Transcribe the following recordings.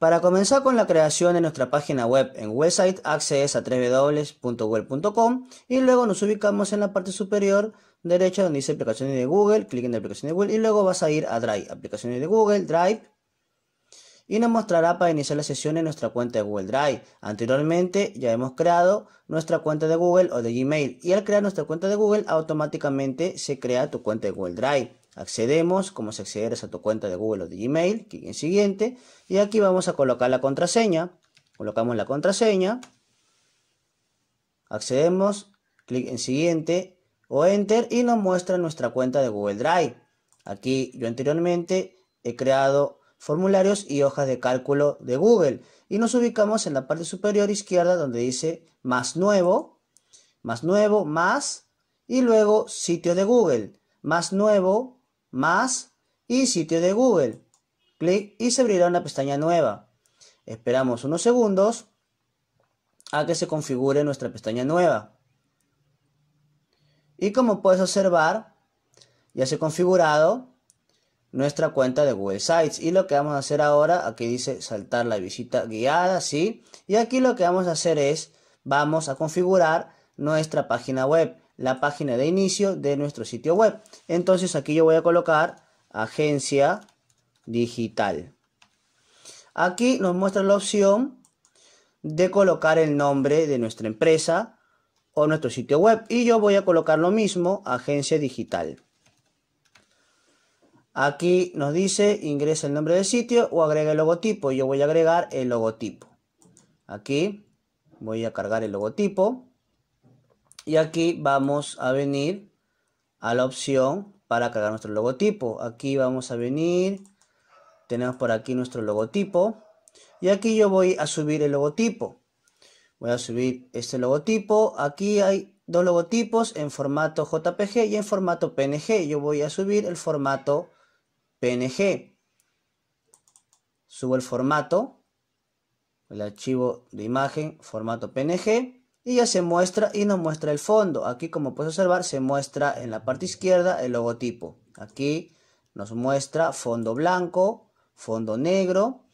Para comenzar con la creación de nuestra página web en website, accedes a www.google.com y luego nos ubicamos en la parte superior derecha donde dice aplicaciones de Google, clic en aplicaciones de Google y luego vas a ir a Drive, aplicaciones de Google, Drive y nos mostrará para iniciar la sesión en nuestra cuenta de Google Drive. Anteriormente ya hemos creado nuestra cuenta de Google o de Gmail y al crear nuestra cuenta de Google automáticamente se crea tu cuenta de Google Drive. Accedemos, como si accedieras a tu cuenta de Google o de Gmail, clic en siguiente, y aquí vamos a colocar la contraseña. Colocamos la contraseña, accedemos, clic en siguiente o enter y nos muestra nuestra cuenta de Google Drive. Aquí yo anteriormente he creado formularios y hojas de cálculo de Google. Y nos ubicamos en la parte superior izquierda donde dice más nuevo, más nuevo, más, y luego sitio de Google, más nuevo, más y sitio de Google. Clic y se abrirá una pestaña nueva. Esperamos unos segundos a que se configure nuestra pestaña nueva. Y como puedes observar, ya se ha configurado nuestra cuenta de Google Sites. Y lo que vamos a hacer ahora, aquí dice saltar la visita guiada, ¿sí? Y aquí lo que vamos a hacer es, vamos a configurar nuestra página web la página de inicio de nuestro sitio web. Entonces aquí yo voy a colocar agencia digital. Aquí nos muestra la opción de colocar el nombre de nuestra empresa o nuestro sitio web. Y yo voy a colocar lo mismo, agencia digital. Aquí nos dice ingresa el nombre del sitio o agrega el logotipo. Yo voy a agregar el logotipo. Aquí voy a cargar el logotipo. Y aquí vamos a venir a la opción para cargar nuestro logotipo. Aquí vamos a venir. Tenemos por aquí nuestro logotipo. Y aquí yo voy a subir el logotipo. Voy a subir este logotipo. Aquí hay dos logotipos en formato JPG y en formato PNG. Yo voy a subir el formato PNG. Subo el formato, el archivo de imagen, formato PNG y ya se muestra y nos muestra el fondo. Aquí como puedes observar se muestra en la parte izquierda el logotipo. Aquí nos muestra fondo blanco, fondo negro.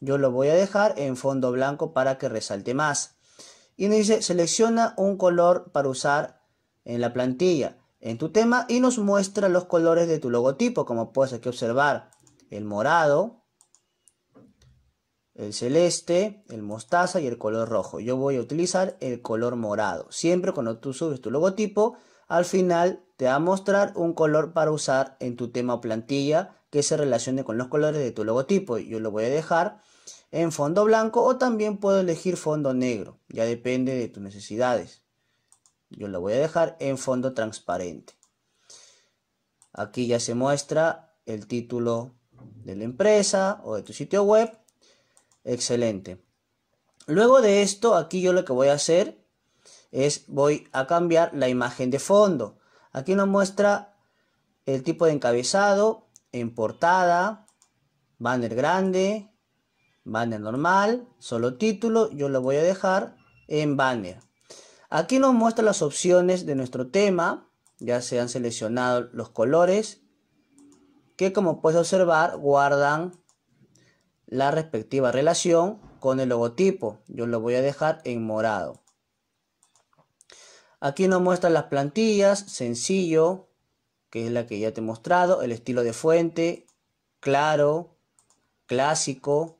Yo lo voy a dejar en fondo blanco para que resalte más. Y nos dice selecciona un color para usar en la plantilla, en tu tema y nos muestra los colores de tu logotipo como puedes aquí observar el morado, el celeste, el mostaza y el color rojo. Yo voy a utilizar el color morado. Siempre cuando tú subes tu logotipo, al final te va a mostrar un color para usar en tu tema o plantilla que se relacione con los colores de tu logotipo. Yo lo voy a dejar en fondo blanco o también puedo elegir fondo negro. Ya depende de tus necesidades. Yo lo voy a dejar en fondo transparente. Aquí ya se muestra el título de la empresa o de tu sitio web Excelente. Luego de esto, aquí yo lo que voy a hacer es voy a cambiar la imagen de fondo. Aquí nos muestra el tipo de encabezado, en portada, banner grande, banner normal, solo título, yo lo voy a dejar en banner. Aquí nos muestra las opciones de nuestro tema, ya se han seleccionado los colores, que como puedes observar guardan la respectiva relación con el logotipo. Yo lo voy a dejar en morado. Aquí nos muestran las plantillas, sencillo, que es la que ya te he mostrado, el estilo de fuente, claro, clásico,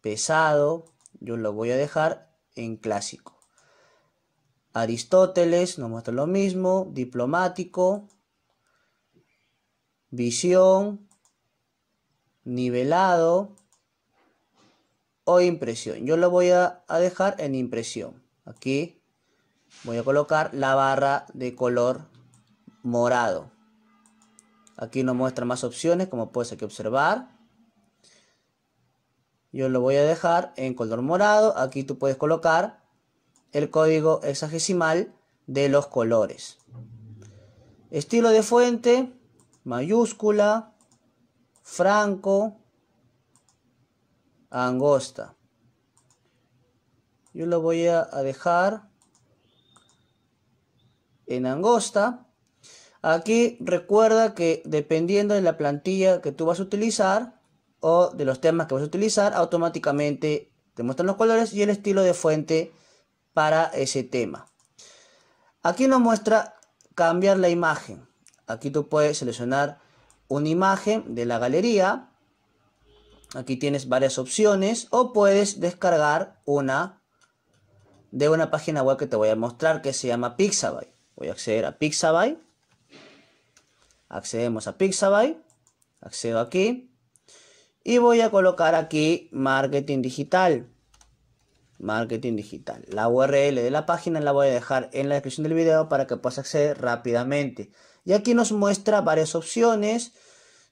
pesado, yo lo voy a dejar en clásico. Aristóteles nos muestra lo mismo, diplomático, visión, nivelado o impresión. Yo lo voy a, dejar en impresión. Aquí voy a colocar la barra de color morado. Aquí nos muestra más opciones, como puedes aquí observar. Yo lo voy a dejar en color morado. Aquí tú puedes colocar el código hexagesimal de los colores. Estilo de fuente, mayúscula, franco, angosta. Yo lo voy a dejar en angosta. Aquí recuerda que dependiendo de la plantilla que tú vas a utilizar o de los temas que vas a utilizar, automáticamente te muestran los colores y el estilo de fuente para ese tema. Aquí nos muestra cambiar la imagen. Aquí tú puedes seleccionar una imagen de la galería. Aquí tienes varias opciones o puedes descargar una de una página web que te voy a mostrar que se llama Pixabay. Voy a acceder a Pixabay. Accedemos a Pixabay. Accedo aquí. Y voy a colocar aquí marketing digital. Marketing digital. La URL de la página la voy a dejar en la descripción del video para que puedas acceder rápidamente. Y aquí nos muestra varias opciones.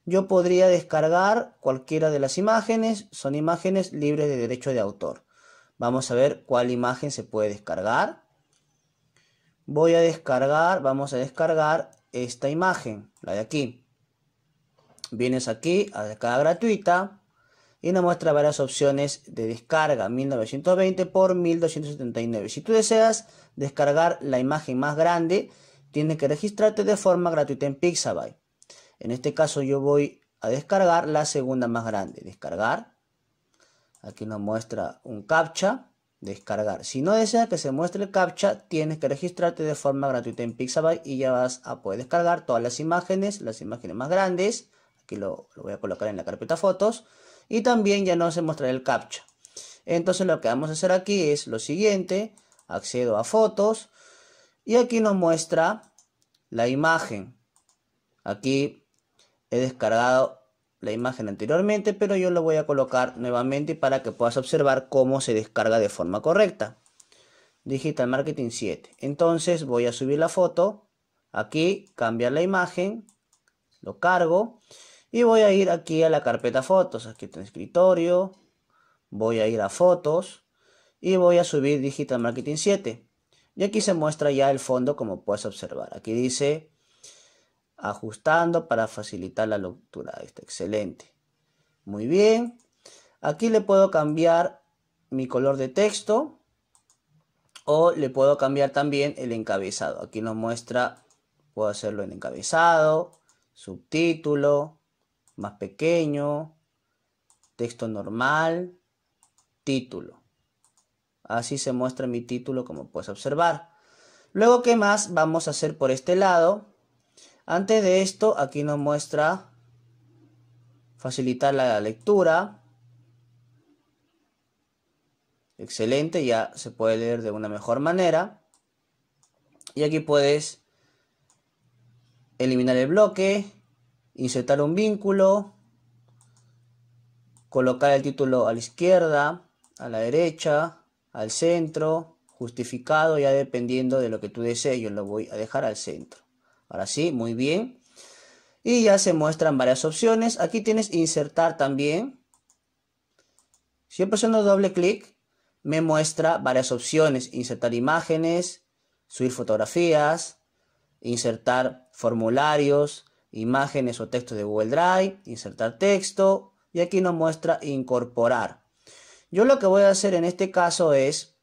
Yo podría descargar cualquiera de las imágenes. Son imágenes libres de derecho de autor. Vamos a ver cuál imagen se puede descargar. Voy a descargar, vamos a descargar esta imagen, la de aquí. Vienes aquí a descarga gratuita y nos muestra varias opciones de descarga 1920 por 1279. Si tú deseas descargar la imagen más grande, tienes que registrarte de forma gratuita en Pixabay. En este caso yo voy a descargar la segunda más grande. Descargar. Aquí nos muestra un captcha. Descargar. Si no deseas que se muestre el captcha, tienes que registrarte de forma gratuita en Pixabay y ya vas a poder descargar todas las imágenes, las imágenes más grandes. Aquí lo, lo voy a colocar en la carpeta fotos. Y también ya no se mostrará el captcha. Entonces lo que vamos a hacer aquí es lo siguiente. Accedo a fotos y aquí nos muestra la imagen. Aquí he descargado la imagen anteriormente, pero yo lo voy a colocar nuevamente para que puedas observar cómo se descarga de forma correcta. Digital Marketing 7. Entonces voy a subir la foto. Aquí cambiar la imagen. Lo cargo. Y voy a ir aquí a la carpeta fotos. Aquí está escritorio. Voy a ir a fotos. Y voy a subir Digital Marketing 7. Y aquí se muestra ya el fondo como puedes observar. Aquí dice ajustando para facilitar la lectura. está, excelente. Muy bien. Aquí le puedo cambiar mi color de texto o le puedo cambiar también el encabezado. Aquí nos muestra, puedo hacerlo en encabezado, subtítulo, más pequeño, texto normal, título. Así se muestra mi título como puedes observar. Luego, ¿qué más vamos a hacer por este lado? Antes de esto, aquí nos muestra facilitar la lectura. Excelente, ya se puede leer de una mejor manera. Y aquí puedes eliminar el bloque, insertar un vínculo, colocar el título a la izquierda, a la derecha, al centro, justificado ya dependiendo de lo que tú desees, yo lo voy a dejar al centro. Ahora sí, muy bien. Y ya se muestran varias opciones. Aquí tienes insertar también. Siempre haciendo doble clic, me muestra varias opciones. Insertar imágenes, subir fotografías, insertar formularios, imágenes o textos de Google Drive, insertar texto. Y aquí nos muestra incorporar. Yo lo que voy a hacer en este caso es,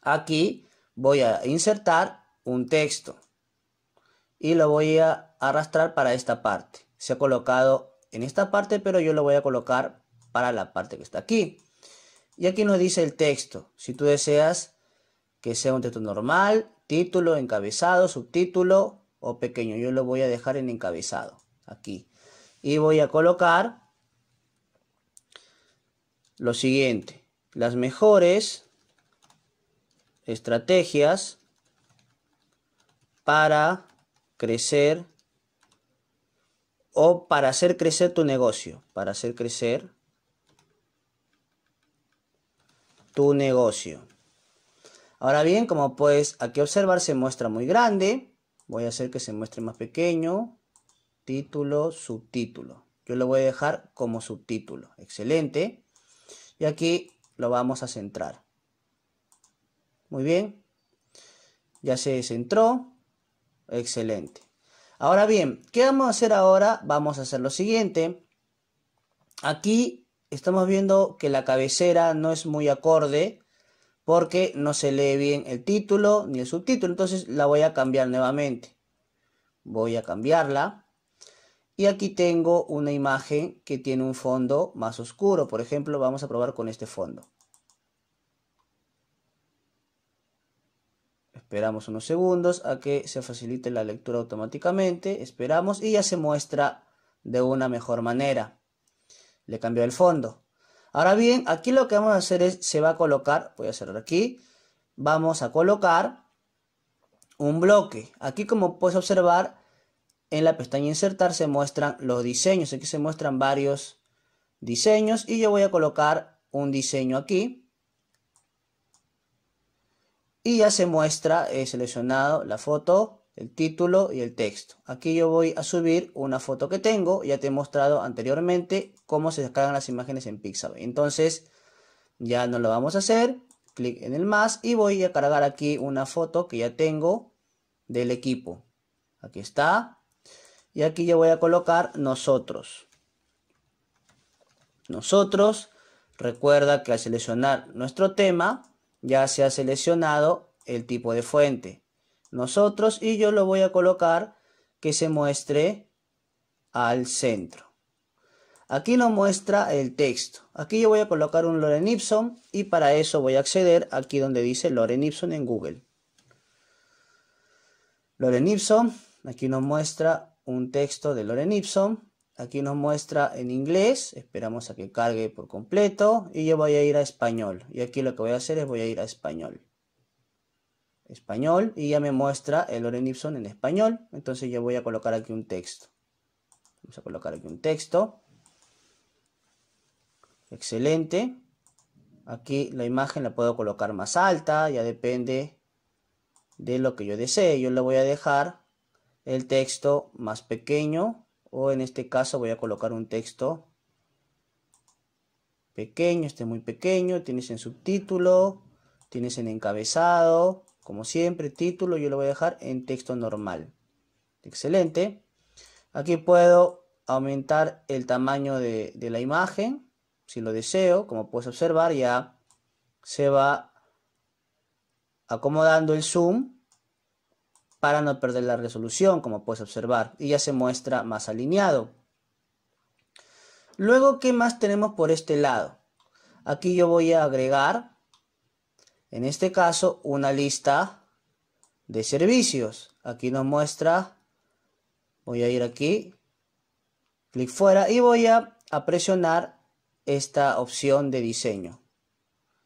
aquí voy a insertar un texto y lo voy a arrastrar para esta parte. Se ha colocado en esta parte, pero yo lo voy a colocar para la parte que está aquí. Y aquí nos dice el texto. Si tú deseas que sea un texto normal, título, encabezado, subtítulo o pequeño. Yo lo voy a dejar en encabezado, aquí. Y voy a colocar lo siguiente, las mejores estrategias para crecer o para hacer crecer tu negocio, para hacer crecer tu negocio. Ahora bien, como puedes aquí observar, se muestra muy grande. Voy a hacer que se muestre más pequeño. Título, subtítulo. Yo lo voy a dejar como subtítulo. Excelente. Y aquí lo vamos a centrar. Muy bien. Ya se centró. Excelente. Ahora bien, ¿qué vamos a hacer ahora? Vamos a hacer lo siguiente. Aquí estamos viendo que la cabecera no es muy acorde porque no se lee bien el título ni el subtítulo. Entonces la voy a cambiar nuevamente. Voy a cambiarla. Y aquí tengo una imagen que tiene un fondo más oscuro. Por ejemplo, vamos a probar con este fondo. Esperamos unos segundos a que se facilite la lectura automáticamente. Esperamos y ya se muestra de una mejor manera. Le cambió el fondo. Ahora bien, aquí lo que vamos a hacer es, se va a colocar, voy a cerrar aquí, vamos a colocar un bloque. Aquí como puedes observar, en la pestaña insertar se muestran los diseños. Aquí se muestran varios diseños y yo voy a colocar un diseño aquí. Y ya se muestra, he seleccionado la foto, el título y el texto. Aquí yo voy a subir una foto que tengo. Ya te he mostrado anteriormente cómo se descargan las imágenes en Pixabay. Entonces, ya no lo vamos a hacer. Clic en el más y voy a cargar aquí una foto que ya tengo del equipo. Aquí está y aquí yo voy a colocar nosotros. Nosotros, recuerda que al seleccionar nuestro tema, ya se ha seleccionado el tipo de fuente. Nosotros y yo lo voy a colocar que se muestre al centro. Aquí nos muestra el texto. Aquí yo voy a colocar un Loren Ipson y para eso voy a acceder aquí donde dice Loren ipsum en Google. Loren Ipson, aquí nos muestra un texto de Loren Ipson. Aquí nos muestra en inglés, esperamos a que cargue por completo y yo voy a ir a español. Y aquí lo que voy a hacer es voy a ir a español. Español y ya me muestra el Loren Ipson en español. Entonces yo voy a colocar aquí un texto. Vamos a colocar aquí un texto. Excelente. Aquí la imagen la puedo colocar más alta, ya depende de lo que yo desee. Yo la voy a dejar el texto más pequeño o en este caso voy a colocar un texto pequeño, este muy pequeño, tienes en subtítulo, tienes en encabezado, como siempre, título yo lo voy a dejar en texto normal. Excelente. Aquí puedo aumentar el tamaño de, la imagen, si lo deseo, como puedes observar ya se va acomodando el zoom para no perder la resolución, como puedes observar, y ya se muestra más alineado. Luego, ¿qué más tenemos por este lado? Aquí yo voy a agregar, en este caso, una lista de servicios. Aquí nos muestra, voy a ir aquí, clic fuera, y voy a, presionar esta opción de diseño.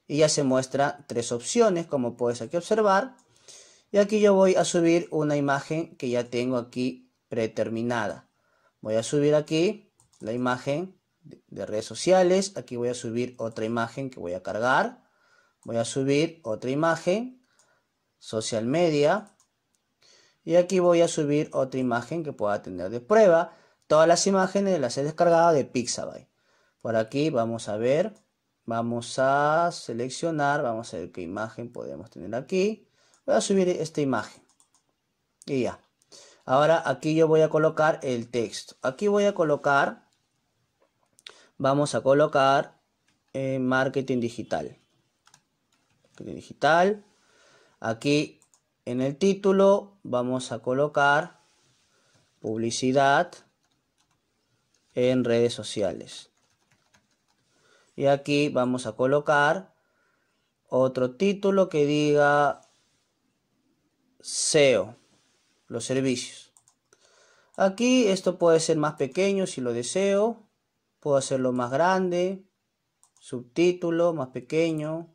Y ya se muestran tres opciones, como puedes aquí observar y aquí yo voy a subir una imagen que ya tengo aquí preterminada. Voy a subir aquí la imagen de redes sociales. Aquí voy a subir otra imagen que voy a cargar. Voy a subir otra imagen. Social media. Y aquí voy a subir otra imagen que pueda tener de prueba. Todas las imágenes las he descargado de Pixabay. Por aquí vamos a ver. Vamos a seleccionar. Vamos a ver qué imagen podemos tener aquí. Voy a subir esta imagen. Y ya. Ahora aquí yo voy a colocar el texto. Aquí voy a colocar, vamos a colocar eh, marketing digital. Marketing digital. Aquí en el título vamos a colocar publicidad en redes sociales. Y aquí vamos a colocar otro título que diga SEO, los servicios. Aquí esto puede ser más pequeño si lo deseo. Puedo hacerlo más grande. Subtítulo, más pequeño.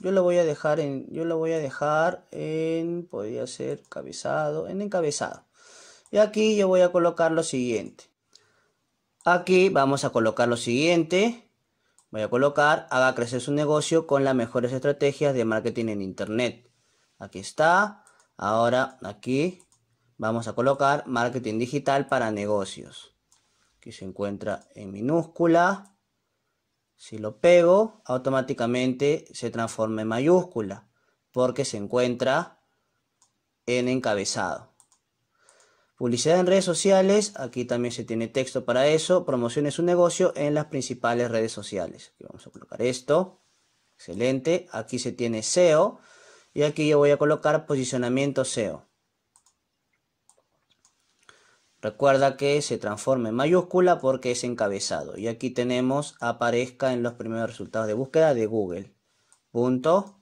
Yo lo voy a dejar en. Yo lo voy a dejar en. Podría ser cabezado. En encabezado. Y aquí yo voy a colocar lo siguiente. Aquí vamos a colocar lo siguiente. Voy a colocar, haga crecer su negocio con las mejores estrategias de marketing en Internet. Aquí está. Ahora aquí vamos a colocar marketing digital para negocios. que se encuentra en minúscula. Si lo pego, automáticamente se transforma en mayúscula porque se encuentra en encabezado. Publicidad en redes sociales, aquí también se tiene texto para eso. Promociones un negocio en las principales redes sociales. vamos a colocar esto. Excelente. Aquí se tiene SEO, y aquí yo voy a colocar posicionamiento SEO. Recuerda que se transforma en mayúscula porque es encabezado. Y aquí tenemos aparezca en los primeros resultados de búsqueda de Google. Punto.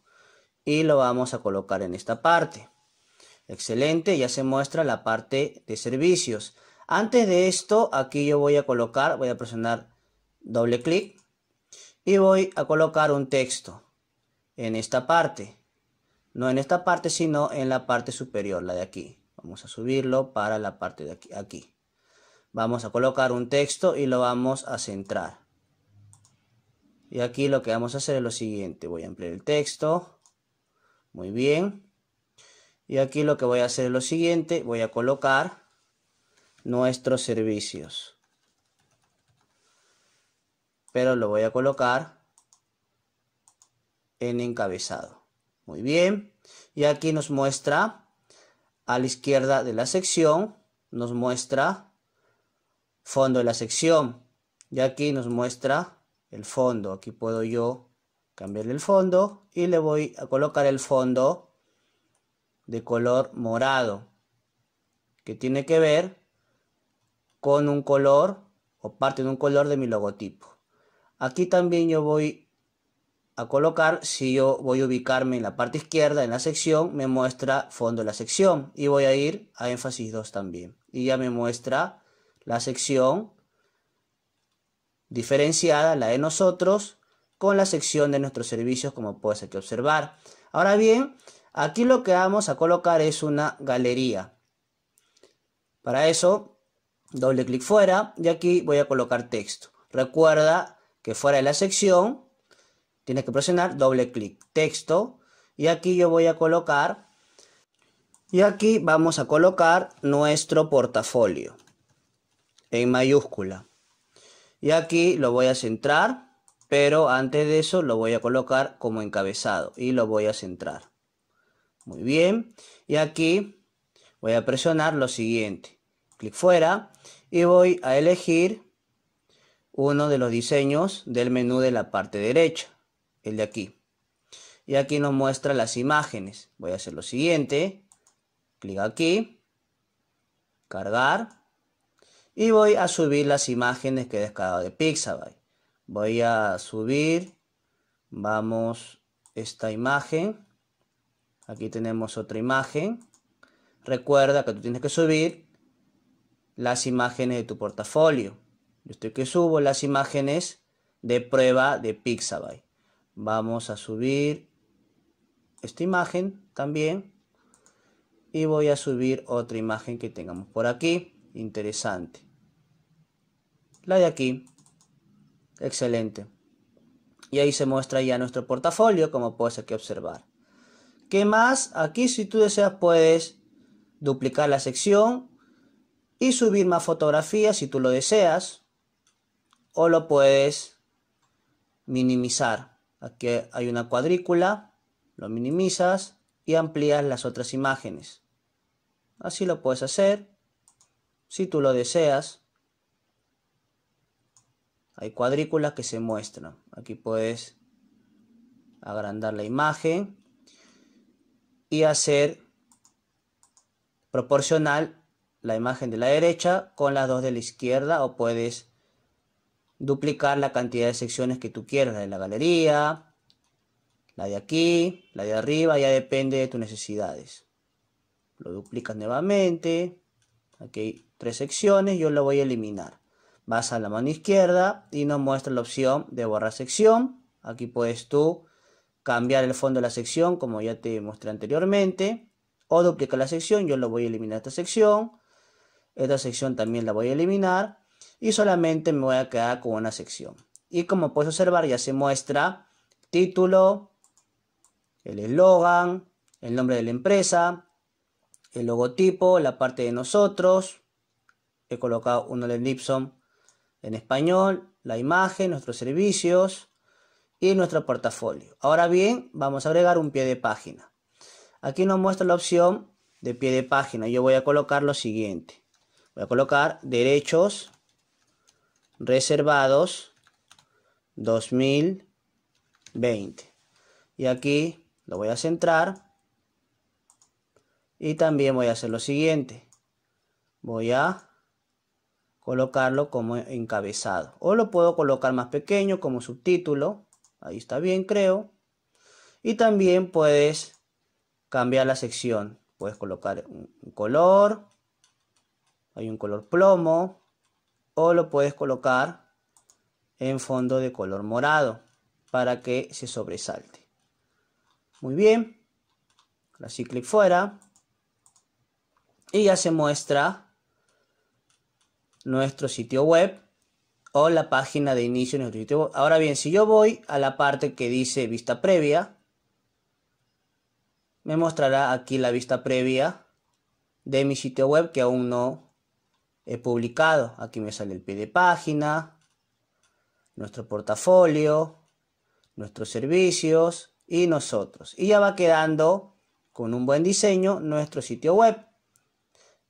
Y lo vamos a colocar en esta parte. Excelente, ya se muestra la parte de servicios. Antes de esto, aquí yo voy a colocar, voy a presionar doble clic y voy a colocar un texto en esta parte. No en esta parte, sino en la parte superior, la de aquí. Vamos a subirlo para la parte de aquí. aquí. Vamos a colocar un texto y lo vamos a centrar. Y aquí lo que vamos a hacer es lo siguiente. Voy a ampliar el texto. Muy bien. Y aquí lo que voy a hacer es lo siguiente. Voy a colocar nuestros servicios. Pero lo voy a colocar en encabezado. Muy bien. Y aquí nos muestra, a la izquierda de la sección, nos muestra fondo de la sección. Y aquí nos muestra el fondo. Aquí puedo yo cambiarle el fondo y le voy a colocar el fondo de color morado. Que tiene que ver con un color o parte de un color de mi logotipo. Aquí también yo voy a colocar, si yo voy a ubicarme en la parte izquierda, en la sección, me muestra fondo de la sección. Y voy a ir a énfasis 2 también. Y ya me muestra la sección diferenciada, la de nosotros, con la sección de nuestros servicios, como puedes aquí observar. Ahora bien, aquí lo que vamos a colocar es una galería. Para eso, doble clic fuera y aquí voy a colocar texto. Recuerda que fuera de la sección Tienes que presionar doble clic, texto, y aquí yo voy a colocar, y aquí vamos a colocar nuestro portafolio en mayúscula. Y aquí lo voy a centrar, pero antes de eso lo voy a colocar como encabezado y lo voy a centrar. Muy bien, y aquí voy a presionar lo siguiente, clic fuera, y voy a elegir uno de los diseños del menú de la parte derecha el de aquí. Y aquí nos muestra las imágenes. Voy a hacer lo siguiente. Clic aquí. Cargar. Y voy a subir las imágenes que he descargado de Pixabay. Voy a subir. Vamos esta imagen. Aquí tenemos otra imagen. Recuerda que tú tienes que subir las imágenes de tu portafolio. Yo estoy que subo las imágenes de prueba de Pixabay. Vamos a subir esta imagen también. Y voy a subir otra imagen que tengamos por aquí. Interesante. La de aquí. Excelente. Y ahí se muestra ya nuestro portafolio, como puedes aquí observar. ¿Qué más? Aquí si tú deseas puedes duplicar la sección y subir más fotografías si tú lo deseas. O lo puedes minimizar. Aquí hay una cuadrícula, lo minimizas y amplías las otras imágenes. Así lo puedes hacer si tú lo deseas. Hay cuadrículas que se muestran. Aquí puedes agrandar la imagen y hacer proporcional la imagen de la derecha con las dos de la izquierda o puedes duplicar la cantidad de secciones que tú quieras, la de la galería, la de aquí, la de arriba, ya depende de tus necesidades. Lo duplicas nuevamente, aquí hay tres secciones, yo la voy a eliminar. Vas a la mano izquierda y nos muestra la opción de borrar sección. Aquí puedes tú cambiar el fondo de la sección como ya te mostré anteriormente o duplicar la sección, yo lo voy a eliminar esta sección. Esta sección también la voy a eliminar y solamente me voy a quedar con una sección. Y como puedes observar ya se muestra título, el eslogan, el nombre de la empresa, el logotipo, la parte de nosotros. He colocado uno de Nipson en español, la imagen, nuestros servicios y nuestro portafolio. Ahora bien, vamos a agregar un pie de página. Aquí nos muestra la opción de pie de página. Yo voy a colocar lo siguiente. Voy a colocar derechos reservados 2020. Y aquí lo voy a centrar. Y también voy a hacer lo siguiente. Voy a colocarlo como encabezado. O lo puedo colocar más pequeño como subtítulo. Ahí está bien, creo. Y también puedes cambiar la sección. Puedes colocar un color. Hay un color plomo o lo puedes colocar en fondo de color morado para que se sobresalte. Muy bien, así clic fuera y ya se muestra nuestro sitio web o la página de inicio de nuestro sitio web. Ahora bien, si yo voy a la parte que dice vista previa, me mostrará aquí la vista previa de mi sitio web que aún no he publicado. Aquí me sale el pie de página, nuestro portafolio, nuestros servicios y nosotros. Y ya va quedando con un buen diseño nuestro sitio web.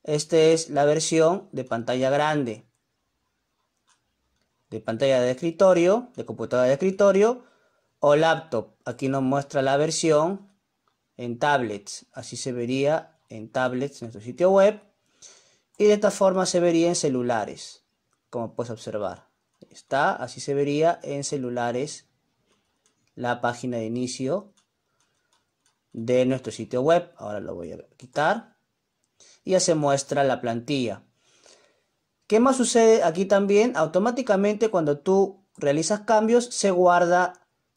Esta es la versión de pantalla grande. De pantalla de escritorio, de computadora de escritorio o laptop. Aquí nos muestra la versión en tablets. Así se vería en tablets nuestro sitio web y de esta forma se vería en celulares, como puedes observar. Está, así se vería en celulares la página de inicio de nuestro sitio web. Ahora lo voy a quitar. Y ya se muestra la plantilla. ¿Qué más sucede aquí también? Automáticamente cuando tú realizas cambios se guarda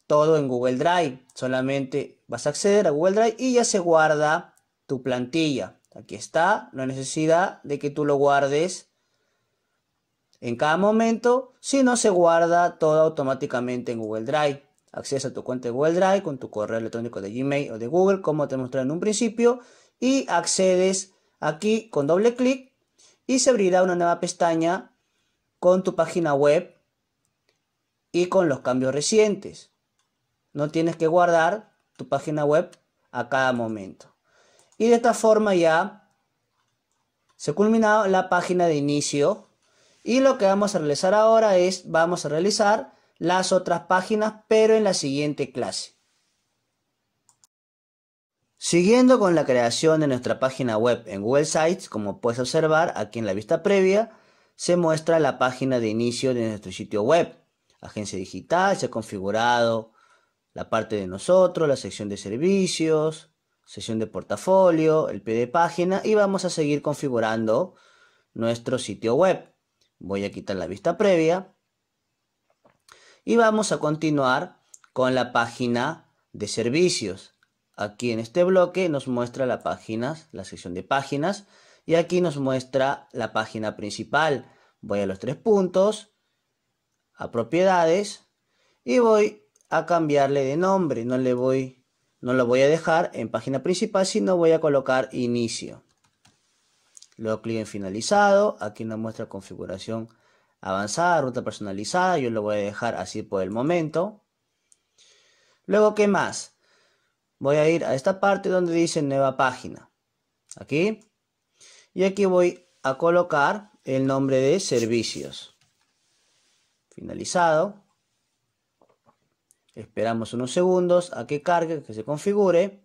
todo en Google Drive. Solamente vas a acceder a Google Drive y ya se guarda tu plantilla. Aquí está, la necesidad de que tú lo guardes en cada momento, si no se guarda todo automáticamente en Google Drive. Accesa tu cuenta de Google Drive con tu correo electrónico de Gmail o de Google, como te mostré en un principio, y accedes aquí con doble clic y se abrirá una nueva pestaña con tu página web y con los cambios recientes. No tienes que guardar tu página web a cada momento. Y de esta forma ya se ha culminado la página de inicio. Y lo que vamos a realizar ahora es, vamos a realizar las otras páginas, pero en la siguiente clase. Siguiendo con la creación de nuestra página web en Google Sites, como puedes observar aquí en la vista previa, se muestra la página de inicio de nuestro sitio web. Agencia digital, se ha configurado la parte de nosotros, la sección de servicios, sesión de portafolio, el pie de página y vamos a seguir configurando nuestro sitio web. Voy a quitar la vista previa y vamos a continuar con la página de servicios. Aquí en este bloque nos muestra la páginas, la sección de páginas y aquí nos muestra la página principal. Voy a los tres puntos, a propiedades y voy a cambiarle de nombre. No le voy no lo voy a dejar en página principal, sino voy a colocar inicio. Luego clic en finalizado. Aquí nos muestra configuración avanzada, ruta personalizada. Yo lo voy a dejar así por el momento. Luego, ¿qué más? Voy a ir a esta parte donde dice nueva página. Aquí. Y aquí voy a colocar el nombre de servicios. Finalizado. Esperamos unos segundos a que cargue, que se configure.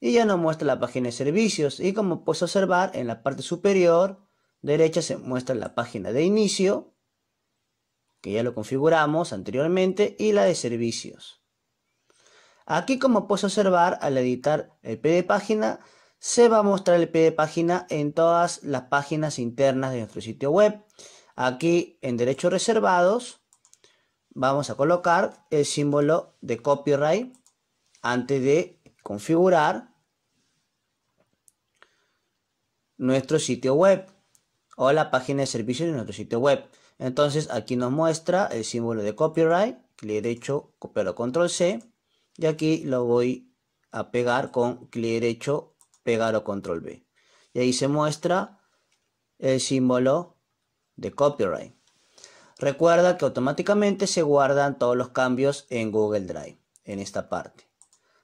Y ya nos muestra la página de servicios. Y como puedes observar, en la parte superior derecha se muestra la página de inicio, que ya lo configuramos anteriormente, y la de servicios. Aquí como puedes observar, al editar el pie de página, se va a mostrar el pie de página en todas las páginas internas de nuestro sitio web. Aquí en derechos reservados vamos a colocar el símbolo de copyright antes de configurar nuestro sitio web o la página de servicios de nuestro sitio web. Entonces aquí nos muestra el símbolo de copyright, clic derecho, copiarlo control C y aquí lo voy a pegar con clic derecho, pegar o control B. Y ahí se muestra el símbolo de copyright. Recuerda que automáticamente se guardan todos los cambios en Google Drive, en esta parte.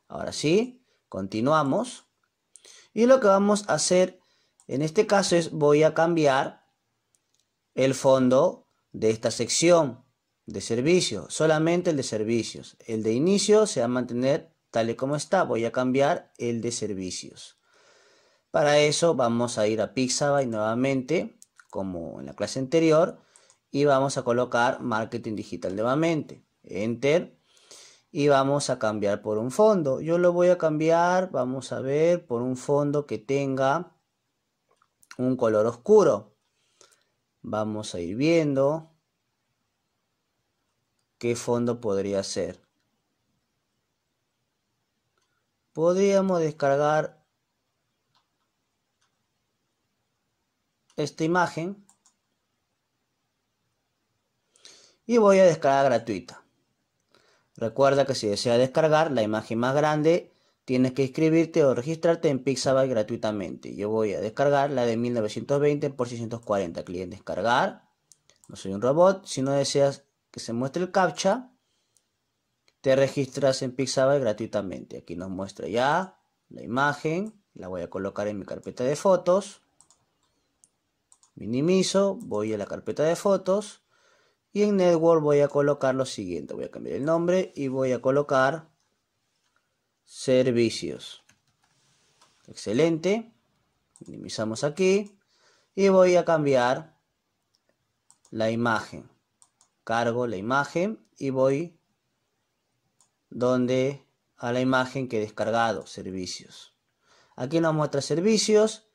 Ahora sí, continuamos. Y lo que vamos a hacer en este caso es voy a cambiar el fondo de esta sección de servicios, solamente el de servicios. El de inicio se va a mantener tal y como está. Voy a cambiar el de servicios. Para eso vamos a ir a Pixabay nuevamente, como en la clase anterior, y vamos a colocar marketing digital nuevamente. Enter. Y vamos a cambiar por un fondo. Yo lo voy a cambiar, vamos a ver, por un fondo que tenga un color oscuro. Vamos a ir viendo qué fondo podría ser. Podríamos descargar esta imagen y voy a descargar gratuita. Recuerda que si deseas descargar la imagen más grande, tienes que inscribirte o registrarte en Pixabay gratuitamente. Yo voy a descargar la de 1920 x 640. Clic en descargar. No soy un robot. Si no deseas que se muestre el captcha, te registras en Pixabay gratuitamente. Aquí nos muestra ya la imagen. La voy a colocar en mi carpeta de fotos. Minimizo. Voy a la carpeta de fotos. Y en network voy a colocar lo siguiente. Voy a cambiar el nombre y voy a colocar servicios. Excelente. Minimizamos aquí. Y voy a cambiar la imagen. Cargo la imagen y voy donde a la imagen que he descargado, servicios. Aquí nos muestra servicios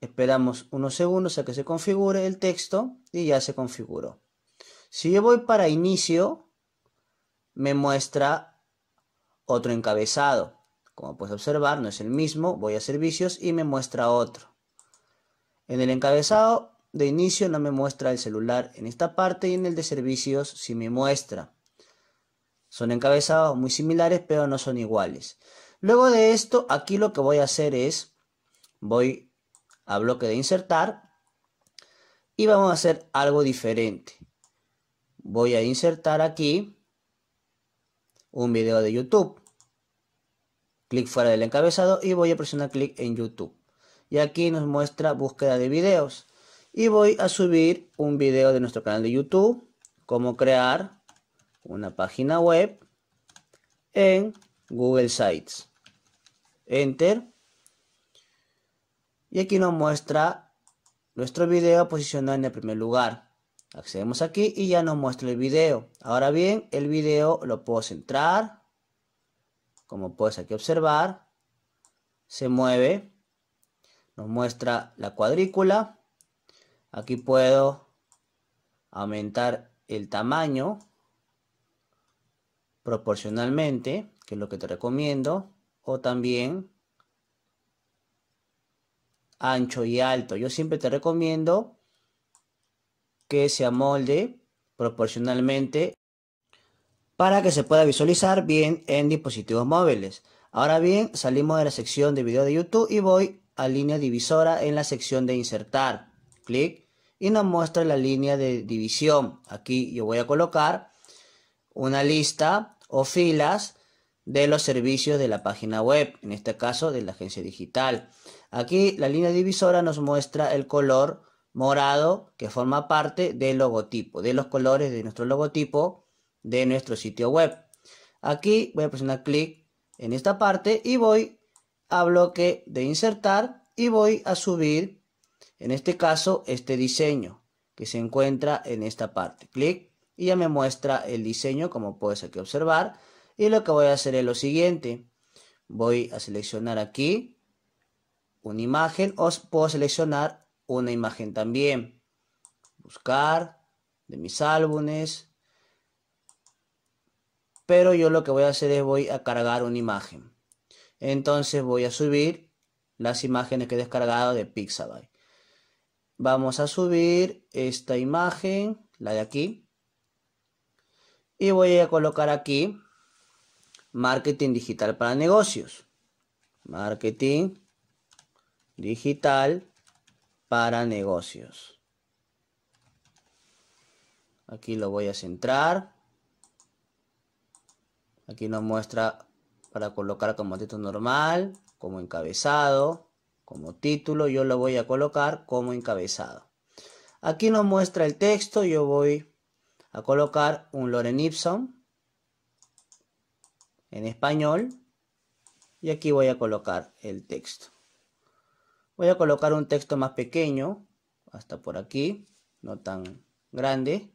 Esperamos unos segundos a que se configure el texto y ya se configuró. Si yo voy para inicio, me muestra otro encabezado. Como puedes observar, no es el mismo. Voy a servicios y me muestra otro. En el encabezado de inicio no me muestra el celular en esta parte y en el de servicios sí me muestra. Son encabezados muy similares, pero no son iguales. Luego de esto, aquí lo que voy a hacer es, voy a bloque de insertar y vamos a hacer algo diferente. Voy a insertar aquí un video de YouTube. Clic fuera del encabezado y voy a presionar clic en YouTube. Y aquí nos muestra búsqueda de videos. Y voy a subir un video de nuestro canal de YouTube. Cómo crear una página web en Google Sites. Enter. Y aquí nos muestra nuestro video posicionado en el primer lugar. Accedemos aquí y ya nos muestra el video. Ahora bien, el video lo puedo centrar. Como puedes aquí observar, se mueve. Nos muestra la cuadrícula. Aquí puedo aumentar el tamaño proporcionalmente, que es lo que te recomiendo, o también ancho y alto. Yo siempre te recomiendo que se amolde proporcionalmente para que se pueda visualizar bien en dispositivos móviles. Ahora bien, salimos de la sección de video de YouTube y voy a línea divisora en la sección de insertar. Clic y nos muestra la línea de división. Aquí yo voy a colocar una lista o filas de los servicios de la página web, en este caso de la agencia digital. Aquí la línea divisora nos muestra el color morado que forma parte del logotipo, de los colores de nuestro logotipo de nuestro sitio web. Aquí voy a presionar clic en esta parte y voy a bloque de insertar y voy a subir, en este caso, este diseño que se encuentra en esta parte. Clic y ya me muestra el diseño como puedes aquí observar. Y lo que voy a hacer es lo siguiente. Voy a seleccionar aquí una imagen o puedo seleccionar una imagen también. Buscar de mis álbumes. Pero yo lo que voy a hacer es voy a cargar una imagen. Entonces voy a subir las imágenes que he descargado de Pixabay. Vamos a subir esta imagen, la de aquí. Y voy a colocar aquí marketing digital para negocios. Marketing digital para negocios. Aquí lo voy a centrar. Aquí nos muestra para colocar como título normal, como encabezado, como título. Yo lo voy a colocar como encabezado. Aquí nos muestra el texto. Yo voy a colocar un Loren Ibsen en español. Y aquí voy a colocar el texto. Voy a colocar un texto más pequeño, hasta por aquí, no tan grande.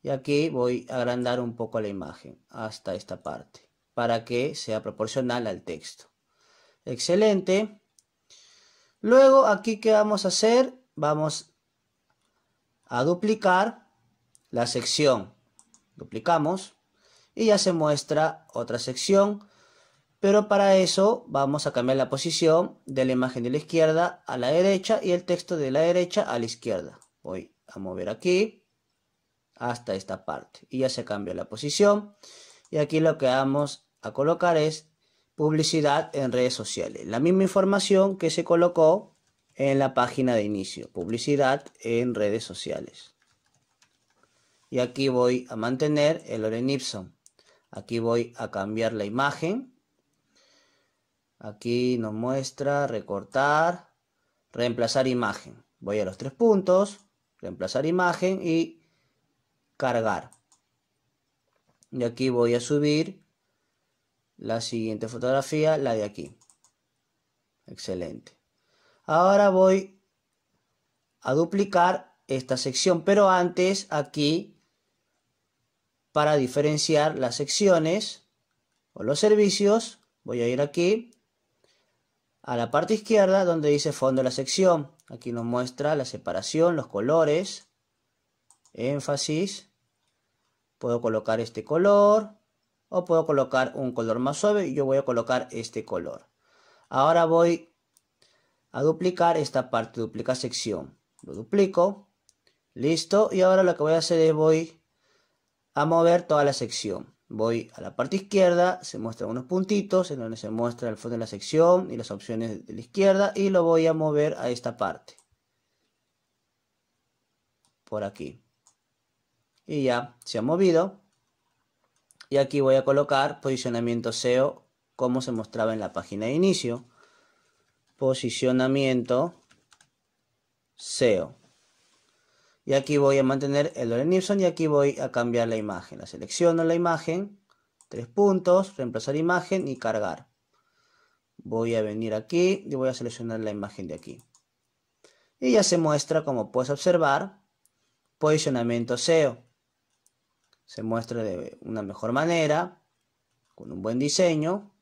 Y aquí voy a agrandar un poco la imagen hasta esta parte, para que sea proporcional al texto. Excelente. Luego aquí, ¿qué vamos a hacer? Vamos a duplicar la sección. Duplicamos y ya se muestra otra sección pero para eso vamos a cambiar la posición de la imagen de la izquierda a la derecha y el texto de la derecha a la izquierda. Voy a mover aquí hasta esta parte y ya se cambia la posición. Y aquí lo que vamos a colocar es publicidad en redes sociales. La misma información que se colocó en la página de inicio. Publicidad en redes sociales. Y aquí voy a mantener el Oren Aquí voy a cambiar la imagen Aquí nos muestra recortar, reemplazar imagen. Voy a los tres puntos, reemplazar imagen y cargar. Y aquí voy a subir la siguiente fotografía, la de aquí. Excelente. Ahora voy a duplicar esta sección, pero antes aquí, para diferenciar las secciones o los servicios, voy a ir aquí a la parte izquierda donde dice fondo de la sección. Aquí nos muestra la separación, los colores, énfasis. Puedo colocar este color o puedo colocar un color más suave. Yo voy a colocar este color. Ahora voy a duplicar esta parte, duplica sección. Lo duplico. Listo. Y ahora lo que voy a hacer es voy a mover toda la sección. Voy a la parte izquierda, se muestran unos puntitos en donde se muestra el fondo de la sección y las opciones de la izquierda y lo voy a mover a esta parte. Por aquí. Y ya se ha movido. Y aquí voy a colocar posicionamiento SEO como se mostraba en la página de inicio. Posicionamiento SEO y aquí voy a mantener el Loren Ipsum y aquí voy a cambiar la imagen. La selecciono la imagen, tres puntos, reemplazar imagen y cargar. Voy a venir aquí y voy a seleccionar la imagen de aquí. Y ya se muestra, como puedes observar, posicionamiento SEO. Se muestra de una mejor manera, con un buen diseño.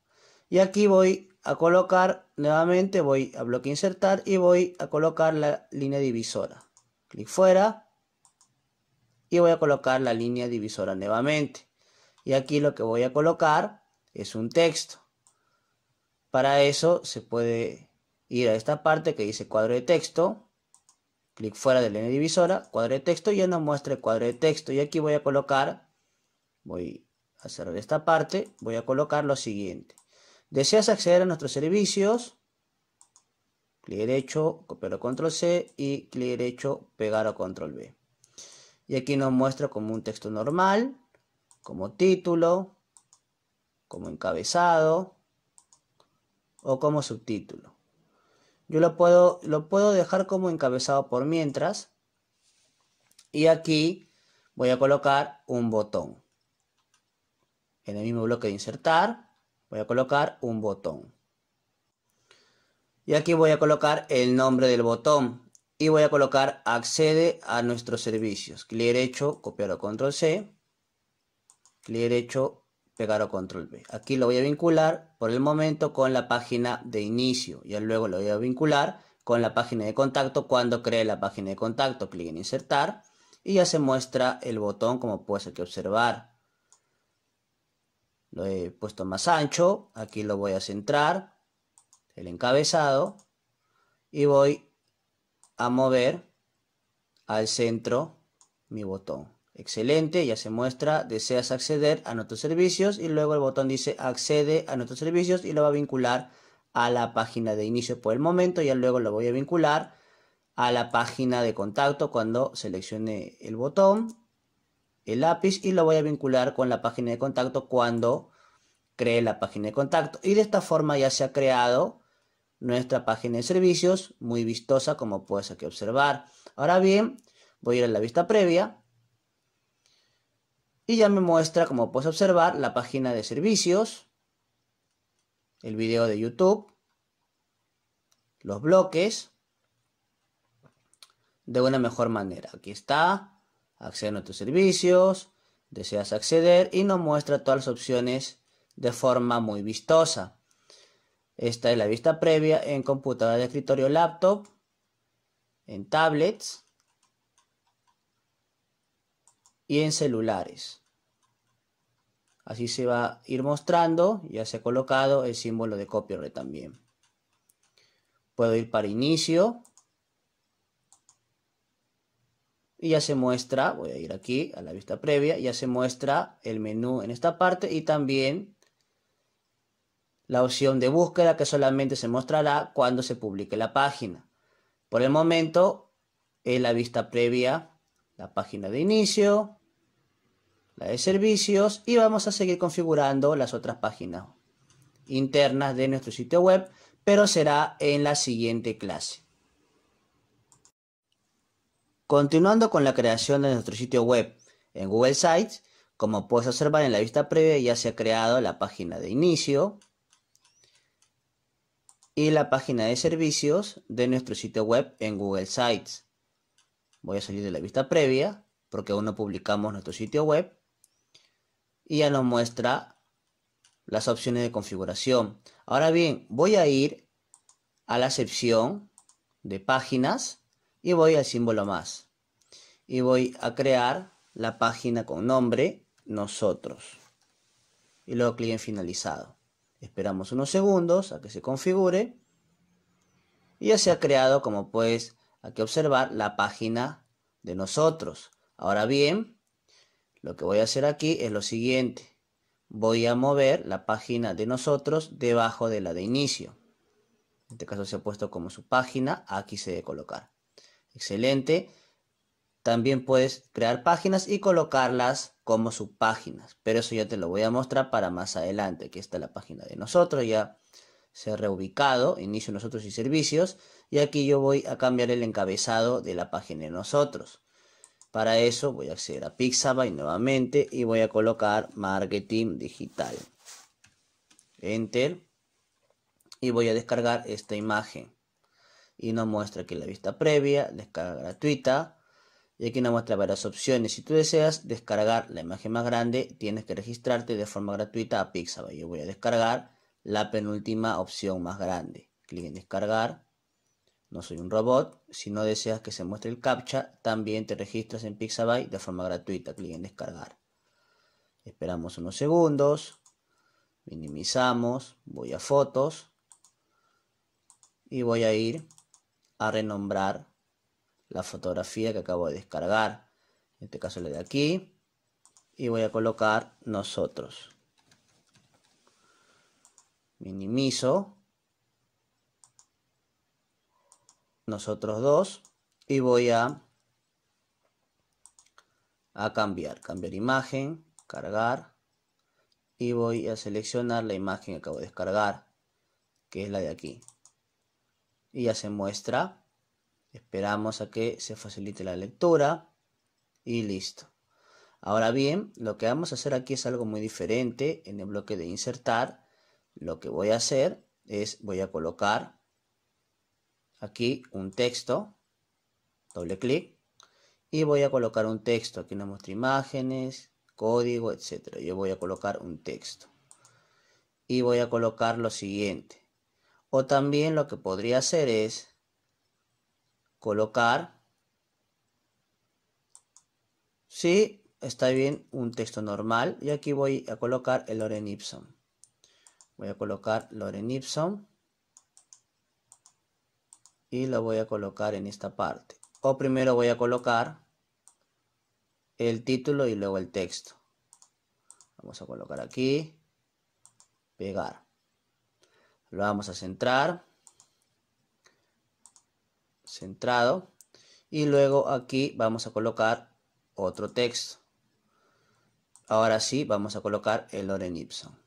Y aquí voy a colocar, nuevamente voy a bloque insertar y voy a colocar la línea divisora clic fuera y voy a colocar la línea divisora nuevamente. Y aquí lo que voy a colocar es un texto. Para eso se puede ir a esta parte que dice cuadro de texto, clic fuera de la línea divisora, cuadro de texto, y ya nos muestra el cuadro de texto. Y aquí voy a colocar, voy a cerrar esta parte, voy a colocar lo siguiente. ¿Deseas acceder a nuestros servicios? clic derecho, copiar o control C y clic derecho, pegar o control B. Y aquí nos muestra como un texto normal, como título, como encabezado o como subtítulo. Yo lo puedo, lo puedo dejar como encabezado por mientras. Y aquí voy a colocar un botón. En el mismo bloque de insertar voy a colocar un botón. Y aquí voy a colocar el nombre del botón. Y voy a colocar accede a nuestros servicios. Clic derecho, copiar o control C. Clic derecho, pegar o control B. Aquí lo voy a vincular por el momento con la página de inicio. Y luego lo voy a vincular con la página de contacto cuando cree la página de contacto. Clic en insertar y ya se muestra el botón como puedes aquí observar. Lo he puesto más ancho. Aquí lo voy a centrar el encabezado y voy a mover al centro mi botón. Excelente, ya se muestra, deseas acceder a nuestros servicios y luego el botón dice accede a nuestros servicios y lo va a vincular a la página de inicio por el momento, ya luego lo voy a vincular a la página de contacto cuando seleccione el botón, el lápiz y lo voy a vincular con la página de contacto cuando cree la página de contacto. Y de esta forma ya se ha creado nuestra página de servicios, muy vistosa como puedes aquí observar. Ahora bien, voy a ir a la vista previa y ya me muestra, como puedes observar, la página de servicios, el video de YouTube, los bloques, de una mejor manera. Aquí está, accede a nuestros servicios, deseas acceder y nos muestra todas las opciones de forma muy vistosa. Esta es la vista previa en computadora de escritorio laptop, en tablets y en celulares. Así se va a ir mostrando, ya se ha colocado el símbolo de copyright también. Puedo ir para inicio. Y ya se muestra, voy a ir aquí a la vista previa, ya se muestra el menú en esta parte y también la opción de búsqueda que solamente se mostrará cuando se publique la página. Por el momento, en la vista previa, la página de inicio, la de servicios y vamos a seguir configurando las otras páginas internas de nuestro sitio web, pero será en la siguiente clase. Continuando con la creación de nuestro sitio web en Google Sites, como puedes observar en la vista previa ya se ha creado la página de inicio, y la página de servicios de nuestro sitio web en Google Sites. Voy a salir de la vista previa porque aún no publicamos nuestro sitio web y ya nos muestra las opciones de configuración. Ahora bien, voy a ir a la sección de páginas y voy al símbolo más y voy a crear la página con nombre nosotros y luego clic en finalizado. Esperamos unos segundos a que se configure y ya se ha creado, como puedes aquí observar, la página de nosotros. Ahora bien, lo que voy a hacer aquí es lo siguiente. Voy a mover la página de nosotros debajo de la de inicio. En este caso se ha puesto como su página, aquí se debe colocar. Excelente. También puedes crear páginas y colocarlas como subpáginas, pero eso ya te lo voy a mostrar para más adelante. Aquí está la página de nosotros, ya se ha reubicado, inicio nosotros y servicios, y aquí yo voy a cambiar el encabezado de la página de nosotros. Para eso voy a acceder a Pixabay nuevamente y voy a colocar marketing digital. Enter. Y voy a descargar esta imagen. Y nos muestra aquí la vista previa, descarga gratuita y aquí nos muestra varias opciones. Si tú deseas descargar la imagen más grande, tienes que registrarte de forma gratuita a Pixabay. Yo voy a descargar la penúltima opción más grande. Clic en descargar. No soy un robot. Si no deseas que se muestre el captcha, también te registras en Pixabay de forma gratuita. Clic en descargar. Esperamos unos segundos. Minimizamos. Voy a fotos. Y voy a ir a renombrar la fotografía que acabo de descargar. En este caso la de aquí. Y voy a colocar nosotros. Minimizo. Nosotros dos. Y voy a, a cambiar. Cambiar imagen. Cargar. Y voy a seleccionar la imagen que acabo de descargar. Que es la de aquí. Y ya se muestra Esperamos a que se facilite la lectura y listo. Ahora bien, lo que vamos a hacer aquí es algo muy diferente. En el bloque de insertar, lo que voy a hacer es, voy a colocar aquí un texto, doble clic, y voy a colocar un texto. Aquí nos muestra imágenes, código, etc. Yo voy a colocar un texto. Y voy a colocar lo siguiente. O también lo que podría hacer es, colocar, sí, está bien, un texto normal. Y aquí voy a colocar el Loren Ipsum. Voy a colocar Loren Ipsum. Y lo voy a colocar en esta parte. O primero voy a colocar el título y luego el texto. Vamos a colocar aquí. Pegar. Lo vamos a centrar centrado y luego aquí vamos a colocar otro texto. Ahora sí, vamos a colocar el Loren Ipson.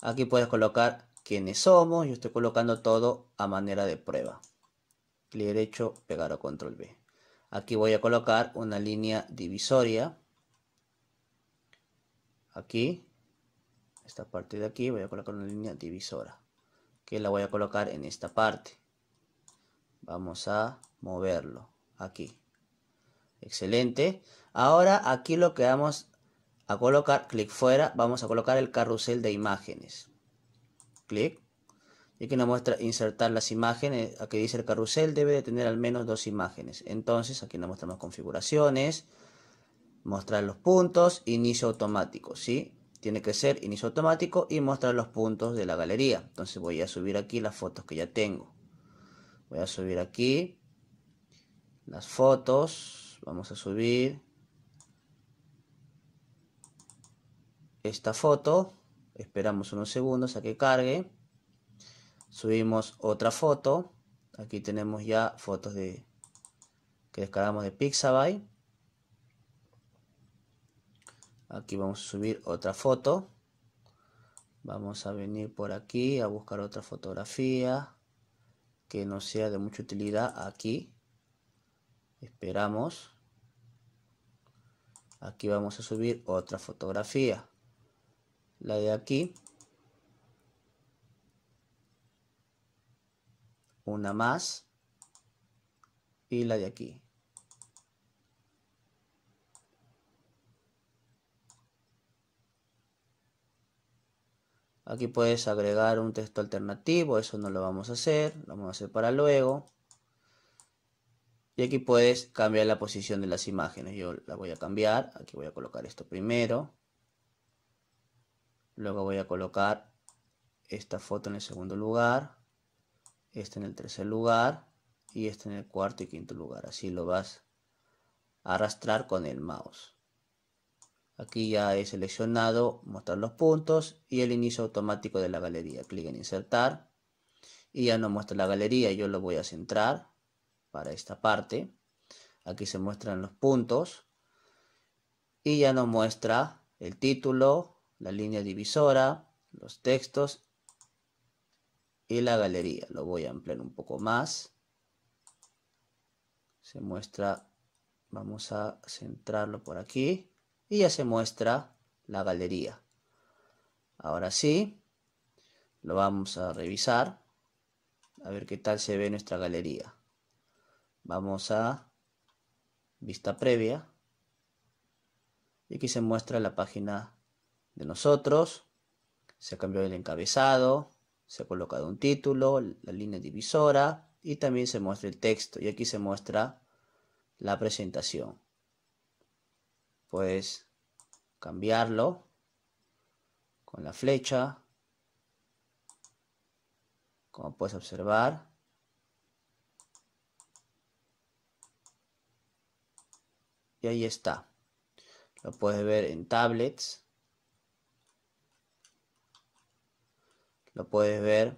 Aquí puedes colocar quiénes somos. Yo estoy colocando todo a manera de prueba. Clic derecho, pegar o control B. Aquí voy a colocar una línea divisoria. Aquí, esta parte de aquí, voy a colocar una línea divisora la voy a colocar en esta parte. Vamos a moverlo aquí. Excelente. Ahora aquí lo que vamos a colocar, clic fuera, vamos a colocar el carrusel de imágenes. Clic. Y aquí nos muestra insertar las imágenes. Aquí dice el carrusel debe de tener al menos dos imágenes. Entonces aquí nos mostramos configuraciones, mostrar los puntos, inicio automático. ¿sí? tiene que ser inicio automático y mostrar los puntos de la galería. Entonces voy a subir aquí las fotos que ya tengo. Voy a subir aquí las fotos. Vamos a subir esta foto. Esperamos unos segundos a que cargue. Subimos otra foto. Aquí tenemos ya fotos de que descargamos de Pixabay. Aquí vamos a subir otra foto. Vamos a venir por aquí a buscar otra fotografía que no sea de mucha utilidad aquí. Esperamos. Aquí vamos a subir otra fotografía. La de aquí. Una más. Y la de aquí. Aquí puedes agregar un texto alternativo, eso no lo vamos a hacer, lo vamos a hacer para luego. Y aquí puedes cambiar la posición de las imágenes. Yo la voy a cambiar, aquí voy a colocar esto primero. Luego voy a colocar esta foto en el segundo lugar, esta en el tercer lugar y esta en el cuarto y quinto lugar. Así lo vas a arrastrar con el mouse. Aquí ya he seleccionado mostrar los puntos y el inicio automático de la galería. Clic en insertar y ya nos muestra la galería. Yo lo voy a centrar para esta parte. Aquí se muestran los puntos y ya nos muestra el título, la línea divisora, los textos y la galería. Lo voy a ampliar un poco más. Se muestra, vamos a centrarlo por aquí y ya se muestra la galería. Ahora sí, lo vamos a revisar a ver qué tal se ve nuestra galería. Vamos a vista previa y aquí se muestra la página de nosotros. Se ha cambiado el encabezado, se ha colocado un título, la línea divisora y también se muestra el texto y aquí se muestra la presentación. Puedes cambiarlo con la flecha. Como puedes observar. Y ahí está. Lo puedes ver en tablets. Lo puedes ver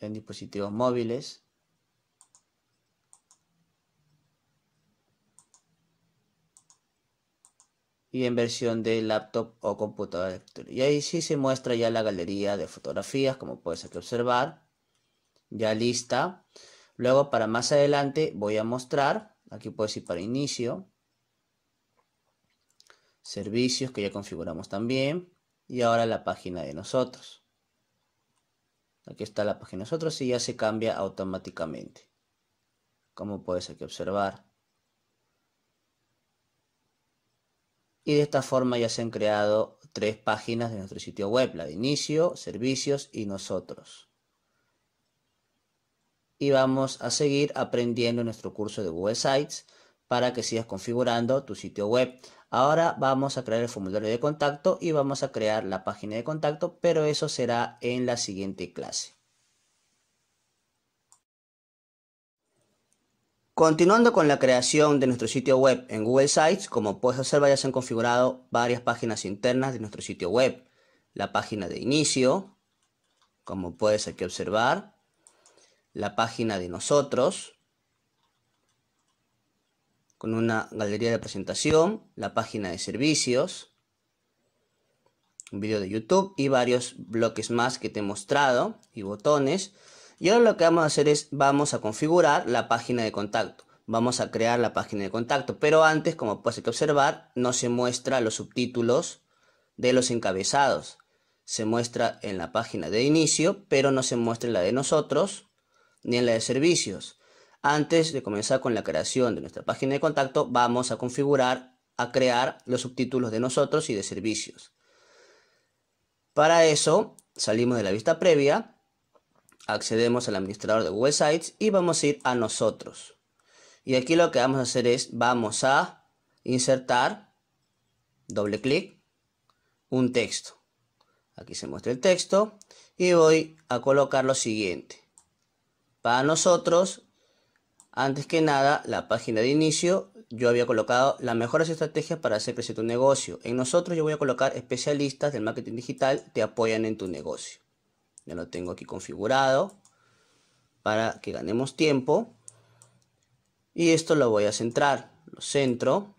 en dispositivos móviles. y en versión de laptop o computadora. Y ahí sí se muestra ya la galería de fotografías, como puedes aquí observar, ya lista. Luego para más adelante voy a mostrar, aquí puedes ir para inicio, servicios que ya configuramos también, y ahora la página de nosotros. Aquí está la página de nosotros y ya se cambia automáticamente, como puedes aquí observar. y de esta forma ya se han creado tres páginas de nuestro sitio web, la de inicio, servicios y nosotros. Y vamos a seguir aprendiendo nuestro curso de Google Sites para que sigas configurando tu sitio web. Ahora vamos a crear el formulario de contacto y vamos a crear la página de contacto, pero eso será en la siguiente clase. Continuando con la creación de nuestro sitio web en Google Sites, como puedes observar ya se han configurado varias páginas internas de nuestro sitio web. La página de inicio, como puedes aquí observar. La página de nosotros, con una galería de presentación, la página de servicios, un video de YouTube y varios bloques más que te he mostrado y botones. Y ahora lo que vamos a hacer es, vamos a configurar la página de contacto. Vamos a crear la página de contacto, pero antes, como puedes observar, no se muestra los subtítulos de los encabezados. Se muestra en la página de inicio, pero no se muestra en la de nosotros ni en la de servicios. Antes de comenzar con la creación de nuestra página de contacto, vamos a configurar, a crear los subtítulos de nosotros y de servicios. Para eso, salimos de la vista previa accedemos al administrador de Google Sites y vamos a ir a nosotros. Y aquí lo que vamos a hacer es, vamos a insertar, doble clic, un texto. Aquí se muestra el texto y voy a colocar lo siguiente. Para nosotros, antes que nada, la página de inicio, yo había colocado las mejores estrategias para hacer crecer tu negocio. En nosotros yo voy a colocar especialistas del marketing digital te apoyan en tu negocio. Ya lo tengo aquí configurado para que ganemos tiempo. Y esto lo voy a centrar. Lo centro.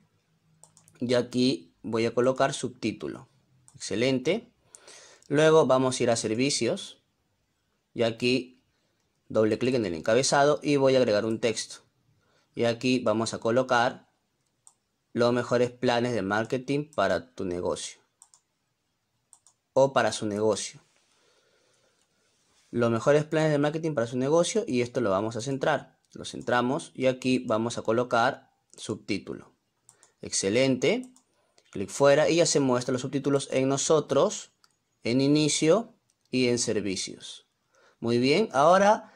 Y aquí voy a colocar subtítulo. Excelente. Luego vamos a ir a servicios. Y aquí doble clic en el encabezado y voy a agregar un texto. Y aquí vamos a colocar los mejores planes de marketing para tu negocio. O para su negocio los mejores planes de marketing para su negocio y esto lo vamos a centrar. Lo centramos y aquí vamos a colocar subtítulo. Excelente. Clic fuera y ya se muestran los subtítulos en nosotros, en inicio y en servicios. Muy bien, ahora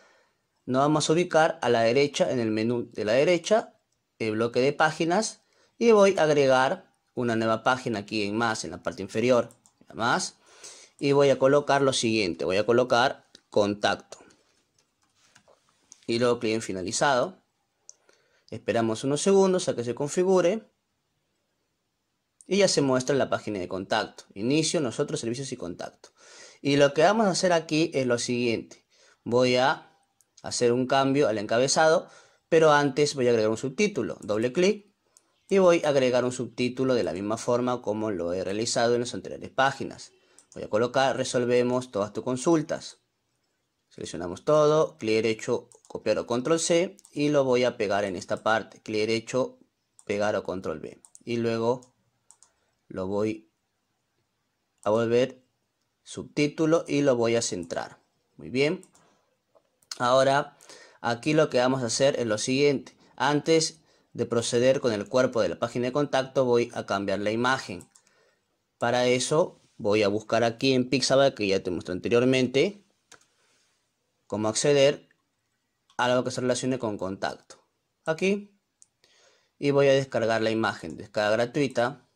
nos vamos a ubicar a la derecha, en el menú de la derecha, el bloque de páginas y voy a agregar una nueva página aquí en más, en la parte inferior, más, y voy a colocar lo siguiente, voy a colocar contacto. Y luego clic en finalizado. Esperamos unos segundos a que se configure. Y ya se muestra la página de contacto. Inicio, nosotros, servicios y contacto. Y lo que vamos a hacer aquí es lo siguiente. Voy a hacer un cambio al encabezado, pero antes voy a agregar un subtítulo. Doble clic y voy a agregar un subtítulo de la misma forma como lo he realizado en las anteriores páginas. Voy a colocar resolvemos todas tus consultas. Presionamos todo, clic derecho, copiar o control C y lo voy a pegar en esta parte. Clic derecho, pegar o control B. Y luego lo voy a volver subtítulo y lo voy a centrar. Muy bien. Ahora, aquí lo que vamos a hacer es lo siguiente. Antes de proceder con el cuerpo de la página de contacto, voy a cambiar la imagen. Para eso, voy a buscar aquí en Pixabay, que ya te mostré anteriormente cómo acceder a algo que se relacione con contacto. Aquí. Y voy a descargar la imagen. Descarga gratuita.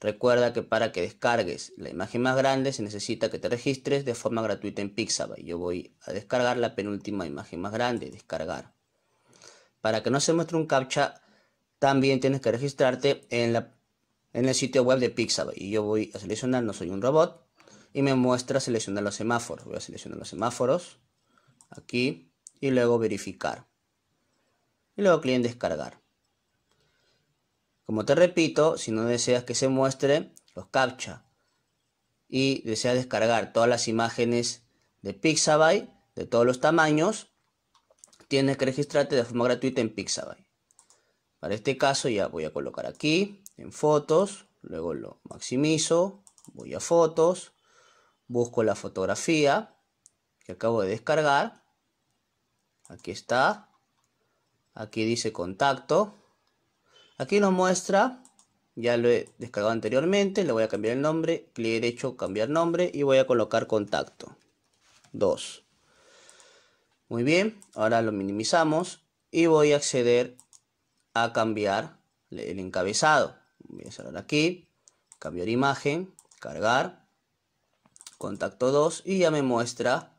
Recuerda que para que descargues la imagen más grande se necesita que te registres de forma gratuita en Pixabay. Yo voy a descargar la penúltima imagen más grande. Descargar. Para que no se muestre un captcha, también tienes que registrarte en, en el sitio web de Pixabay. Y yo voy a seleccionar No soy un robot. Y me muestra seleccionar los semáforos. Voy a seleccionar los semáforos aquí y luego verificar. Y luego clic en descargar. Como te repito, si no deseas que se muestre los captcha y deseas descargar todas las imágenes de Pixabay de todos los tamaños, tienes que registrarte de forma gratuita en Pixabay. Para este caso ya voy a colocar aquí en fotos, luego lo maximizo, voy a fotos, busco la fotografía que acabo de descargar Aquí está. Aquí dice contacto. Aquí nos muestra, ya lo he descargado anteriormente, le voy a cambiar el nombre, clic derecho, cambiar nombre y voy a colocar contacto. 2. Muy bien, ahora lo minimizamos y voy a acceder a cambiar el encabezado. Voy a cerrar aquí, cambiar imagen, cargar, contacto 2 y ya me muestra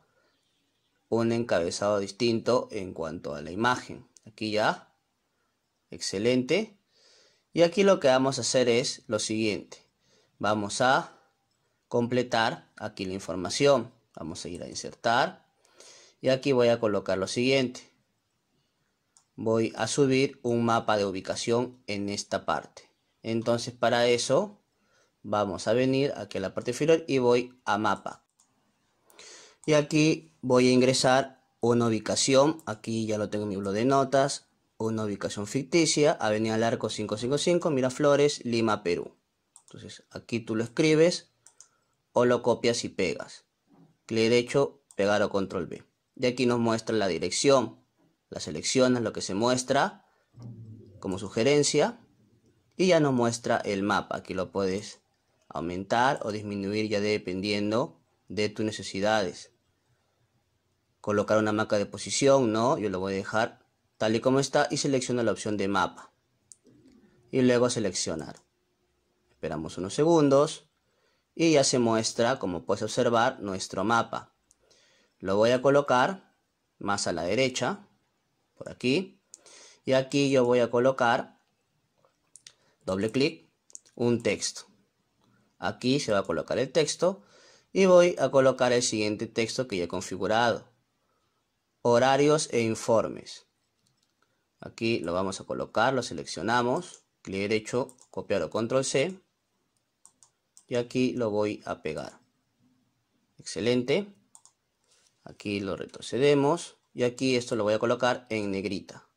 un encabezado distinto en cuanto a la imagen. Aquí ya. Excelente. Y aquí lo que vamos a hacer es lo siguiente. Vamos a completar aquí la información. Vamos a ir a insertar. Y aquí voy a colocar lo siguiente. Voy a subir un mapa de ubicación en esta parte. Entonces para eso vamos a venir aquí a la parte inferior y voy a mapa. Y aquí voy a ingresar una ubicación, aquí ya lo tengo en mi blog de notas, una ubicación ficticia, Avenida Larco 555, Miraflores, Lima, Perú. Entonces aquí tú lo escribes o lo copias y pegas. Clic derecho, pegar o control B. Y aquí nos muestra la dirección, la seleccionas lo que se muestra como sugerencia. Y ya nos muestra el mapa. Aquí lo puedes aumentar o disminuir ya dependiendo de tus necesidades colocar una marca de posición, no, yo lo voy a dejar tal y como está y selecciono la opción de mapa. Y luego seleccionar. Esperamos unos segundos y ya se muestra, como puedes observar, nuestro mapa. Lo voy a colocar más a la derecha, por aquí. Y aquí yo voy a colocar, doble clic, un texto. Aquí se va a colocar el texto y voy a colocar el siguiente texto que ya he configurado horarios e informes. Aquí lo vamos a colocar, lo seleccionamos, clic derecho, copiar o control C. Y aquí lo voy a pegar. Excelente. Aquí lo retrocedemos. Y aquí esto lo voy a colocar en negrita.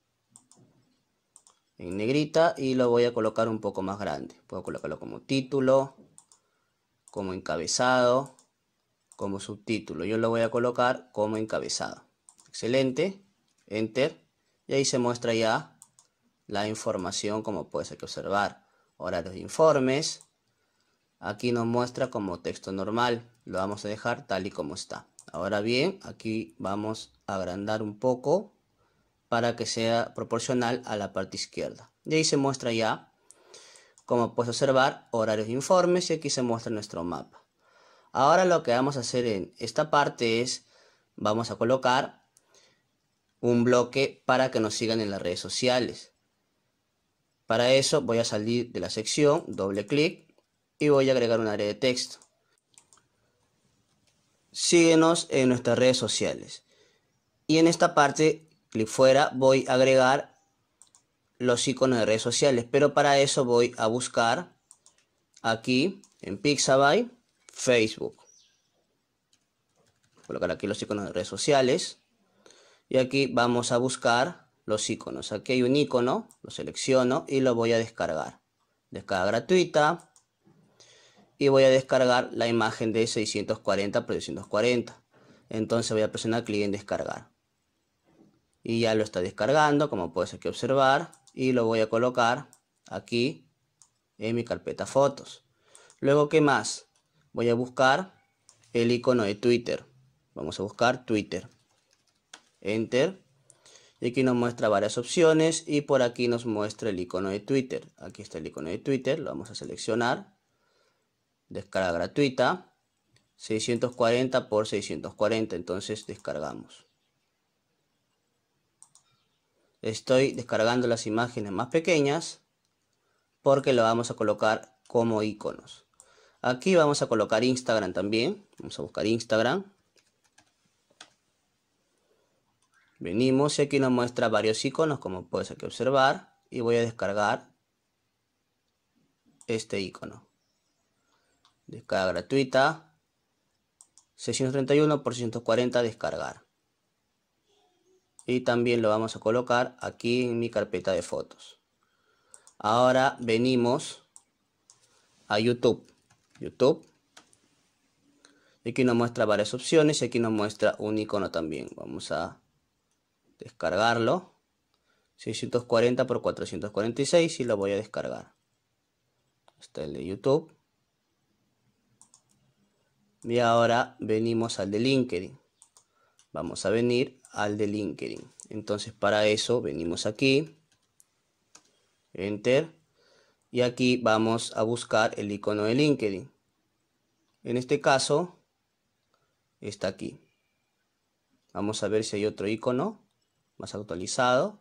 En negrita y lo voy a colocar un poco más grande. Puedo colocarlo como título, como encabezado, como subtítulo. Yo lo voy a colocar como encabezado. Excelente. Enter. Y ahí se muestra ya la información como puedes observar. Horarios de informes. Aquí nos muestra como texto normal. Lo vamos a dejar tal y como está. Ahora bien, aquí vamos a agrandar un poco para que sea proporcional a la parte izquierda. Y ahí se muestra ya, como puedes observar, horarios de informes y aquí se muestra nuestro mapa. Ahora lo que vamos a hacer en esta parte es, vamos a colocar un bloque para que nos sigan en las redes sociales. Para eso voy a salir de la sección, doble clic y voy a agregar un área de texto. Síguenos en nuestras redes sociales. Y en esta parte, clic fuera, voy a agregar los iconos de redes sociales. Pero para eso voy a buscar aquí en Pixabay, Facebook. Colocar aquí los iconos de redes sociales. Y aquí vamos a buscar los iconos. Aquí hay un icono, lo selecciono y lo voy a descargar. Descarga gratuita. Y voy a descargar la imagen de 640 por 240. Entonces voy a presionar clic en descargar. Y ya lo está descargando, como puedes aquí observar. Y lo voy a colocar aquí en mi carpeta fotos. Luego, ¿qué más? Voy a buscar el icono de Twitter. Vamos a buscar Twitter. Enter. Y aquí nos muestra varias opciones y por aquí nos muestra el icono de Twitter. Aquí está el icono de Twitter, lo vamos a seleccionar. Descarga gratuita. 640 por 640, entonces descargamos. Estoy descargando las imágenes más pequeñas porque lo vamos a colocar como iconos. Aquí vamos a colocar Instagram también. Vamos a buscar Instagram. Venimos y aquí nos muestra varios iconos como puedes aquí observar. Y voy a descargar este icono. Descarga gratuita. 631 por 140. descargar. Y también lo vamos a colocar aquí en mi carpeta de fotos. Ahora venimos a YouTube. YouTube. Y aquí nos muestra varias opciones y aquí nos muestra un icono también. Vamos a descargarlo. 640 por 446 y lo voy a descargar. Está el de YouTube. Y ahora venimos al de LinkedIn. Vamos a venir al de LinkedIn. Entonces para eso venimos aquí. Enter. Y aquí vamos a buscar el icono de LinkedIn. En este caso está aquí. Vamos a ver si hay otro icono más actualizado.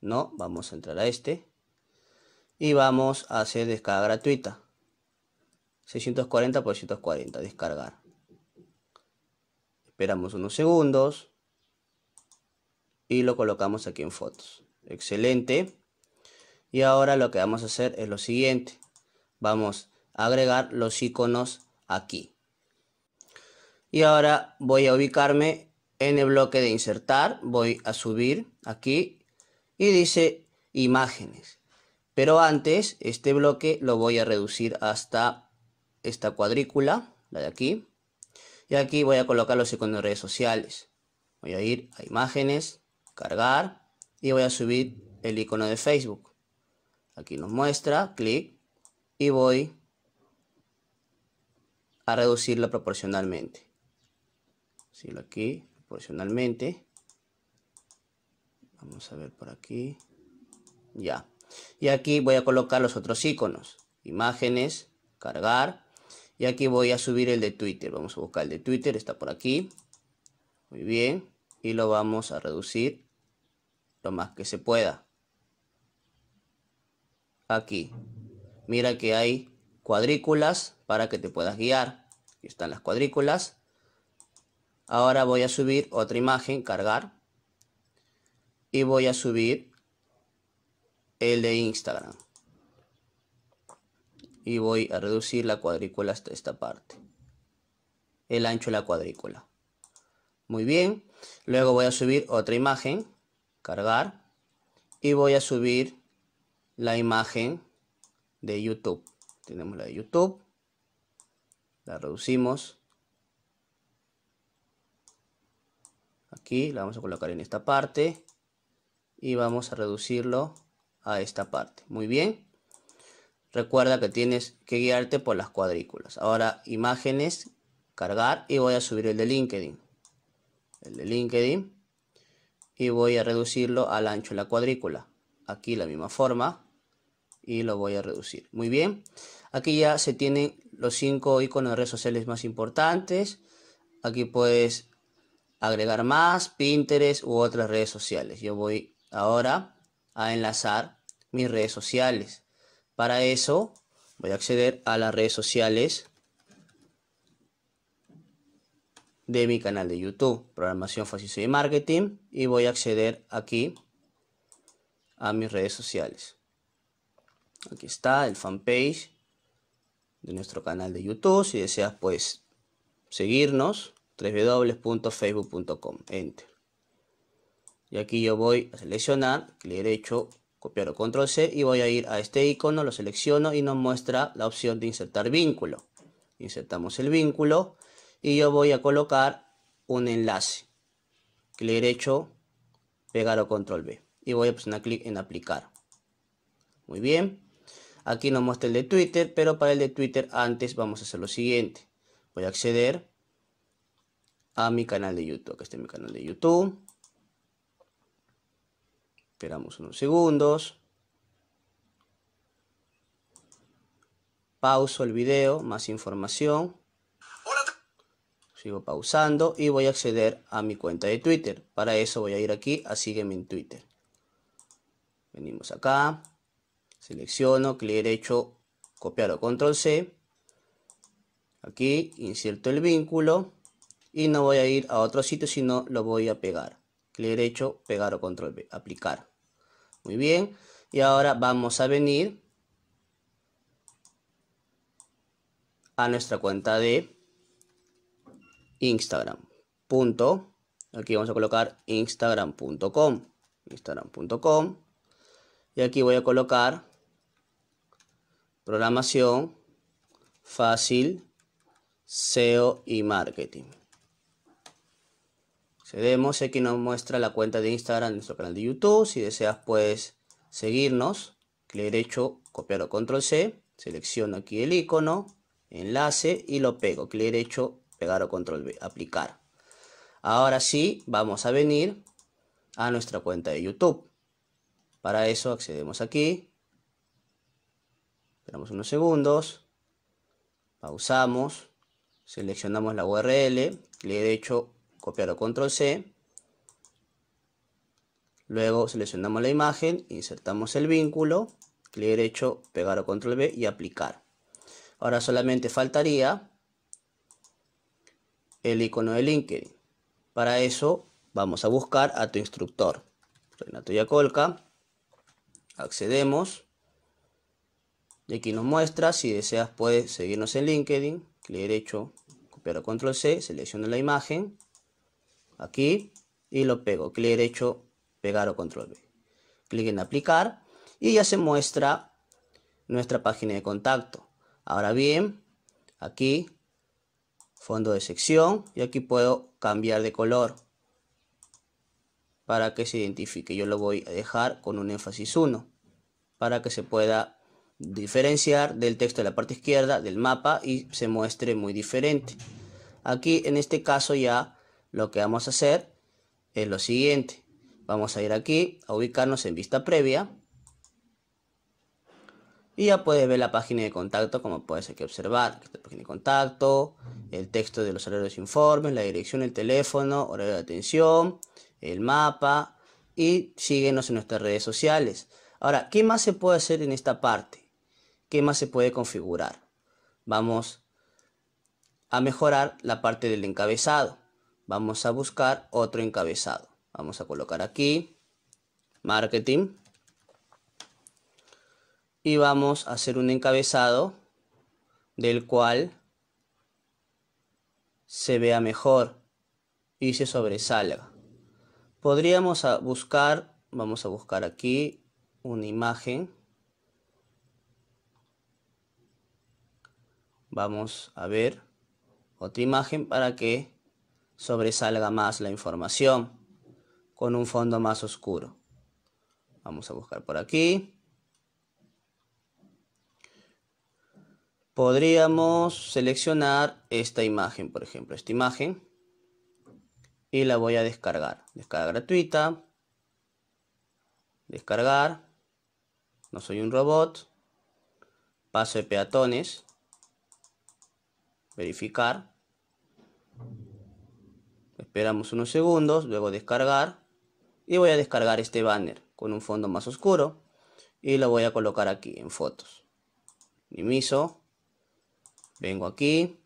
No, vamos a entrar a este. Y vamos a hacer descarga gratuita. 640 por 140 descargar. Esperamos unos segundos. Y lo colocamos aquí en fotos. Excelente. Y ahora lo que vamos a hacer es lo siguiente. Vamos a agregar los iconos aquí. Y ahora voy a ubicarme en el bloque de insertar voy a subir aquí y dice imágenes. Pero antes este bloque lo voy a reducir hasta esta cuadrícula, la de aquí. Y aquí voy a colocar los iconos de redes sociales. Voy a ir a imágenes, cargar y voy a subir el icono de Facebook. Aquí nos muestra, clic y voy a reducirlo proporcionalmente. Silo aquí, proporcionalmente. Vamos a ver por aquí. Ya. Y aquí voy a colocar los otros iconos. Imágenes, cargar. Y aquí voy a subir el de Twitter. Vamos a buscar el de Twitter. Está por aquí. Muy bien. Y lo vamos a reducir lo más que se pueda. Aquí. Mira que hay cuadrículas para que te puedas guiar. Aquí están las cuadrículas. Ahora voy a subir otra imagen, cargar. Y voy a subir el de Instagram. Y voy a reducir la cuadrícula hasta esta parte. El ancho de la cuadrícula. Muy bien. Luego voy a subir otra imagen. Cargar. Y voy a subir la imagen de YouTube. Tenemos la de YouTube. La reducimos. aquí, la vamos a colocar en esta parte y vamos a reducirlo a esta parte. Muy bien. Recuerda que tienes que guiarte por las cuadrículas. Ahora imágenes, cargar y voy a subir el de LinkedIn. El de LinkedIn y voy a reducirlo al ancho de la cuadrícula. Aquí la misma forma y lo voy a reducir. Muy bien. Aquí ya se tienen los cinco iconos de redes sociales más importantes. Aquí puedes agregar más, Pinterest u otras redes sociales. Yo voy ahora a enlazar mis redes sociales. Para eso voy a acceder a las redes sociales de mi canal de YouTube, Programación Fácil y Marketing, y voy a acceder aquí a mis redes sociales. Aquí está el fanpage de nuestro canal de YouTube. Si deseas, pues seguirnos www.facebook.com, enter. Y aquí yo voy a seleccionar, clic derecho, copiar o control C y voy a ir a este icono, lo selecciono y nos muestra la opción de insertar vínculo. Insertamos el vínculo y yo voy a colocar un enlace. Clic derecho, pegar o control B. Y voy a presionar clic en aplicar. Muy bien. Aquí nos muestra el de Twitter, pero para el de Twitter antes vamos a hacer lo siguiente. Voy a acceder a mi canal de YouTube. que este mi canal de YouTube. Esperamos unos segundos. Pauso el video, más información. Sigo pausando y voy a acceder a mi cuenta de Twitter. Para eso voy a ir aquí a Sígueme en Twitter. Venimos acá. Selecciono, clic derecho, copiar o control C. Aquí inserto el vínculo y no voy a ir a otro sitio, sino lo voy a pegar. Clic derecho, pegar o control B, aplicar. Muy bien, y ahora vamos a venir a nuestra cuenta de Instagram. Punto. Aquí vamos a colocar instagram.com. Instagram.com. Y aquí voy a colocar programación fácil, SEO y marketing. Accedemos aquí nos muestra la cuenta de Instagram, nuestro canal de YouTube. Si deseas puedes seguirnos, clic derecho, copiar o control C. Selecciono aquí el icono, enlace y lo pego. Clic derecho, pegar o control B, aplicar. Ahora sí, vamos a venir a nuestra cuenta de YouTube. Para eso accedemos aquí. Esperamos unos segundos. Pausamos. Seleccionamos la URL. Clic derecho, o control C, luego seleccionamos la imagen, insertamos el vínculo, clic derecho, pegar o control B y aplicar. Ahora solamente faltaría el icono de LinkedIn. Para eso vamos a buscar a tu instructor. Renato Yacolca. Accedemos. Y aquí nos muestra, si deseas puedes seguirnos en LinkedIn. Clic derecho, copiar o control C, selecciono la imagen aquí y lo pego. Clic derecho, pegar o control B. Clic en aplicar y ya se muestra nuestra página de contacto. Ahora bien, aquí fondo de sección y aquí puedo cambiar de color para que se identifique. Yo lo voy a dejar con un énfasis 1 para que se pueda diferenciar del texto de la parte izquierda del mapa y se muestre muy diferente. Aquí en este caso ya lo que vamos a hacer es lo siguiente. Vamos a ir aquí a ubicarnos en vista previa. Y ya puedes ver la página de contacto, como puedes aquí observar. Esta página de contacto, el texto de los horarios de informes, la dirección, el teléfono, horario de atención, el mapa. Y síguenos en nuestras redes sociales. Ahora, ¿qué más se puede hacer en esta parte? ¿Qué más se puede configurar? Vamos a mejorar la parte del encabezado vamos a buscar otro encabezado. Vamos a colocar aquí, marketing. Y vamos a hacer un encabezado del cual se vea mejor y se sobresalga. Podríamos buscar, vamos a buscar aquí una imagen. Vamos a ver otra imagen para que sobresalga más la información con un fondo más oscuro. Vamos a buscar por aquí. Podríamos seleccionar esta imagen, por ejemplo, esta imagen. Y la voy a descargar. Descarga gratuita. Descargar. No soy un robot. Paso de peatones. Verificar. Esperamos unos segundos, luego descargar. Y voy a descargar este banner con un fondo más oscuro. Y lo voy a colocar aquí en fotos. Minimizo. Vengo aquí.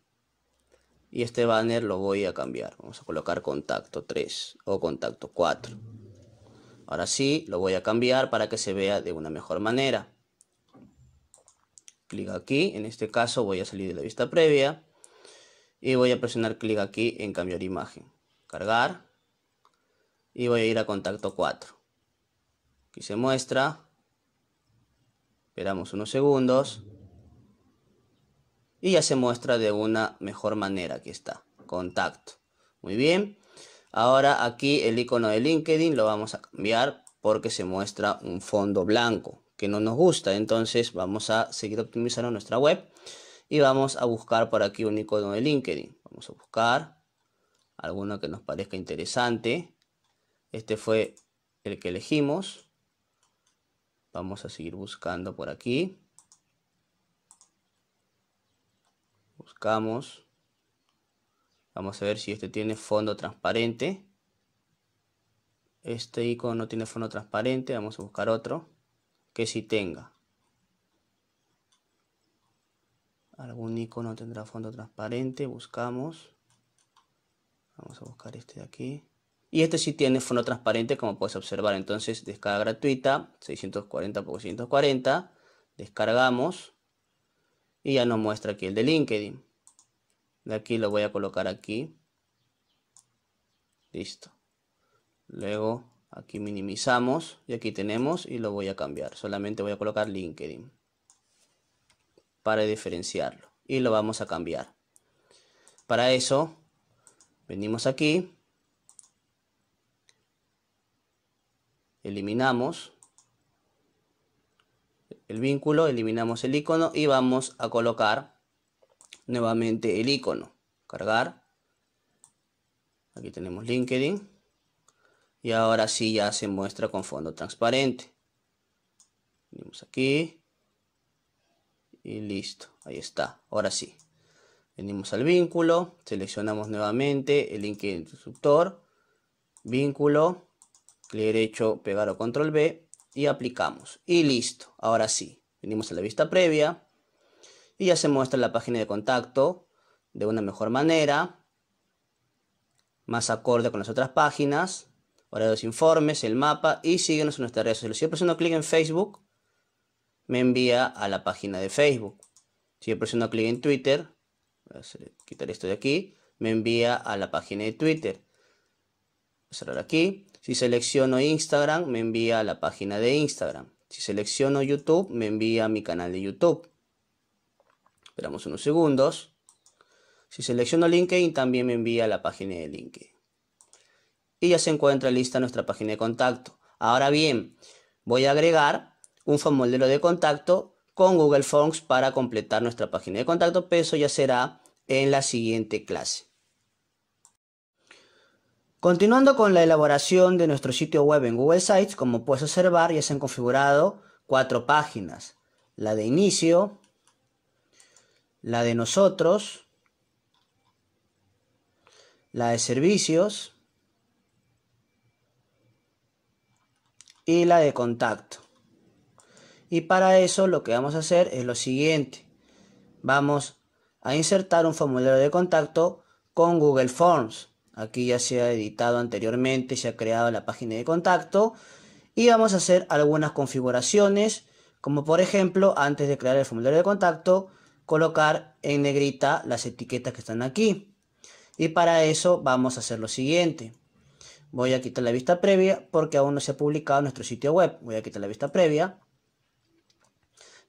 Y este banner lo voy a cambiar. Vamos a colocar contacto 3 o contacto 4. Ahora sí, lo voy a cambiar para que se vea de una mejor manera. Clic aquí. En este caso voy a salir de la vista previa. Y voy a presionar clic aquí en cambiar imagen cargar y voy a ir a contacto 4. Aquí se muestra, esperamos unos segundos y ya se muestra de una mejor manera, aquí está, contacto. Muy bien, ahora aquí el icono de LinkedIn lo vamos a cambiar porque se muestra un fondo blanco que no nos gusta, entonces vamos a seguir optimizando nuestra web y vamos a buscar por aquí un icono de LinkedIn. Vamos a buscar alguno que nos parezca interesante. Este fue el que elegimos. Vamos a seguir buscando por aquí. Buscamos. Vamos a ver si este tiene fondo transparente. Este icono no tiene fondo transparente. Vamos a buscar otro que sí tenga. Algún icono tendrá fondo transparente. Buscamos. Vamos a buscar este de aquí. Y este sí tiene fondo transparente, como puedes observar. Entonces, descarga gratuita, 640 por 640. Descargamos. Y ya nos muestra aquí el de LinkedIn. De aquí lo voy a colocar aquí. Listo. Luego aquí minimizamos y aquí tenemos y lo voy a cambiar. Solamente voy a colocar LinkedIn para diferenciarlo. Y lo vamos a cambiar. Para eso Venimos aquí. Eliminamos el vínculo, eliminamos el icono y vamos a colocar nuevamente el icono. Cargar. Aquí tenemos LinkedIn. Y ahora sí ya se muestra con fondo transparente. Venimos aquí. Y listo. Ahí está. Ahora sí. Venimos al vínculo, seleccionamos nuevamente el link instructor, vínculo, clic derecho, pegar o control B y aplicamos. Y listo, ahora sí, venimos a la vista previa y ya se muestra la página de contacto de una mejor manera, más acorde con las otras páginas, horarios informes, el mapa y síguenos en nuestras redes sociales. Si yo presiono clic en Facebook, me envía a la página de Facebook. Si yo presiono clic en Twitter, quitar esto de aquí, me envía a la página de Twitter. Voy a cerrar aquí. Si selecciono Instagram, me envía a la página de Instagram. Si selecciono YouTube, me envía a mi canal de YouTube. Esperamos unos segundos. Si selecciono LinkedIn, también me envía a la página de LinkedIn. Y ya se encuentra lista nuestra página de contacto. Ahora bien, voy a agregar un formulario de contacto con Google Forms para completar nuestra página de contacto, pero eso ya será en la siguiente clase. Continuando con la elaboración de nuestro sitio web en Google Sites, como puedes observar, ya se han configurado cuatro páginas. La de inicio, la de nosotros, la de servicios y la de contacto. Y para eso lo que vamos a hacer es lo siguiente. Vamos a insertar un formulario de contacto con Google Forms. Aquí ya se ha editado anteriormente, se ha creado la página de contacto y vamos a hacer algunas configuraciones, como por ejemplo, antes de crear el formulario de contacto, colocar en negrita las etiquetas que están aquí. Y para eso vamos a hacer lo siguiente. Voy a quitar la vista previa porque aún no se ha publicado nuestro sitio web. Voy a quitar la vista previa.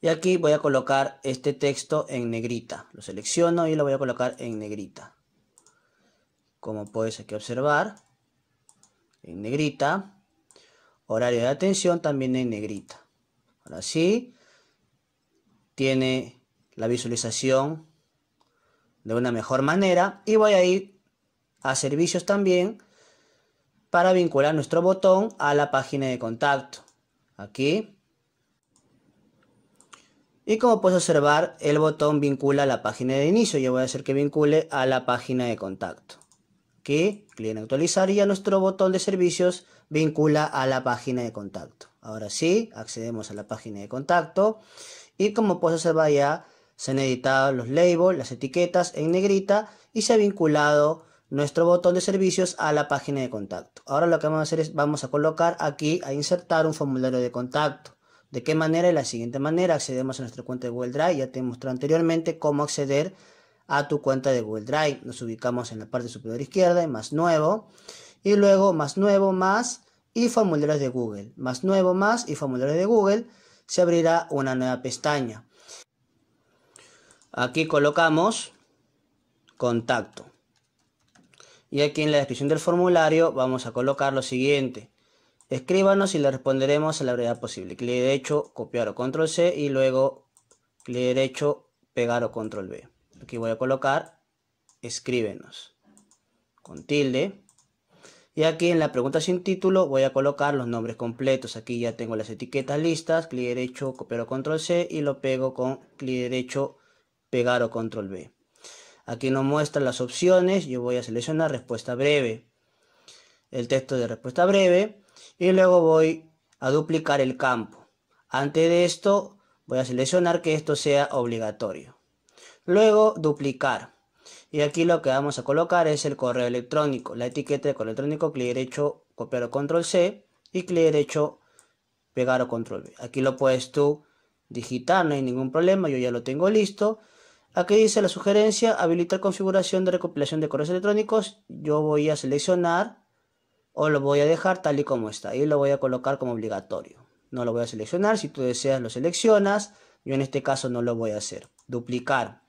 Y aquí voy a colocar este texto en negrita. Lo selecciono y lo voy a colocar en negrita. Como puedes aquí observar, en negrita. Horario de atención también en negrita. Ahora sí, tiene la visualización de una mejor manera. Y voy a ir a servicios también para vincular nuestro botón a la página de contacto. Aquí y como puedes observar, el botón vincula a la página de inicio. Yo voy a hacer que vincule a la página de contacto. Aquí, clic en actualizar y ya nuestro botón de servicios vincula a la página de contacto. Ahora sí, accedemos a la página de contacto. Y como puedes observar ya, se han editado los labels, las etiquetas en negrita y se ha vinculado nuestro botón de servicios a la página de contacto. Ahora lo que vamos a hacer es, vamos a colocar aquí, a insertar un formulario de contacto. ¿De qué manera? De la siguiente manera, accedemos a nuestra cuenta de Google Drive. Ya te he anteriormente cómo acceder a tu cuenta de Google Drive. Nos ubicamos en la parte superior izquierda, y más nuevo, y luego más nuevo, más y formularios de Google. Más nuevo, más y formularios de Google, se abrirá una nueva pestaña. Aquí colocamos contacto. Y aquí en la descripción del formulario vamos a colocar lo siguiente. Escríbanos y le responderemos a la brevedad posible. Clic derecho, copiar o control C y luego clic derecho, pegar o control B. Aquí voy a colocar escríbenos con tilde. Y aquí en la pregunta sin título voy a colocar los nombres completos. Aquí ya tengo las etiquetas listas. Clic derecho, copiar o control C y lo pego con clic derecho, pegar o control B. Aquí nos muestra las opciones. Yo voy a seleccionar respuesta breve. El texto de respuesta breve y luego voy a duplicar el campo. Antes de esto voy a seleccionar que esto sea obligatorio. Luego duplicar. Y aquí lo que vamos a colocar es el correo electrónico, la etiqueta de correo electrónico, clic derecho, copiar o control C y clic derecho, pegar o control V. Aquí lo puedes tú digitar, no hay ningún problema, yo ya lo tengo listo. Aquí dice la sugerencia, habilitar configuración de recopilación de correos electrónicos. Yo voy a seleccionar o lo voy a dejar tal y como está y lo voy a colocar como obligatorio. No lo voy a seleccionar, si tú deseas lo seleccionas, yo en este caso no lo voy a hacer. Duplicar.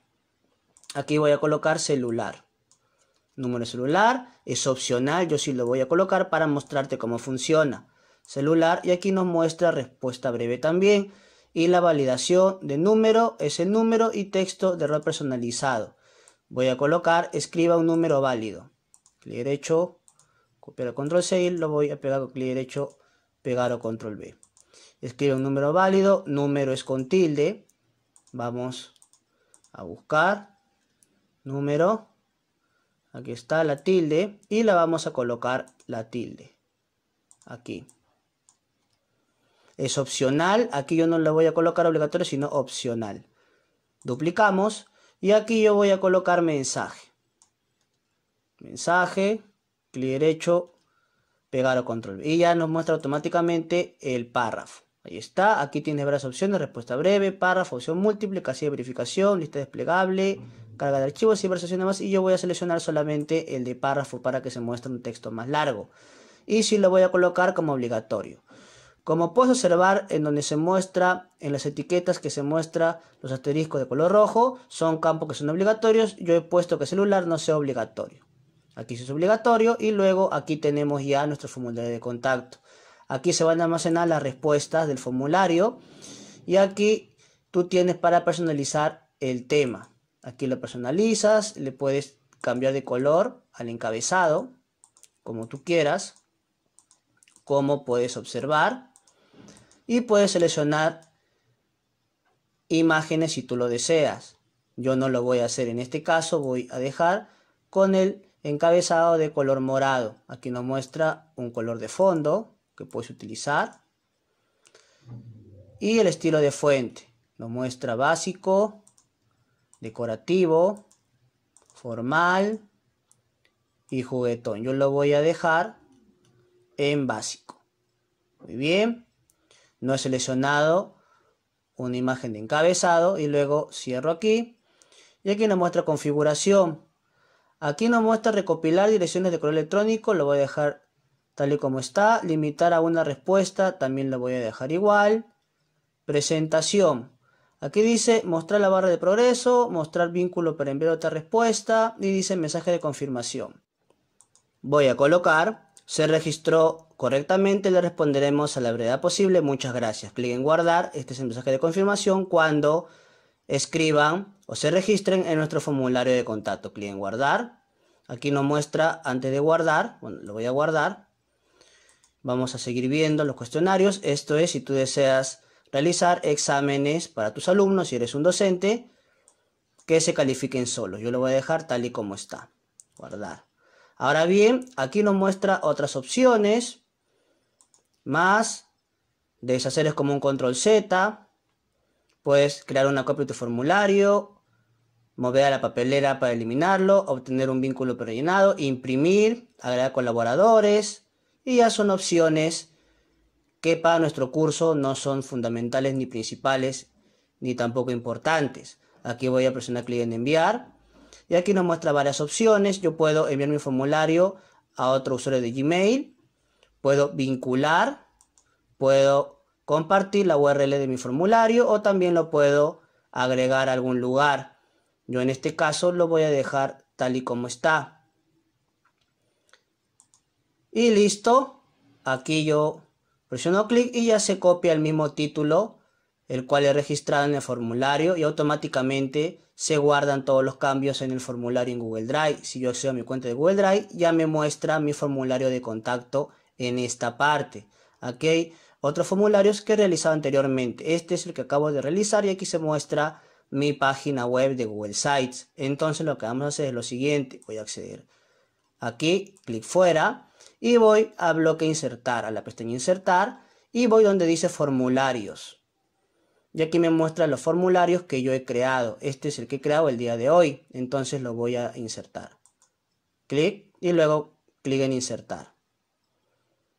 Aquí voy a colocar celular. Número celular es opcional, yo sí lo voy a colocar para mostrarte cómo funciona. Celular y aquí nos muestra respuesta breve también. Y la validación de número es el número y texto de error personalizado. Voy a colocar escriba un número válido. Clic derecho, pero control c lo voy a pegar con clic derecho, pegar o control B. Escribe un número válido, número es con tilde. Vamos a buscar número. Aquí está la tilde y la vamos a colocar la tilde. Aquí. Es opcional, aquí yo no la voy a colocar obligatorio, sino opcional. Duplicamos y aquí yo voy a colocar mensaje. Mensaje clic derecho, pegar o control. Y ya nos muestra automáticamente el párrafo. Ahí está, aquí tiene varias opciones, respuesta breve, párrafo, opción múltiple, casilla de verificación, lista desplegable, carga de archivos y varias opciones más. Y yo voy a seleccionar solamente el de párrafo para que se muestre un texto más largo. Y sí, lo voy a colocar como obligatorio. Como puedes observar, en donde se muestra, en las etiquetas que se muestra los asteriscos de color rojo, son campos que son obligatorios. Yo he puesto que celular no sea obligatorio. Aquí es obligatorio y luego aquí tenemos ya nuestro formulario de contacto. Aquí se van a almacenar las respuestas del formulario y aquí tú tienes para personalizar el tema. Aquí lo personalizas, le puedes cambiar de color al encabezado, como tú quieras, como puedes observar. Y puedes seleccionar imágenes si tú lo deseas. Yo no lo voy a hacer en este caso, voy a dejar con el encabezado de color morado. Aquí nos muestra un color de fondo que puedes utilizar. Y el estilo de fuente. Nos muestra básico, decorativo, formal y juguetón. Yo lo voy a dejar en básico. Muy bien. No he seleccionado una imagen de encabezado y luego cierro aquí. Y aquí nos muestra configuración. Aquí nos muestra recopilar direcciones de correo electrónico, lo voy a dejar tal y como está. Limitar a una respuesta, también lo voy a dejar igual. Presentación. Aquí dice mostrar la barra de progreso, mostrar vínculo para enviar otra respuesta y dice mensaje de confirmación. Voy a colocar, se registró correctamente, le responderemos a la brevedad posible. Muchas gracias. Clic en guardar, este es el mensaje de confirmación cuando escriban o se registren en nuestro formulario de contacto. Clic en guardar. Aquí nos muestra antes de guardar. Bueno, lo voy a guardar. Vamos a seguir viendo los cuestionarios. Esto es si tú deseas realizar exámenes para tus alumnos, si eres un docente, que se califiquen solo Yo lo voy a dejar tal y como está. Guardar. Ahora bien, aquí nos muestra otras opciones. Más, deshacer es como un control Z, Puedes crear una copia de tu formulario, mover a la papelera para eliminarlo, obtener un vínculo prellenado, imprimir, agregar colaboradores y ya son opciones que para nuestro curso no son fundamentales ni principales ni tampoco importantes. Aquí voy a presionar clic en enviar y aquí nos muestra varias opciones. Yo puedo enviar mi formulario a otro usuario de Gmail, puedo vincular, puedo compartir la URL de mi formulario o también lo puedo agregar a algún lugar. Yo en este caso lo voy a dejar tal y como está. Y listo. Aquí yo presiono clic y ya se copia el mismo título, el cual he registrado en el formulario y automáticamente se guardan todos los cambios en el formulario en Google Drive. Si yo accedo a mi cuenta de Google Drive, ya me muestra mi formulario de contacto en esta parte. Aquí otros formularios que he realizado anteriormente. Este es el que acabo de realizar y aquí se muestra mi página web de Google Sites. Entonces lo que vamos a hacer es lo siguiente. Voy a acceder aquí, clic fuera y voy a bloque insertar, a la pestaña insertar y voy donde dice formularios. Y aquí me muestra los formularios que yo he creado. Este es el que he creado el día de hoy. Entonces lo voy a insertar. Clic y luego clic en insertar.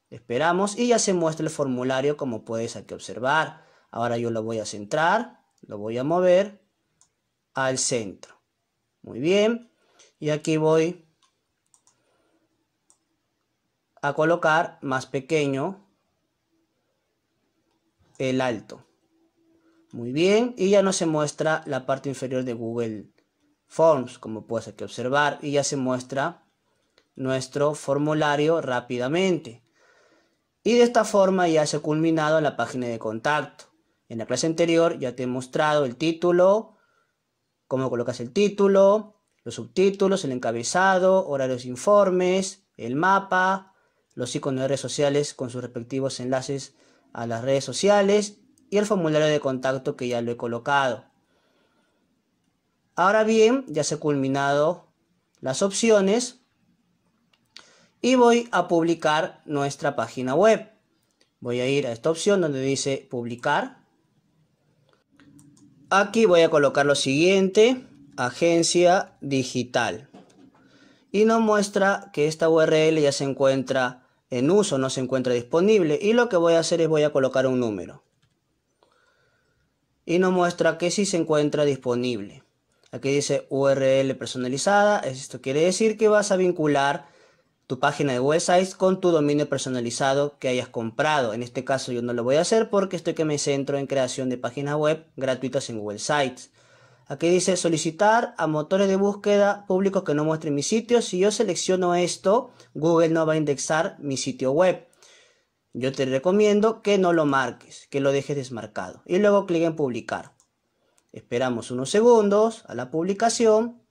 Esperamos y ya se muestra el formulario como puedes aquí observar. Ahora yo lo voy a centrar, lo voy a mover al centro. Muy bien. Y aquí voy a colocar más pequeño el alto. Muy bien. Y ya no se muestra la parte inferior de Google Forms, como puedes aquí observar. Y ya se muestra nuestro formulario rápidamente. Y de esta forma ya se ha culminado la página de contacto. En la clase anterior ya te he mostrado el título, cómo colocas el título, los subtítulos, el encabezado, horarios informes, el mapa, los iconos de redes sociales con sus respectivos enlaces a las redes sociales y el formulario de contacto que ya lo he colocado. Ahora bien, ya se ha culminado las opciones y voy a publicar nuestra página web. Voy a ir a esta opción donde dice publicar. Aquí voy a colocar lo siguiente, agencia digital. Y nos muestra que esta URL ya se encuentra en uso, no se encuentra disponible. Y lo que voy a hacer es voy a colocar un número. Y nos muestra que sí se encuentra disponible. Aquí dice URL personalizada. Esto quiere decir que vas a vincular tu página de websites con tu dominio personalizado que hayas comprado. En este caso yo no lo voy a hacer porque estoy que me centro en creación de páginas web gratuitas en Google Sites. Aquí dice solicitar a motores de búsqueda públicos que no muestren mi sitio. Si yo selecciono esto, Google no va a indexar mi sitio web. Yo te recomiendo que no lo marques, que lo dejes desmarcado. Y luego clic en publicar. Esperamos unos segundos a la publicación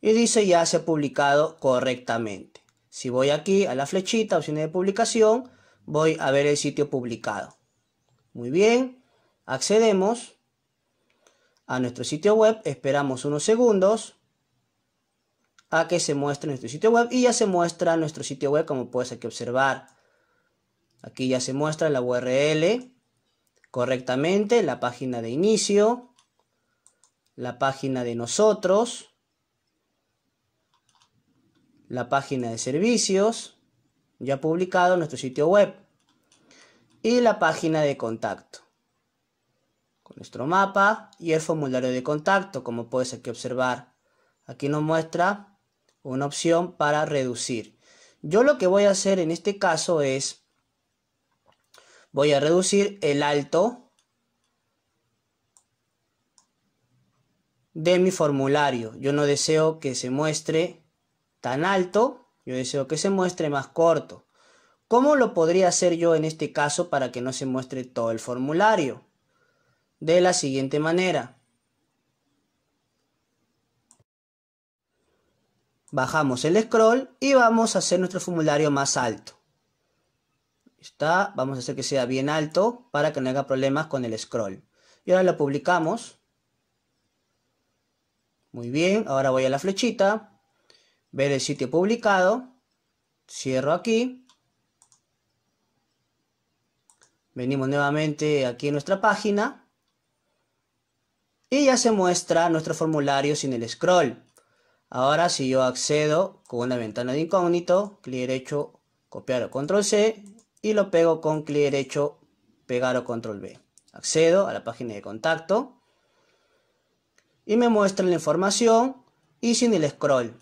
y dice ya se ha publicado correctamente. Si voy aquí a la flechita, opciones de publicación, voy a ver el sitio publicado. Muy bien, accedemos a nuestro sitio web, esperamos unos segundos a que se muestre nuestro sitio web y ya se muestra nuestro sitio web como puedes aquí observar. Aquí ya se muestra la URL correctamente, la página de inicio, la página de nosotros, la página de servicios, ya publicado en nuestro sitio web, y la página de contacto, con nuestro mapa y el formulario de contacto, como puedes aquí observar. Aquí nos muestra una opción para reducir. Yo lo que voy a hacer en este caso es, voy a reducir el alto de mi formulario. Yo no deseo que se muestre tan alto, yo deseo que se muestre más corto. ¿Cómo lo podría hacer yo en este caso para que no se muestre todo el formulario? De la siguiente manera. Bajamos el scroll y vamos a hacer nuestro formulario más alto. Está, vamos a hacer que sea bien alto para que no haga problemas con el scroll. Y ahora lo publicamos. Muy bien, ahora voy a la flechita, ver el sitio publicado, cierro aquí, venimos nuevamente aquí a nuestra página y ya se muestra nuestro formulario sin el scroll. Ahora si yo accedo con una ventana de incógnito, clic derecho, copiar o control C y lo pego con clic derecho, pegar o control B. Accedo a la página de contacto y me muestra la información y sin el scroll.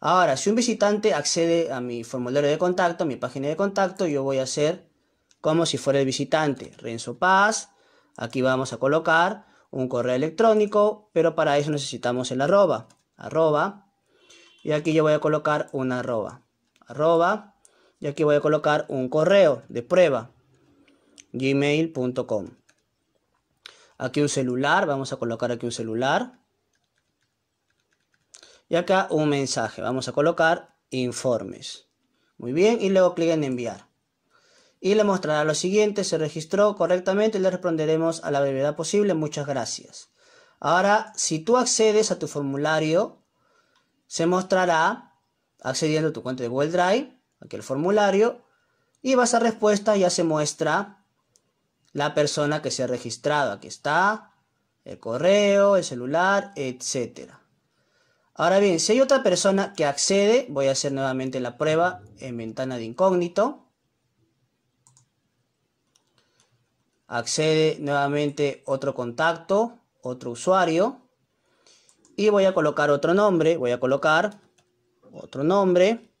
Ahora, si un visitante accede a mi formulario de contacto, a mi página de contacto, yo voy a hacer como si fuera el visitante, Renzo Paz. Aquí vamos a colocar un correo electrónico, pero para eso necesitamos el arroba, arroba. Y aquí yo voy a colocar un arroba, arroba. Y aquí voy a colocar un correo de prueba, gmail.com. Aquí un celular, vamos a colocar aquí un celular. Y acá un mensaje. Vamos a colocar informes. Muy bien, y luego clic en enviar. Y le mostrará lo siguiente, se registró correctamente y le responderemos a la brevedad posible. Muchas gracias. Ahora, si tú accedes a tu formulario, se mostrará accediendo a tu cuenta de Google Drive, el formulario, y vas a respuesta, ya se muestra la persona que se ha registrado. Aquí está, el correo, el celular, etcétera. Ahora bien, si hay otra persona que accede, voy a hacer nuevamente la prueba en ventana de incógnito. Accede nuevamente otro contacto, otro usuario. Y voy a colocar otro nombre, voy a colocar otro nombre.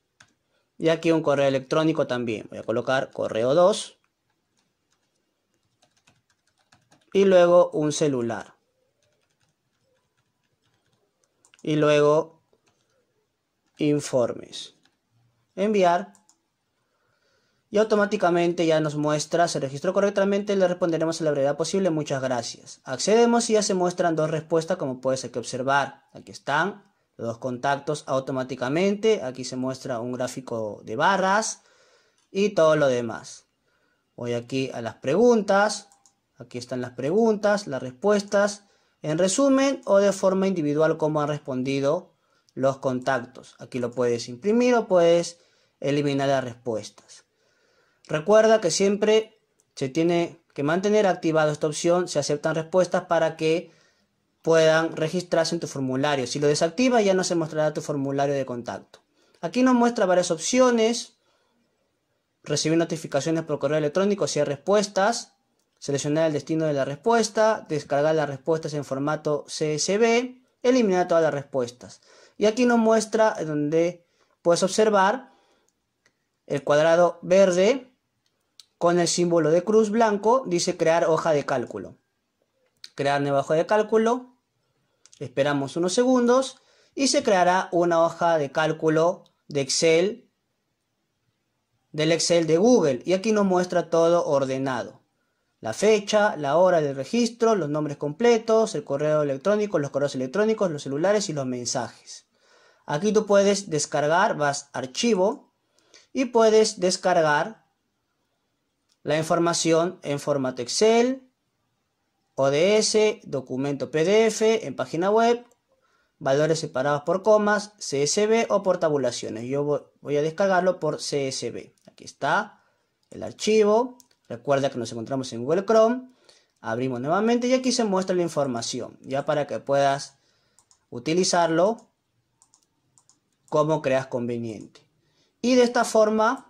Y aquí un correo electrónico también. Voy a colocar correo 2. Y luego un celular. y luego informes. Enviar. Y automáticamente ya nos muestra, se registró correctamente, le responderemos a la brevedad posible, muchas gracias. Accedemos y ya se muestran dos respuestas como puedes observar. Aquí están los dos contactos automáticamente, aquí se muestra un gráfico de barras y todo lo demás. Voy aquí a las preguntas, aquí están las preguntas, las respuestas en resumen o de forma individual, cómo han respondido los contactos. Aquí lo puedes imprimir o puedes eliminar las respuestas. Recuerda que siempre se tiene que mantener activada esta opción, se aceptan respuestas para que puedan registrarse en tu formulario. Si lo desactivas ya no se mostrará tu formulario de contacto. Aquí nos muestra varias opciones, recibir notificaciones por correo electrónico si hay respuestas, seleccionar el destino de la respuesta, descargar las respuestas en formato CSV, eliminar todas las respuestas. Y aquí nos muestra donde puedes observar el cuadrado verde con el símbolo de cruz blanco, dice crear hoja de cálculo. Crear nueva hoja de cálculo, esperamos unos segundos y se creará una hoja de cálculo de Excel, del Excel de Google. Y aquí nos muestra todo ordenado. La fecha, la hora del registro, los nombres completos, el correo electrónico, los correos electrónicos, los celulares y los mensajes. Aquí tú puedes descargar, vas archivo y puedes descargar la información en formato Excel, ODS, documento PDF, en página web, valores separados por comas, CSV o por tabulaciones. Yo voy a descargarlo por CSV. Aquí está el archivo Recuerda que nos encontramos en Google Chrome. Abrimos nuevamente y aquí se muestra la información, ya para que puedas utilizarlo como creas conveniente. Y de esta forma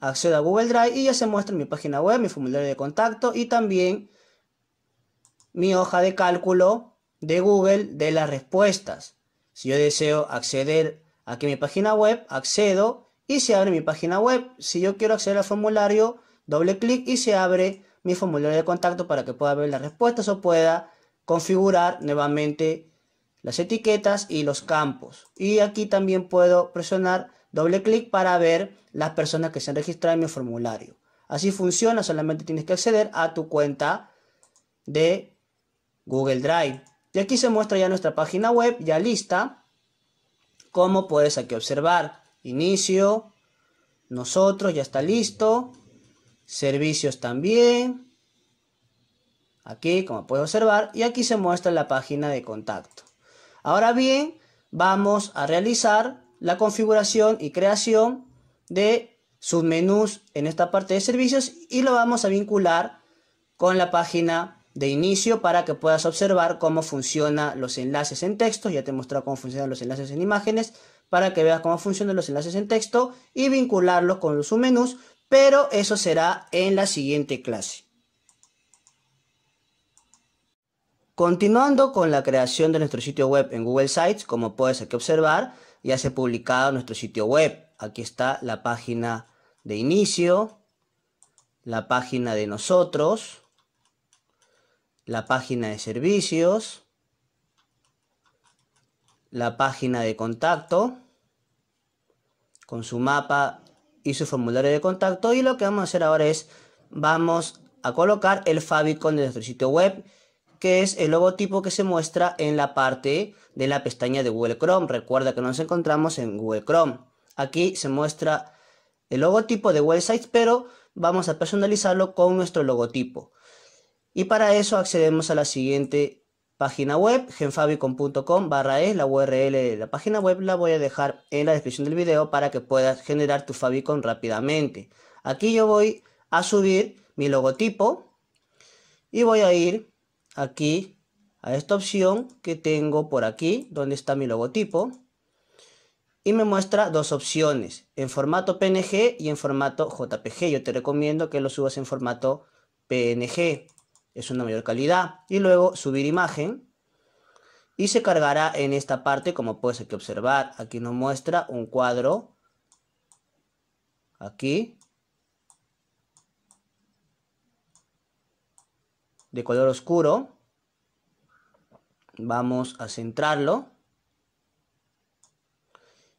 accedo a Google Drive y ya se muestra mi página web, mi formulario de contacto y también mi hoja de cálculo de Google de las respuestas. Si yo deseo acceder aquí a mi página web, accedo y se abre mi página web. Si yo quiero acceder al formulario, doble clic y se abre mi formulario de contacto para que pueda ver las respuestas o pueda configurar nuevamente las etiquetas y los campos. Y aquí también puedo presionar doble clic para ver las personas que se han registrado en mi formulario. Así funciona, solamente tienes que acceder a tu cuenta de Google Drive. Y aquí se muestra ya nuestra página web, ya lista. Como puedes aquí observar, inicio, nosotros, ya está listo. Servicios también. Aquí, como puedes observar, y aquí se muestra la página de contacto. Ahora bien, vamos a realizar la configuración y creación de submenús en esta parte de servicios y lo vamos a vincular con la página de inicio para que puedas observar cómo funcionan los enlaces en texto. Ya te he mostrado cómo funcionan los enlaces en imágenes para que veas cómo funcionan los enlaces en texto y vincularlos con los submenús pero eso será en la siguiente clase. Continuando con la creación de nuestro sitio web en Google Sites, como puedes aquí observar, ya se ha publicado nuestro sitio web. Aquí está la página de inicio, la página de nosotros, la página de servicios, la página de contacto, con su mapa y su formulario de contacto. Y lo que vamos a hacer ahora es, vamos a colocar el favicon de nuestro sitio web, que es el logotipo que se muestra en la parte de la pestaña de Google Chrome. Recuerda que nos encontramos en Google Chrome. Aquí se muestra el logotipo de Website, pero vamos a personalizarlo con nuestro logotipo. Y para eso accedemos a la siguiente página web, genfabicon.com barra es, la URL de la página web la voy a dejar en la descripción del video para que puedas generar tu Fabicon rápidamente. Aquí yo voy a subir mi logotipo y voy a ir aquí a esta opción que tengo por aquí, donde está mi logotipo, y me muestra dos opciones, en formato PNG y en formato JPG. Yo te recomiendo que lo subas en formato PNG es una mayor calidad. Y luego subir imagen y se cargará en esta parte como puedes aquí observar. Aquí nos muestra un cuadro. Aquí. De color oscuro. Vamos a centrarlo.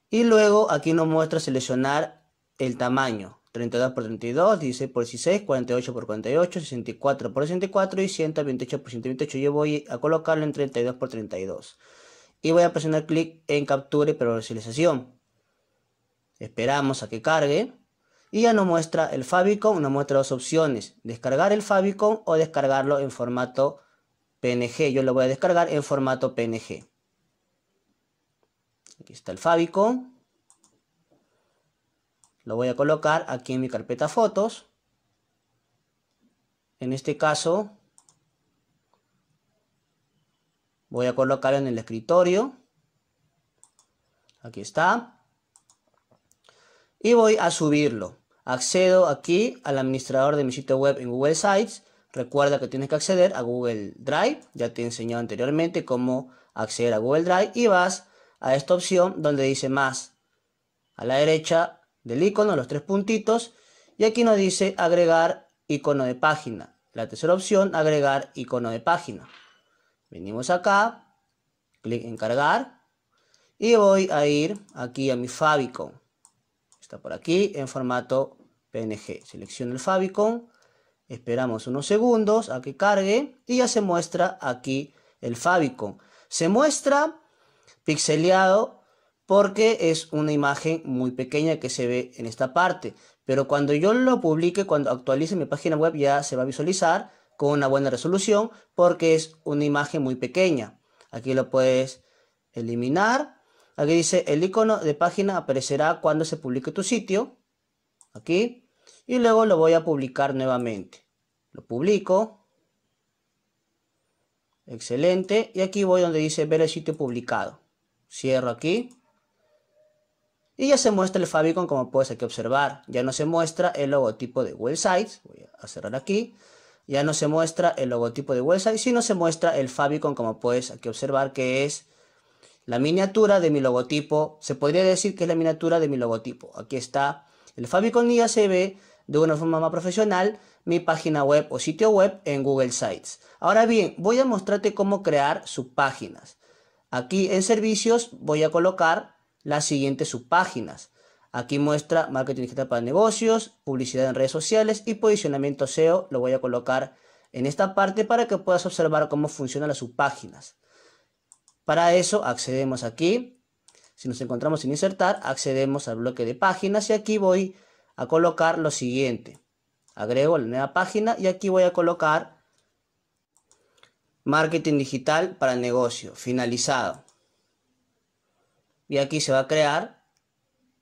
Y luego aquí nos muestra seleccionar el tamaño. 32 por 32, 16 por 16, 48 por 48, 64 por 64 y 128 por 128. Yo voy a colocarlo en 32 por 32. Y voy a presionar clic en captura y personalización. Esperamos a que cargue. Y ya nos muestra el favicon, nos muestra dos opciones. Descargar el favicon o descargarlo en formato PNG. Yo lo voy a descargar en formato PNG. Aquí está el favicon. Lo voy a colocar aquí en mi carpeta fotos. En este caso, voy a colocar en el escritorio. Aquí está. Y voy a subirlo. Accedo aquí al administrador de mi sitio web en Google Sites. Recuerda que tienes que acceder a Google Drive. Ya te he enseñado anteriormente cómo acceder a Google Drive. Y vas a esta opción donde dice más. A la derecha del icono, los tres puntitos, y aquí nos dice agregar icono de página. La tercera opción, agregar icono de página. Venimos acá, clic en cargar, y voy a ir aquí a mi favicon. Está por aquí en formato PNG. Selecciono el favicon, esperamos unos segundos a que cargue, y ya se muestra aquí el favicon. Se muestra pixeleado porque es una imagen muy pequeña que se ve en esta parte. Pero cuando yo lo publique, cuando actualice mi página web, ya se va a visualizar con una buena resolución porque es una imagen muy pequeña. Aquí lo puedes eliminar. Aquí dice el icono de página aparecerá cuando se publique tu sitio. Aquí. Y luego lo voy a publicar nuevamente. Lo publico. Excelente. Y aquí voy donde dice ver el sitio publicado. Cierro aquí. Y ya se muestra el favicon como puedes aquí observar. Ya no se muestra el logotipo de Sites Voy a cerrar aquí. Ya no se muestra el logotipo de website, sino se muestra el favicon como puedes aquí observar que es la miniatura de mi logotipo. Se podría decir que es la miniatura de mi logotipo. Aquí está el favicon y ya se ve de una forma más profesional mi página web o sitio web en Google Sites. Ahora bien, voy a mostrarte cómo crear subpáginas. Aquí en servicios voy a colocar las siguientes subpáginas. Aquí muestra marketing digital para negocios, publicidad en redes sociales y posicionamiento SEO. Lo voy a colocar en esta parte para que puedas observar cómo funcionan las subpáginas. Para eso accedemos aquí. Si nos encontramos en insertar, accedemos al bloque de páginas y aquí voy a colocar lo siguiente. Agrego la nueva página y aquí voy a colocar marketing digital para negocio. Finalizado y aquí se va a crear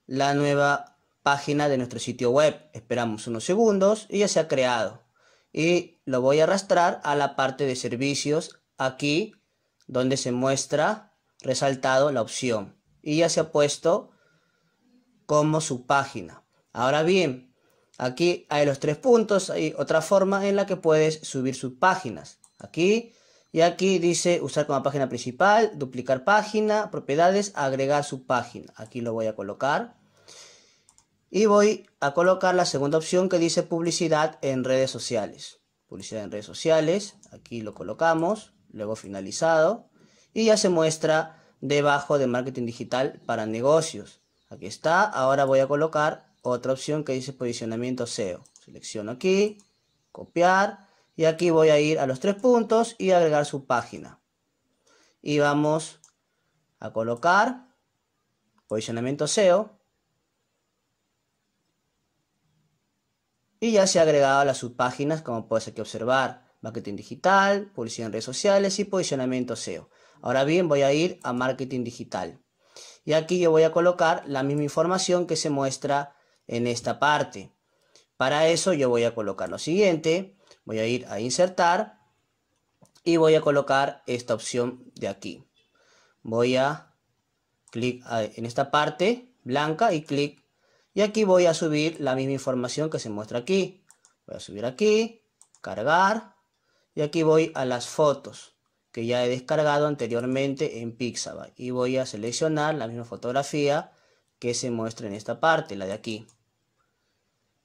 la nueva página de nuestro sitio web. Esperamos unos segundos y ya se ha creado. Y lo voy a arrastrar a la parte de servicios aquí donde se muestra resaltado la opción. Y ya se ha puesto como su página. Ahora bien, aquí hay los tres puntos. Hay otra forma en la que puedes subir sus páginas. Aquí y aquí dice usar como página principal, duplicar página, propiedades, agregar su página. Aquí lo voy a colocar. Y voy a colocar la segunda opción que dice publicidad en redes sociales. Publicidad en redes sociales. Aquí lo colocamos. Luego finalizado. Y ya se muestra debajo de marketing digital para negocios. Aquí está. Ahora voy a colocar otra opción que dice posicionamiento SEO. Selecciono aquí. Copiar. Y aquí voy a ir a los tres puntos y agregar su página. Y vamos a colocar posicionamiento SEO. Y ya se ha agregado las subpáginas, como puedes aquí observar, marketing digital, publicidad en redes sociales y posicionamiento SEO. Ahora bien, voy a ir a marketing digital. Y aquí yo voy a colocar la misma información que se muestra en esta parte. Para eso yo voy a colocar lo siguiente. Voy a ir a insertar y voy a colocar esta opción de aquí. Voy a clic en esta parte blanca y clic. Y aquí voy a subir la misma información que se muestra aquí. Voy a subir aquí, cargar. Y aquí voy a las fotos que ya he descargado anteriormente en Pixabay. Y voy a seleccionar la misma fotografía que se muestra en esta parte, la de aquí.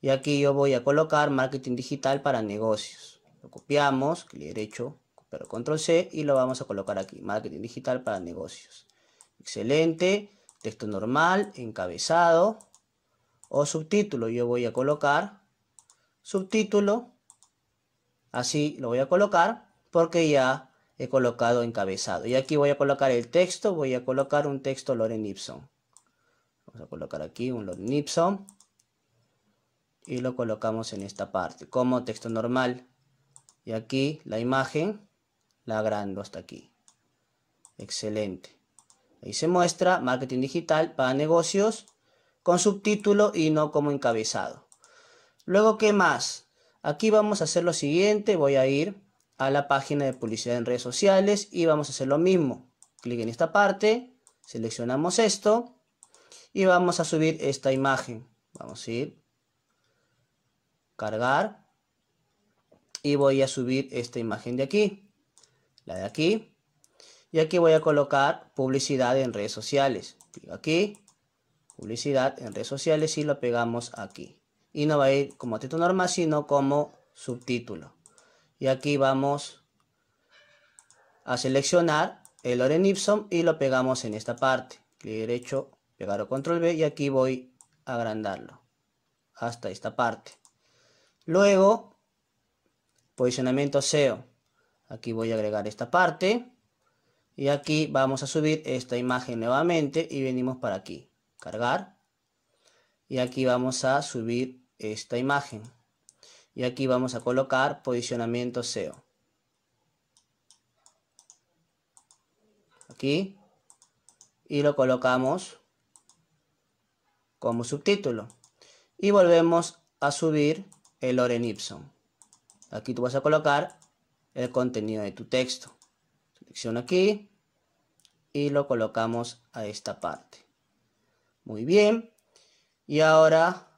Y aquí yo voy a colocar marketing digital para negocios. Lo copiamos, clic derecho, pero control C y lo vamos a colocar aquí. Marketing digital para negocios. Excelente. Texto normal, encabezado o subtítulo. Yo voy a colocar subtítulo. Así lo voy a colocar porque ya he colocado encabezado. Y aquí voy a colocar el texto. Voy a colocar un texto Loren ipsum Vamos a colocar aquí un Loren ipsum y lo colocamos en esta parte como texto normal y aquí la imagen la agrando hasta aquí excelente ahí se muestra marketing digital para negocios con subtítulo y no como encabezado luego qué más aquí vamos a hacer lo siguiente voy a ir a la página de publicidad en redes sociales y vamos a hacer lo mismo clic en esta parte seleccionamos esto y vamos a subir esta imagen vamos a ir cargar y voy a subir esta imagen de aquí, la de aquí, y aquí voy a colocar publicidad en redes sociales. Digo aquí, publicidad en redes sociales y lo pegamos aquí. Y no va a ir como título normal, sino como subtítulo. Y aquí vamos a seleccionar el Loren Ipsum y lo pegamos en esta parte. Clic derecho, pegar o control B y aquí voy a agrandarlo hasta esta parte. Luego, posicionamiento SEO. Aquí voy a agregar esta parte. Y aquí vamos a subir esta imagen nuevamente y venimos para aquí. Cargar. Y aquí vamos a subir esta imagen. Y aquí vamos a colocar posicionamiento SEO. Aquí. Y lo colocamos como subtítulo. Y volvemos a subir el Oren Ipson. Aquí tú vas a colocar el contenido de tu texto. Selecciono aquí y lo colocamos a esta parte. Muy bien. Y ahora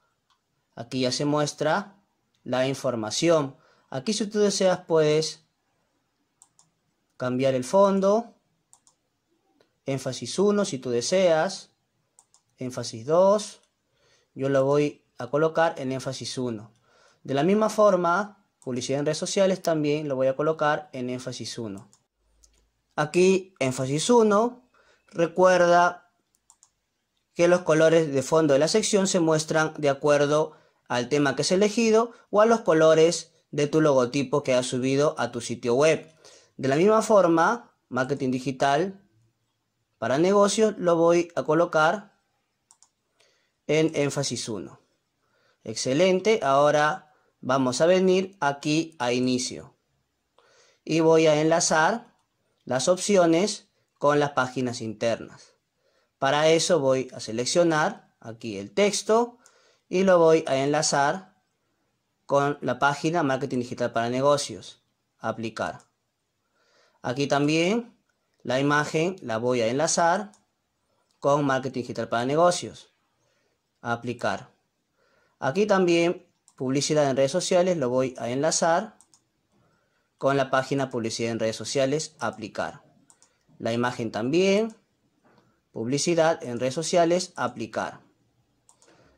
aquí ya se muestra la información. Aquí si tú deseas puedes cambiar el fondo. Énfasis 1 si tú deseas. Énfasis 2. Yo lo voy a colocar en énfasis 1. De la misma forma, publicidad en redes sociales también lo voy a colocar en énfasis 1. Aquí, énfasis 1, recuerda que los colores de fondo de la sección se muestran de acuerdo al tema que has elegido o a los colores de tu logotipo que has subido a tu sitio web. De la misma forma, marketing digital para negocios lo voy a colocar en énfasis 1. Excelente, ahora vamos a venir aquí a inicio y voy a enlazar las opciones con las páginas internas. Para eso voy a seleccionar aquí el texto y lo voy a enlazar con la página Marketing Digital para Negocios. Aplicar. Aquí también la imagen la voy a enlazar con Marketing Digital para Negocios. Aplicar. Aquí también publicidad en redes sociales, lo voy a enlazar con la página publicidad en redes sociales, aplicar. La imagen también, publicidad en redes sociales, aplicar.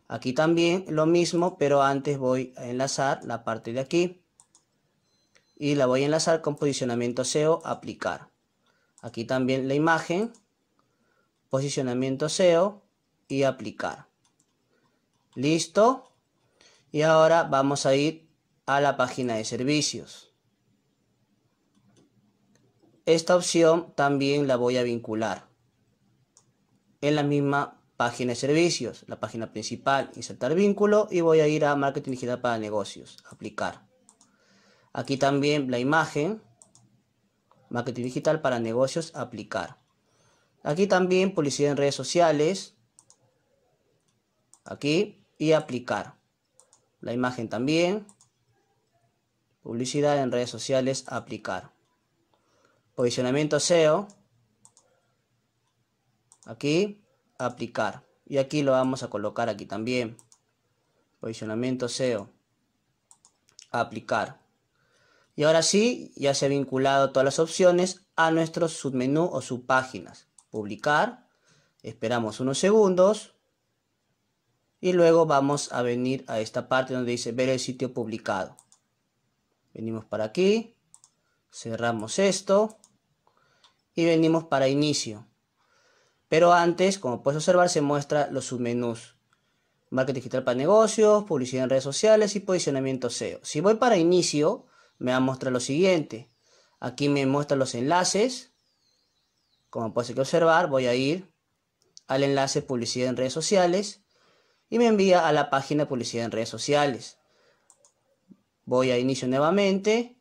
Aquí también lo mismo, pero antes voy a enlazar la parte de aquí y la voy a enlazar con posicionamiento SEO, aplicar. Aquí también la imagen, posicionamiento SEO y aplicar. Listo. Y ahora vamos a ir a la página de servicios. Esta opción también la voy a vincular en la misma página de servicios, la página principal, insertar vínculo y voy a ir a marketing digital para negocios, aplicar. Aquí también la imagen, marketing digital para negocios, aplicar. Aquí también publicidad en redes sociales, aquí y aplicar. La imagen también. Publicidad en redes sociales, aplicar. Posicionamiento SEO. Aquí, aplicar. Y aquí lo vamos a colocar aquí también. Posicionamiento SEO. Aplicar. Y ahora sí, ya se ha vinculado todas las opciones a nuestro submenú o subpáginas. Publicar. Esperamos unos segundos. Y luego vamos a venir a esta parte donde dice ver el sitio publicado. Venimos para aquí. Cerramos esto. Y venimos para inicio. Pero antes, como puedes observar, se muestra los submenús. Marketing digital para negocios, publicidad en redes sociales y posicionamiento SEO. Si voy para inicio, me va a mostrar lo siguiente. Aquí me muestra los enlaces. Como puedes observar, voy a ir al enlace publicidad en redes sociales y me envía a la página de publicidad en redes sociales. Voy a inicio nuevamente,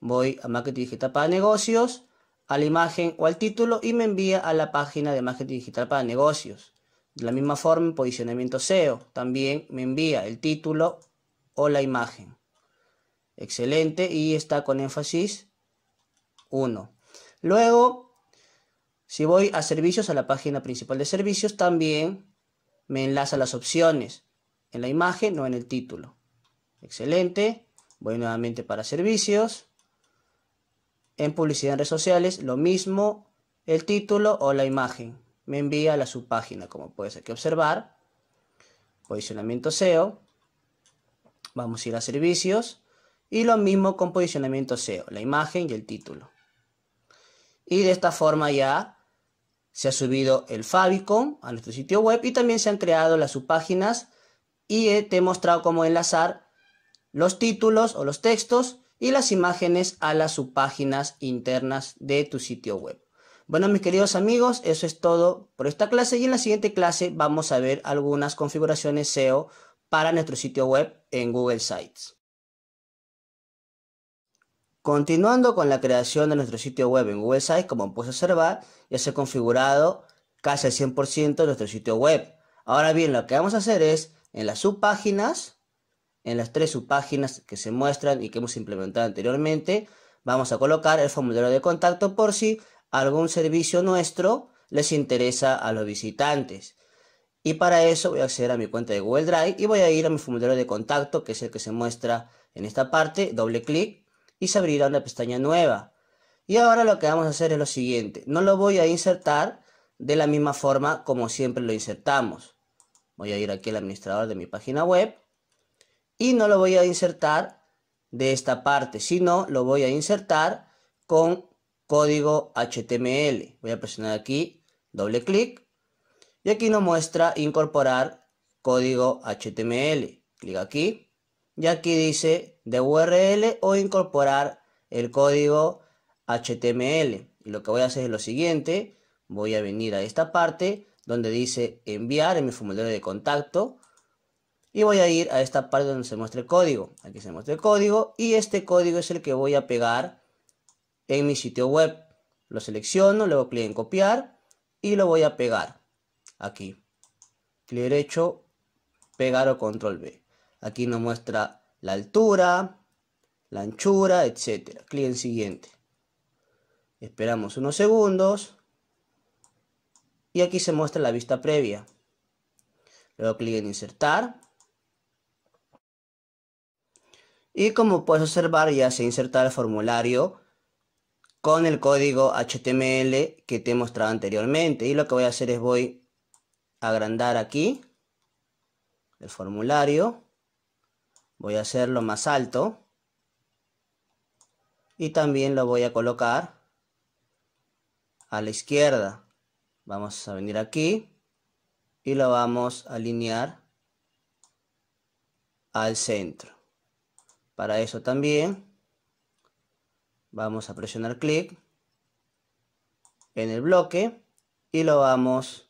voy a marketing digital para negocios, a la imagen o al título y me envía a la página de marketing digital para negocios. De la misma forma en posicionamiento SEO, también me envía el título o la imagen. Excelente y está con énfasis 1. Luego, si voy a servicios, a la página principal de servicios, también me enlaza las opciones en la imagen, no en el título. Excelente. Voy nuevamente para servicios. En publicidad en redes sociales, lo mismo el título o la imagen. Me envía a la subpágina, como puedes aquí observar. Posicionamiento SEO. Vamos a ir a servicios. Y lo mismo con posicionamiento SEO, la imagen y el título. Y de esta forma ya se ha subido el favicon a nuestro sitio web y también se han creado las subpáginas y eh, te he mostrado cómo enlazar los títulos o los textos y las imágenes a las subpáginas internas de tu sitio web. Bueno, mis queridos amigos, eso es todo por esta clase y en la siguiente clase vamos a ver algunas configuraciones SEO para nuestro sitio web en Google Sites. Continuando con la creación de nuestro sitio web en Google Sites, como puedes observar, ya se ha configurado casi al 100% nuestro sitio web. Ahora bien, lo que vamos a hacer es, en las subpáginas, en las tres subpáginas que se muestran y que hemos implementado anteriormente, vamos a colocar el formulario de contacto por si algún servicio nuestro les interesa a los visitantes. Y para eso voy a acceder a mi cuenta de Google Drive y voy a ir a mi formulario de contacto, que es el que se muestra en esta parte, doble clic y se abrirá una pestaña nueva. Y ahora lo que vamos a hacer es lo siguiente. No lo voy a insertar de la misma forma como siempre lo insertamos. Voy a ir aquí al administrador de mi página web. Y no lo voy a insertar de esta parte, sino lo voy a insertar con código HTML. Voy a presionar aquí, doble clic. Y aquí nos muestra incorporar código HTML. Clic aquí. Y aquí dice de URL o incorporar el código HTML. Y lo que voy a hacer es lo siguiente, voy a venir a esta parte donde dice enviar en mi formulario de contacto y voy a ir a esta parte donde se muestra el código. Aquí se muestra el código y este código es el que voy a pegar en mi sitio web. Lo selecciono, luego clic en copiar y lo voy a pegar aquí. Clic derecho, pegar o control B. Aquí nos muestra la altura, la anchura, etc. Clic en siguiente. Esperamos unos segundos. Y aquí se muestra la vista previa. Luego clic en insertar. Y como puedes observar ya se inserta el formulario con el código HTML que te he mostrado anteriormente. Y lo que voy a hacer es voy a agrandar aquí el formulario. Voy a hacerlo más alto. Y también lo voy a colocar a la izquierda. Vamos a venir aquí y lo vamos a alinear al centro. Para eso también vamos a presionar clic en el bloque y lo vamos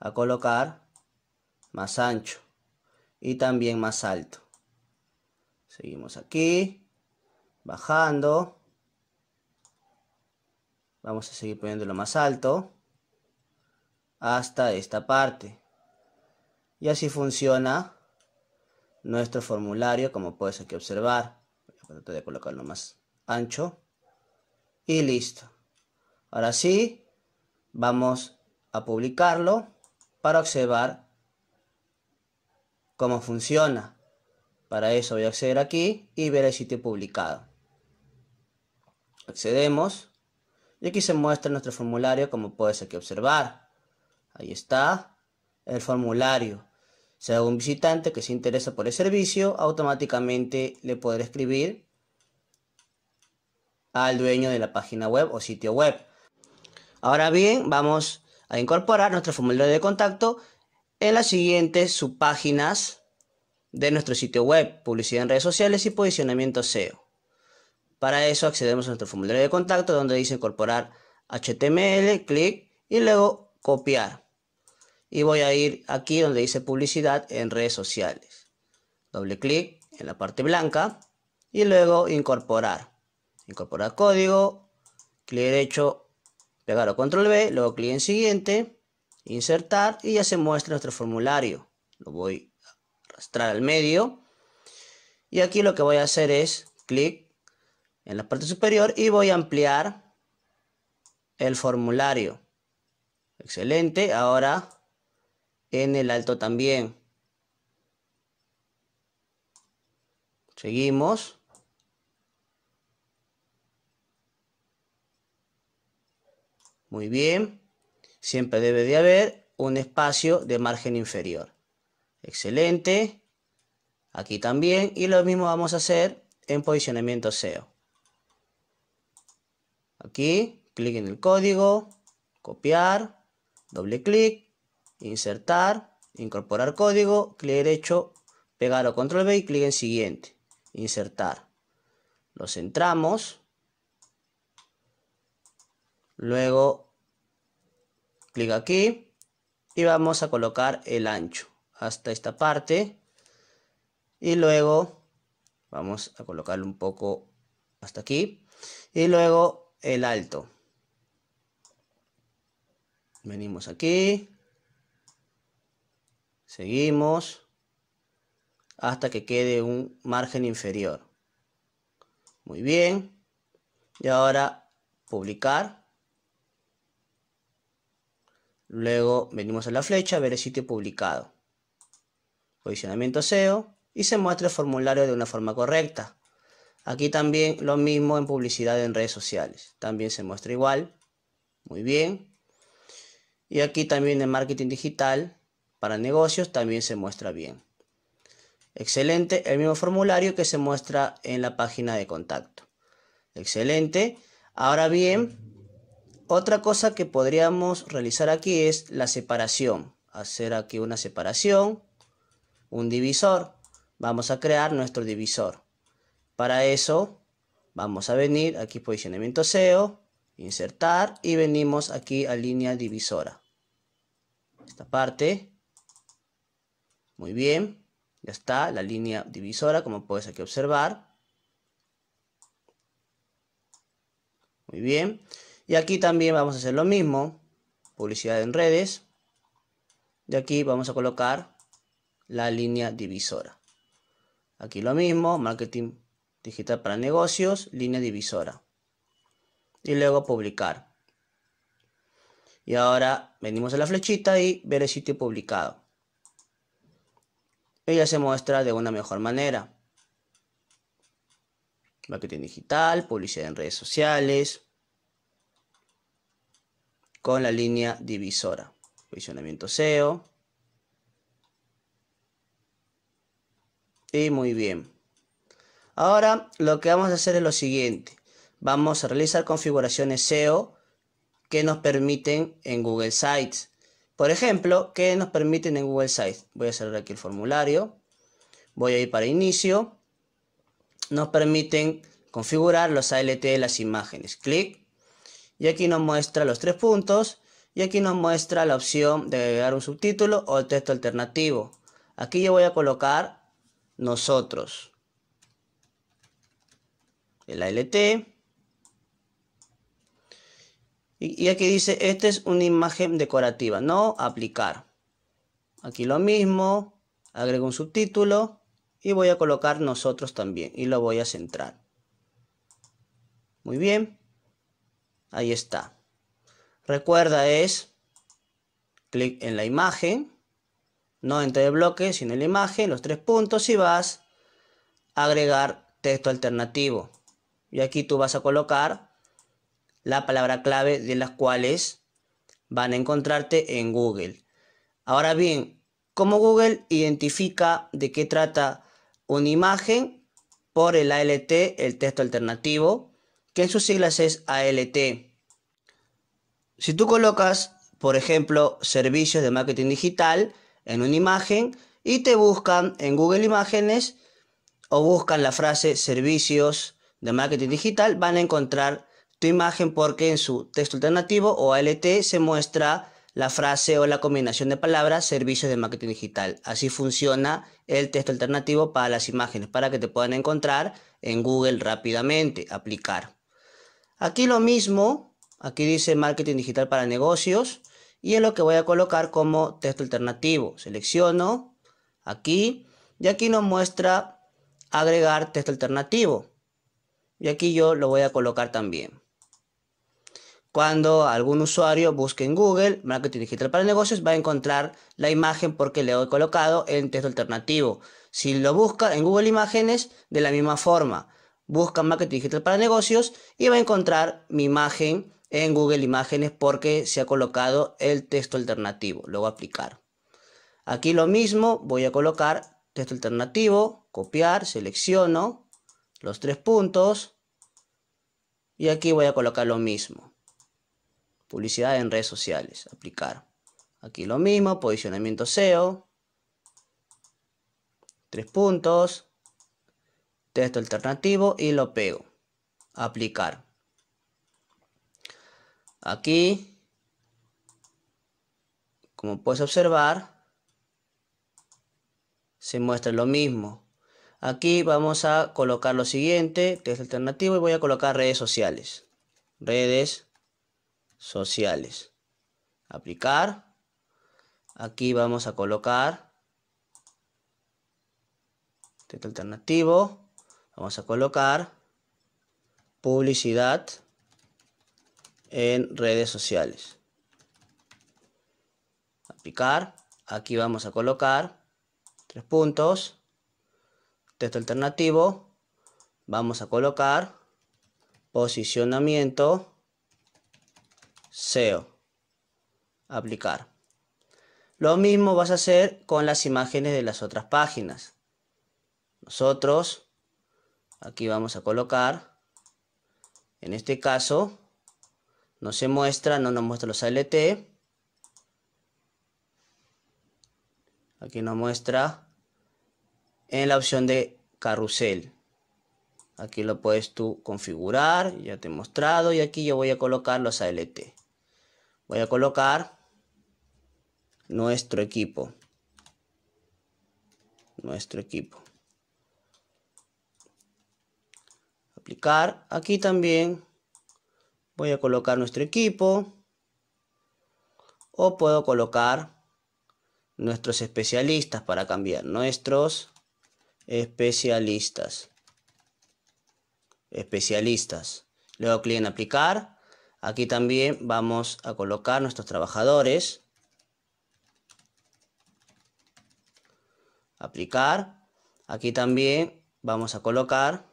a colocar más ancho y también más alto. Seguimos aquí. Bajando. Vamos a seguir poniéndolo más alto. Hasta esta parte. Y así funciona nuestro formulario, como puedes aquí observar. Voy a colocarlo más ancho. Y listo. Ahora sí, vamos a publicarlo para observar cómo funciona. Para eso voy a acceder aquí y ver el sitio publicado. Accedemos. Y aquí se muestra nuestro formulario como puedes aquí observar. Ahí está el formulario. Si hay algún visitante que se interesa por el servicio, automáticamente le podrá escribir al dueño de la página web o sitio web. Ahora bien, vamos a incorporar nuestro formulario de contacto en las siguientes subpáginas de nuestro sitio web, publicidad en redes sociales y posicionamiento SEO. Para eso accedemos a nuestro formulario de contacto donde dice incorporar HTML, clic y luego copiar. Y voy a ir aquí donde dice publicidad en redes sociales. Doble clic en la parte blanca y luego incorporar. Incorporar código, clic derecho, pegar o control B, luego clic en siguiente, insertar y ya se muestra nuestro formulario. Lo voy arrastrar al medio. Y aquí lo que voy a hacer es clic en la parte superior y voy a ampliar el formulario. Excelente, ahora en el alto también. Seguimos. Muy bien. Siempre debe de haber un espacio de margen inferior. Excelente. Aquí también. Y lo mismo vamos a hacer en posicionamiento SEO. Aquí, clic en el código, copiar, doble clic, insertar, incorporar código, clic derecho, pegar o control B y clic en siguiente, insertar. Lo centramos. Luego, clic aquí y vamos a colocar el ancho hasta esta parte. Y luego vamos a colocarlo un poco hasta aquí. Y luego el alto. Venimos aquí. Seguimos hasta que quede un margen inferior. Muy bien. Y ahora publicar. Luego venimos a la flecha a ver el sitio publicado posicionamiento SEO y se muestra el formulario de una forma correcta. Aquí también lo mismo en publicidad en redes sociales. También se muestra igual. Muy bien. Y aquí también en marketing digital para negocios también se muestra bien. Excelente, el mismo formulario que se muestra en la página de contacto. Excelente. Ahora bien, otra cosa que podríamos realizar aquí es la separación. Hacer aquí una separación un divisor. Vamos a crear nuestro divisor. Para eso vamos a venir aquí posicionamiento SEO, insertar y venimos aquí a línea divisora. Esta parte. Muy bien. Ya está la línea divisora como puedes aquí observar. Muy bien. Y aquí también vamos a hacer lo mismo. Publicidad en redes. y aquí vamos a colocar la línea divisora. Aquí lo mismo, marketing digital para negocios, línea divisora. Y luego publicar. Y ahora venimos a la flechita y ver el sitio publicado. Ella se muestra de una mejor manera. Marketing digital, publicidad en redes sociales, con la línea divisora. Posicionamiento SEO. Y muy bien. Ahora lo que vamos a hacer es lo siguiente. Vamos a realizar configuraciones SEO que nos permiten en Google Sites. Por ejemplo, ¿qué nos permiten en Google Sites? Voy a cerrar aquí el formulario. Voy a ir para inicio. Nos permiten configurar los ALT de las imágenes. Clic. Y aquí nos muestra los tres puntos. Y aquí nos muestra la opción de agregar un subtítulo o el texto alternativo. Aquí yo voy a colocar nosotros. El ALT. Y, aquí dice, esta es una imagen decorativa, no aplicar. Aquí lo mismo, agrego un subtítulo y voy a colocar nosotros también y lo voy a centrar. Muy bien, ahí está. Recuerda es clic en la imagen no entre del bloque, sino en la imagen, los tres puntos y vas a agregar texto alternativo. Y aquí tú vas a colocar la palabra clave de las cuales van a encontrarte en Google. Ahora bien, ¿cómo Google identifica de qué trata una imagen? Por el ALT, el texto alternativo, que en sus siglas es ALT. Si tú colocas, por ejemplo, servicios de marketing digital, en una imagen y te buscan en Google Imágenes o buscan la frase servicios de marketing digital, van a encontrar tu imagen porque en su texto alternativo o ALT se muestra la frase o la combinación de palabras servicios de marketing digital. Así funciona el texto alternativo para las imágenes, para que te puedan encontrar en Google rápidamente, aplicar. Aquí lo mismo, aquí dice marketing digital para negocios y es lo que voy a colocar como texto alternativo. Selecciono aquí y aquí nos muestra agregar texto alternativo. Y aquí yo lo voy a colocar también. Cuando algún usuario busque en Google Marketing Digital para Negocios va a encontrar la imagen porque le he colocado en texto alternativo. Si lo busca en Google Imágenes, de la misma forma, busca Marketing Digital para Negocios y va a encontrar mi imagen en Google Imágenes porque se ha colocado el texto alternativo. Luego aplicar. Aquí lo mismo, voy a colocar texto alternativo, copiar, selecciono los tres puntos y aquí voy a colocar lo mismo. Publicidad en redes sociales, aplicar. Aquí lo mismo, posicionamiento SEO, tres puntos, texto alternativo y lo pego. Aplicar. Aquí, como puedes observar, se muestra lo mismo. Aquí vamos a colocar lo siguiente, texto alternativo, y voy a colocar redes sociales. Redes sociales. Aplicar. Aquí vamos a colocar este alternativo. Vamos a colocar publicidad en redes sociales. Aplicar. Aquí vamos a colocar tres puntos. Texto alternativo. Vamos a colocar posicionamiento SEO. Aplicar. Lo mismo vas a hacer con las imágenes de las otras páginas. Nosotros aquí vamos a colocar, en este caso, no se muestra, no nos muestra los ALT. Aquí nos muestra en la opción de carrusel. Aquí lo puedes tú configurar, ya te he mostrado. Y aquí yo voy a colocar los ALT. Voy a colocar nuestro equipo. Nuestro equipo. Aplicar. Aquí también Voy a colocar nuestro equipo. O puedo colocar nuestros especialistas para cambiar. Nuestros especialistas. Especialistas. Le doy clic en aplicar. Aquí también vamos a colocar nuestros trabajadores. Aplicar. Aquí también vamos a colocar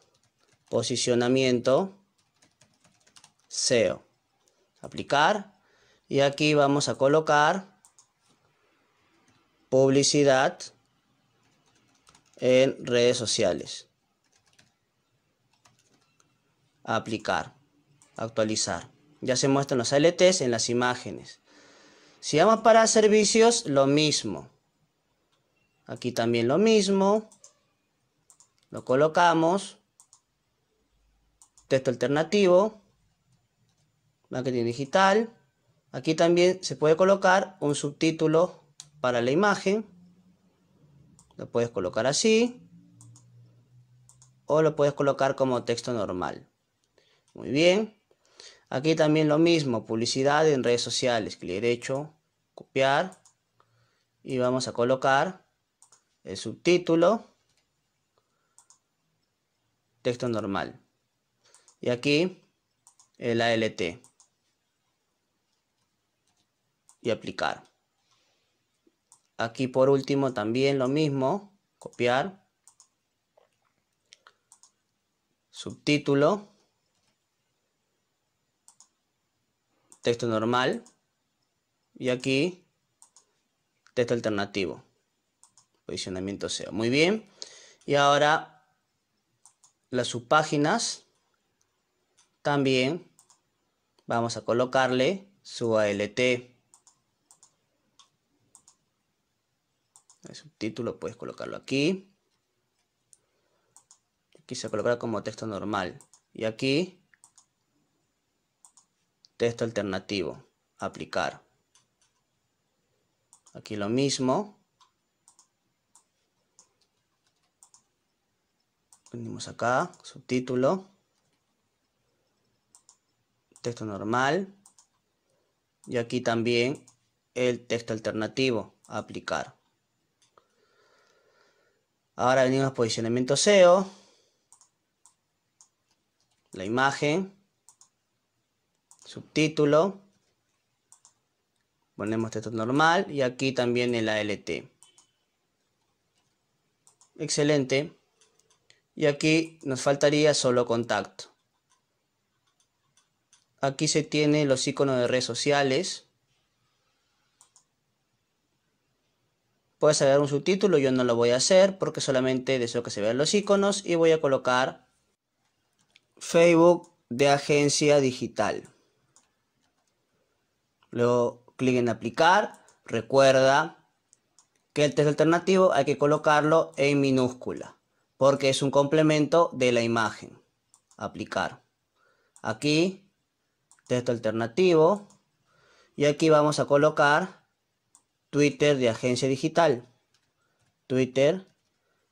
posicionamiento. SEO. Aplicar. Y aquí vamos a colocar publicidad en redes sociales. Aplicar. Actualizar. Ya se muestran los LTs en las imágenes. Si vamos para servicios, lo mismo. Aquí también lo mismo. Lo colocamos. Texto alternativo marketing digital. Aquí también se puede colocar un subtítulo para la imagen. Lo puedes colocar así. O lo puedes colocar como texto normal. Muy bien. Aquí también lo mismo, publicidad en redes sociales. Clic derecho, copiar. Y vamos a colocar el subtítulo. Texto normal. Y aquí el ALT y aplicar. Aquí por último también lo mismo, copiar, subtítulo, texto normal y aquí texto alternativo, posicionamiento SEO. Muy bien, y ahora las subpáginas también vamos a colocarle su ALT. el subtítulo puedes colocarlo aquí. se colocar como texto normal. Y aquí, texto alternativo, aplicar. Aquí lo mismo. Venimos acá, subtítulo, texto normal. Y aquí también el texto alternativo, aplicar. Ahora venimos a posicionamiento SEO. La imagen. Subtítulo. Ponemos texto normal y aquí también el ALT. Excelente. Y aquí nos faltaría solo contacto. Aquí se tiene los iconos de redes sociales. Puedes agregar un subtítulo, yo no lo voy a hacer porque solamente deseo que se vean los iconos y voy a colocar Facebook de agencia digital. Luego clic en aplicar. Recuerda que el texto alternativo hay que colocarlo en minúscula porque es un complemento de la imagen. Aplicar. Aquí, texto alternativo. Y aquí vamos a colocar Twitter de agencia digital. Twitter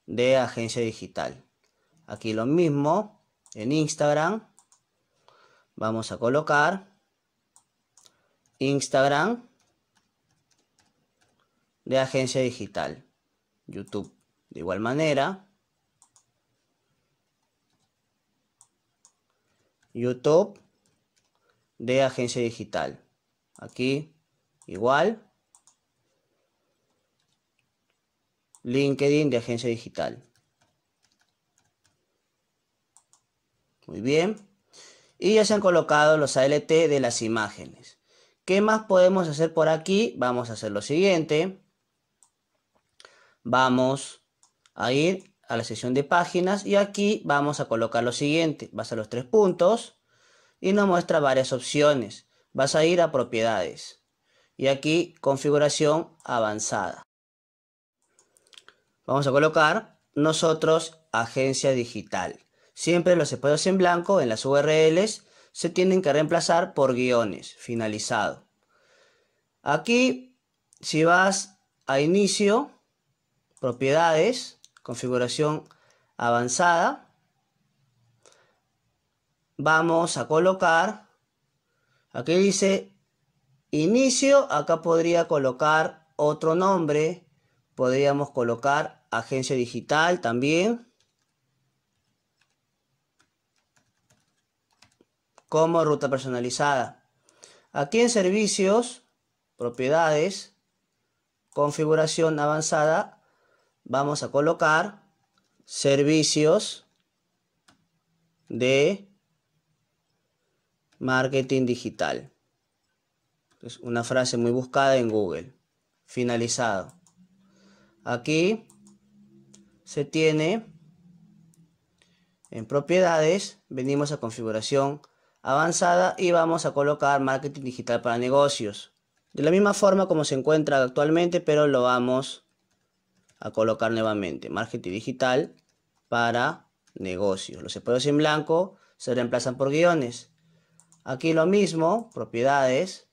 de agencia digital. Aquí lo mismo. En Instagram. Vamos a colocar. Instagram de agencia digital. YouTube de igual manera. YouTube de agencia digital. Aquí igual. LinkedIn de agencia digital. Muy bien. Y ya se han colocado los ALT de las imágenes. ¿Qué más podemos hacer por aquí? Vamos a hacer lo siguiente. Vamos a ir a la sección de páginas y aquí vamos a colocar lo siguiente. Vas a los tres puntos y nos muestra varias opciones. Vas a ir a propiedades y aquí configuración avanzada. Vamos a colocar nosotros agencia digital. Siempre los espacios en blanco en las URLs se tienen que reemplazar por guiones. Finalizado. Aquí, si vas a inicio, propiedades, configuración avanzada, vamos a colocar, aquí dice inicio, acá podría colocar otro nombre, podríamos colocar agencia digital también. Como ruta personalizada. Aquí en servicios, propiedades, configuración avanzada, vamos a colocar servicios de marketing digital. Es una frase muy buscada en Google. Finalizado. Aquí se tiene en propiedades, venimos a configuración avanzada y vamos a colocar marketing digital para negocios. De la misma forma como se encuentra actualmente, pero lo vamos a colocar nuevamente. Marketing digital para negocios. Los espacios en blanco se reemplazan por guiones. Aquí lo mismo, propiedades,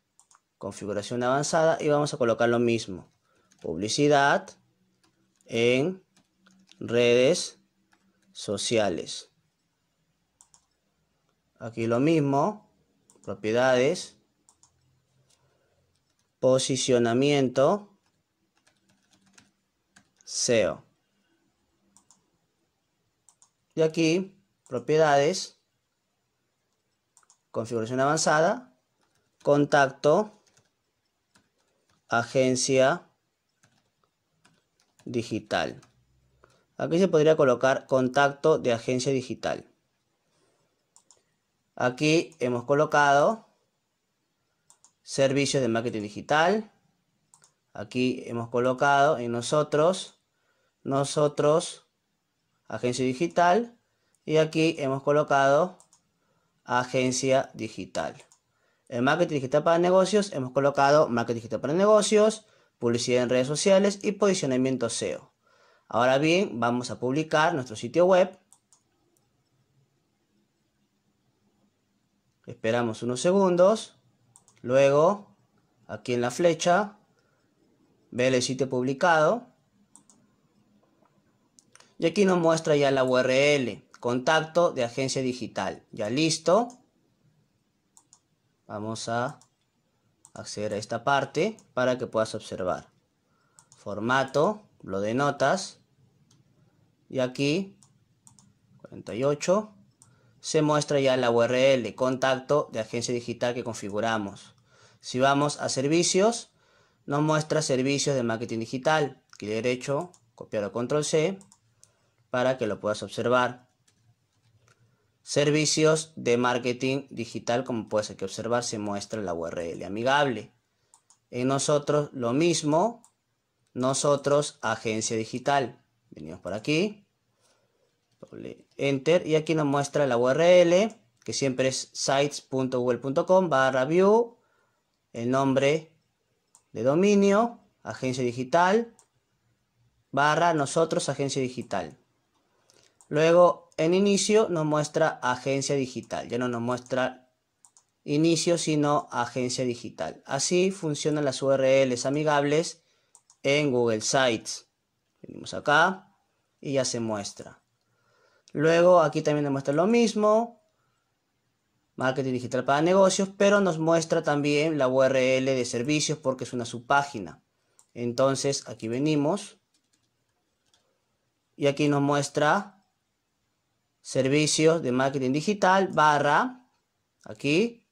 configuración avanzada y vamos a colocar lo mismo. Publicidad en redes sociales. Aquí lo mismo, propiedades, posicionamiento, SEO. Y aquí, propiedades, configuración avanzada, contacto, agencia digital. Aquí se podría colocar contacto de agencia digital. Aquí hemos colocado servicios de marketing digital. Aquí hemos colocado en nosotros, nosotros, agencia digital. Y aquí hemos colocado agencia digital. En marketing digital para negocios hemos colocado marketing digital para negocios, publicidad en redes sociales y posicionamiento SEO. Ahora bien, vamos a publicar nuestro sitio web. Esperamos unos segundos. Luego, aquí en la flecha, ver el sitio publicado. Y aquí nos muestra ya la URL, contacto de agencia digital. Ya listo. Vamos a acceder a esta parte para que puedas observar. Formato, lo notas y aquí 48 se muestra ya la URL contacto de agencia digital que configuramos. Si vamos a servicios, nos muestra servicios de marketing digital. Clic derecho, copiar o control C para que lo puedas observar. Servicios de marketing digital, como puedes aquí observar, se muestra la URL amigable. En nosotros lo mismo, nosotros, agencia digital. Venimos por aquí. Doble enter. Y aquí nos muestra la URL, que siempre es sites.google.com barra view. El nombre de dominio, agencia digital, barra nosotros, agencia digital. Luego, en inicio, nos muestra agencia digital. Ya no nos muestra inicio, sino agencia digital. Así funcionan las URLs amigables en Google Sites. Venimos acá y ya se muestra. Luego aquí también nos muestra lo mismo. Marketing digital para negocios, pero nos muestra también la URL de servicios porque es una subpágina. Entonces aquí venimos y aquí nos muestra servicios de marketing digital barra aquí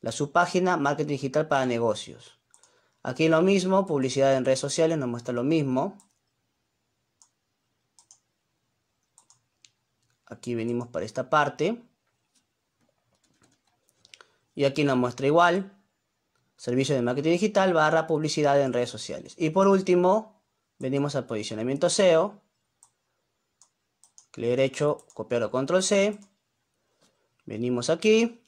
la subpágina marketing digital para negocios. Aquí lo mismo, publicidad en redes sociales nos muestra lo mismo. Aquí venimos para esta parte. Y aquí nos muestra igual. Servicio de marketing digital barra publicidad en redes sociales. Y por último, venimos al posicionamiento SEO. Clic derecho, copiar o control C. Venimos aquí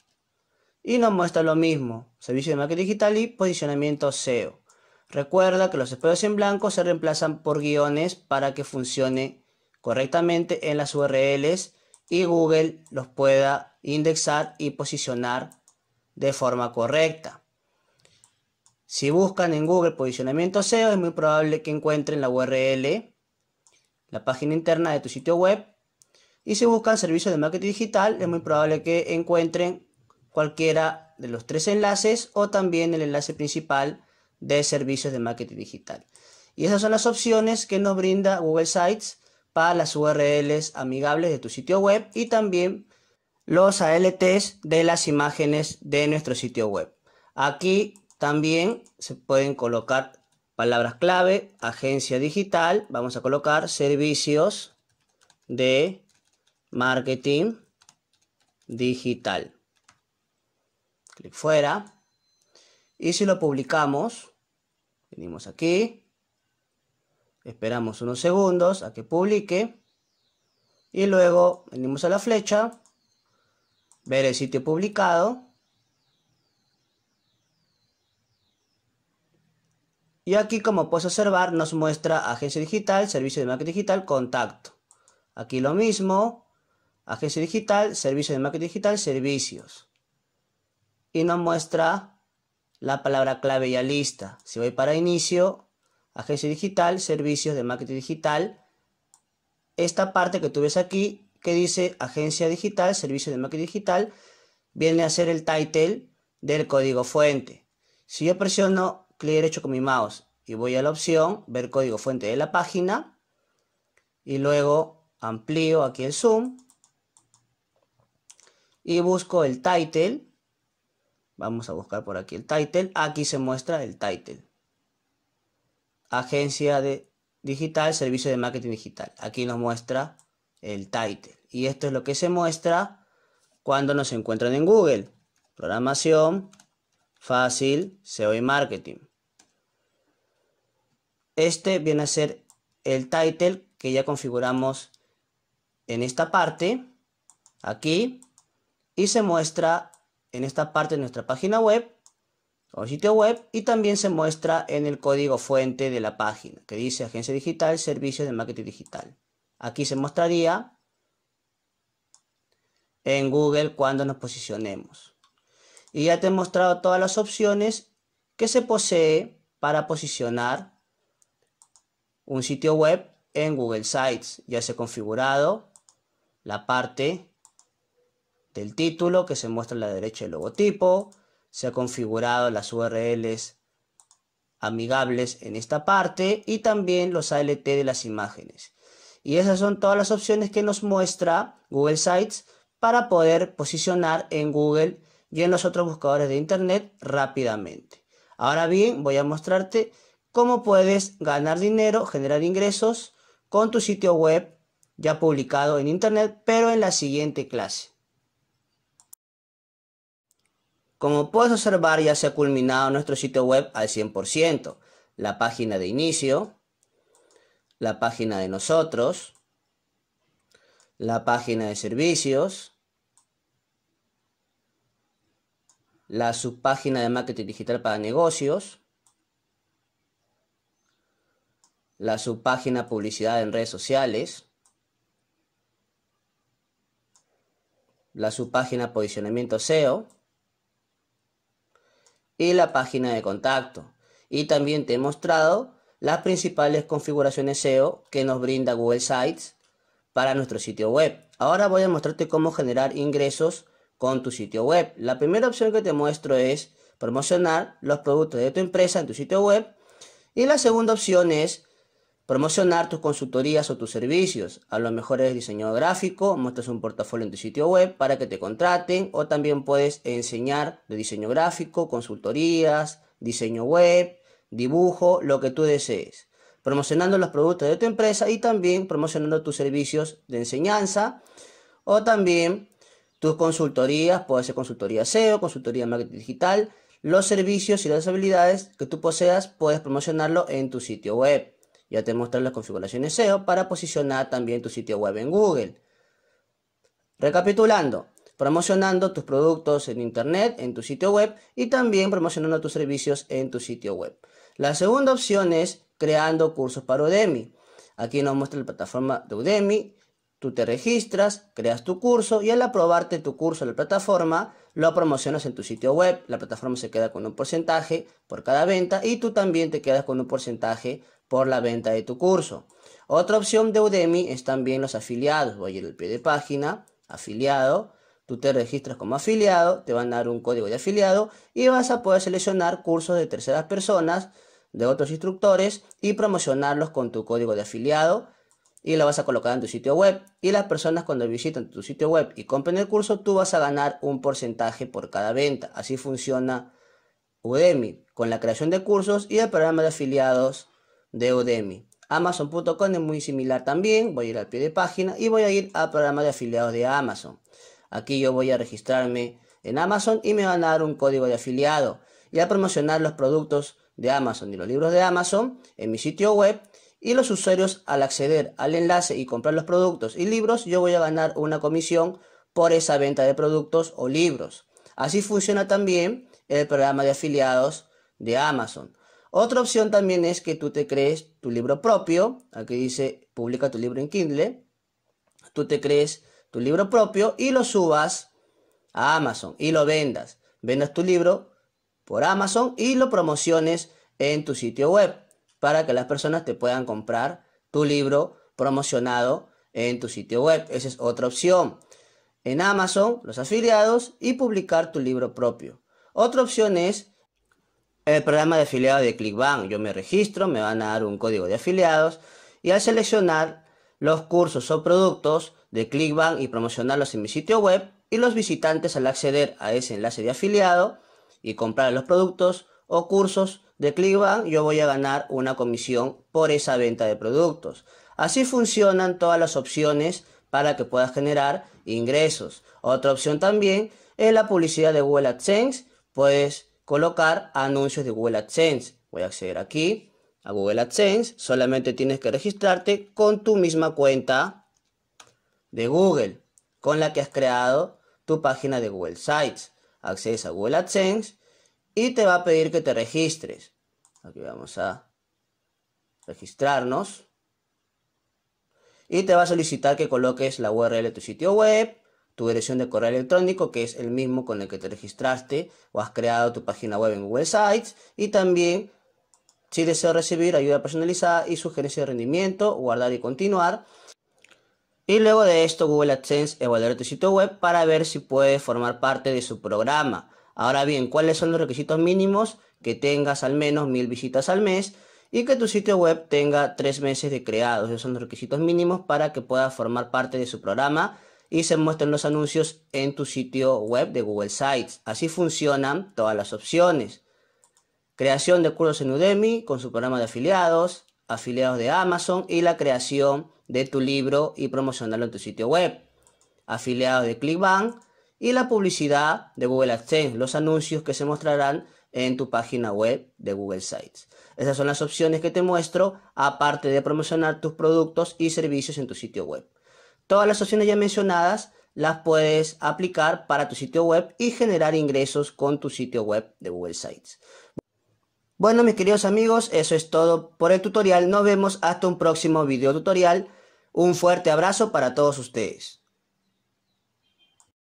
y nos muestra lo mismo, servicio de marketing digital y posicionamiento SEO. Recuerda que los espacios en blanco se reemplazan por guiones para que funcione correctamente en las URLs y Google los pueda indexar y posicionar de forma correcta. Si buscan en Google posicionamiento SEO es muy probable que encuentren la URL, la página interna de tu sitio web. Y si buscan servicios de marketing digital es muy probable que encuentren cualquiera de los tres enlaces o también el enlace principal de servicios de marketing digital. Y esas son las opciones que nos brinda Google Sites para las URLs amigables de tu sitio web y también los ALTs de las imágenes de nuestro sitio web. Aquí también se pueden colocar palabras clave, agencia digital, vamos a colocar servicios de marketing digital fuera. Y si lo publicamos, venimos aquí, esperamos unos segundos a que publique. Y luego venimos a la flecha, ver el sitio publicado. Y aquí, como puedes observar, nos muestra agencia digital, servicio de marketing digital, contacto. Aquí lo mismo, agencia digital, servicio de marketing digital, servicios y nos muestra la palabra clave ya lista. Si voy para inicio, agencia digital, servicios de marketing digital, esta parte que tú ves aquí que dice agencia digital, Servicios de marketing digital, viene a ser el title del código fuente. Si yo presiono clic derecho con mi mouse y voy a la opción ver código fuente de la página y luego amplío aquí el zoom y busco el title Vamos a buscar por aquí el title. Aquí se muestra el title. Agencia de digital, servicio de marketing digital. Aquí nos muestra el title. Y esto es lo que se muestra cuando nos encuentran en Google. Programación, fácil, SEO y marketing. Este viene a ser el title que ya configuramos en esta parte, aquí, y se muestra en esta parte de nuestra página web o sitio web y también se muestra en el código fuente de la página que dice agencia digital, servicios de marketing digital. Aquí se mostraría en Google cuando nos posicionemos. Y ya te he mostrado todas las opciones que se posee para posicionar un sitio web en Google Sites. Ya se ha configurado la parte el título que se muestra a la derecha del logotipo. Se ha configurado las URLs amigables en esta parte y también los ALT de las imágenes. Y esas son todas las opciones que nos muestra Google Sites para poder posicionar en Google y en los otros buscadores de Internet rápidamente. Ahora bien, voy a mostrarte cómo puedes ganar dinero, generar ingresos con tu sitio web ya publicado en Internet, pero en la siguiente clase. Como puedes observar, ya se ha culminado nuestro sitio web al 100%. La página de inicio, la página de nosotros, la página de servicios, la subpágina de marketing digital para negocios, la subpágina publicidad en redes sociales, la subpágina posicionamiento SEO, y la página de contacto. Y también te he mostrado las principales configuraciones SEO que nos brinda Google Sites para nuestro sitio web. Ahora voy a mostrarte cómo generar ingresos con tu sitio web. La primera opción que te muestro es promocionar los productos de tu empresa en tu sitio web. Y la segunda opción es Promocionar tus consultorías o tus servicios. A lo mejor eres diseñador gráfico, muestras un portafolio en tu sitio web para que te contraten o también puedes enseñar de diseño gráfico, consultorías, diseño web, dibujo, lo que tú desees. Promocionando los productos de tu empresa y también promocionando tus servicios de enseñanza o también tus consultorías, puede ser consultoría SEO, consultoría marketing digital, los servicios y las habilidades que tú poseas puedes promocionarlo en tu sitio web. Ya te muestran las configuraciones SEO para posicionar también tu sitio web en Google. Recapitulando, promocionando tus productos en Internet, en tu sitio web y también promocionando tus servicios en tu sitio web. La segunda opción es creando cursos para Udemy. Aquí nos muestra la plataforma de Udemy. Tú te registras, creas tu curso y al aprobarte tu curso en la plataforma, lo promocionas en tu sitio web. La plataforma se queda con un porcentaje por cada venta y tú también te quedas con un porcentaje por la venta de tu curso. Otra opción de Udemy es también los afiliados. Voy a ir al pie de página, afiliado. Tú te registras como afiliado, te van a dar un código de afiliado y vas a poder seleccionar cursos de terceras personas, de otros instructores y promocionarlos con tu código de afiliado y lo vas a colocar en tu sitio web. Y las personas cuando visitan tu sitio web y compren el curso, tú vas a ganar un porcentaje por cada venta. Así funciona Udemy con la creación de cursos y el programa de afiliados de Udemy. Amazon.com es muy similar también. Voy a ir al pie de página y voy a ir al programa de afiliados de Amazon. Aquí yo voy a registrarme en Amazon y me van a dar un código de afiliado y a promocionar los productos de Amazon y los libros de Amazon en mi sitio web. Y los usuarios al acceder al enlace y comprar los productos y libros, yo voy a ganar una comisión por esa venta de productos o libros. Así funciona también el programa de afiliados de Amazon. Otra opción también es que tú te crees tu libro propio. Aquí dice, publica tu libro en Kindle. Tú te crees tu libro propio y lo subas a Amazon y lo vendas. Vendas tu libro por Amazon y lo promociones en tu sitio web para que las personas te puedan comprar tu libro promocionado en tu sitio web. Esa es otra opción. En Amazon, los afiliados y publicar tu libro propio. Otra opción es en el programa de afiliado de ClickBank yo me registro, me van a dar un código de afiliados y al seleccionar los cursos o productos de ClickBank y promocionarlos en mi sitio web y los visitantes al acceder a ese enlace de afiliado y comprar los productos o cursos de ClickBank yo voy a ganar una comisión por esa venta de productos. Así funcionan todas las opciones para que puedas generar ingresos. Otra opción también es la publicidad de Google AdSense, puedes colocar anuncios de Google AdSense. Voy a acceder aquí a Google AdSense. Solamente tienes que registrarte con tu misma cuenta de Google con la que has creado tu página de Google Sites. Accedes a Google AdSense y te va a pedir que te registres. Aquí vamos a registrarnos. Y te va a solicitar que coloques la URL de tu sitio web, tu dirección de correo electrónico, que es el mismo con el que te registraste o has creado tu página web en Google Sites, y también si deseo recibir ayuda personalizada y sugerencia de rendimiento, guardar y continuar. Y luego de esto, Google AdSense evaluará tu sitio web para ver si puedes formar parte de su programa. Ahora bien, ¿cuáles son los requisitos mínimos? Que tengas al menos mil visitas al mes y que tu sitio web tenga tres meses de creado. Esos son los requisitos mínimos para que puedas formar parte de su programa y se muestran los anuncios en tu sitio web de Google Sites. Así funcionan todas las opciones. Creación de cursos en Udemy con su programa de afiliados, afiliados de Amazon y la creación de tu libro y promocionarlo en tu sitio web. Afiliados de ClickBank y la publicidad de Google AdSense, los anuncios que se mostrarán en tu página web de Google Sites. Esas son las opciones que te muestro, aparte de promocionar tus productos y servicios en tu sitio web. Todas las opciones ya mencionadas las puedes aplicar para tu sitio web y generar ingresos con tu sitio web de Google Sites. Bueno, mis queridos amigos, eso es todo por el tutorial. Nos vemos hasta un próximo video tutorial. Un fuerte abrazo para todos ustedes.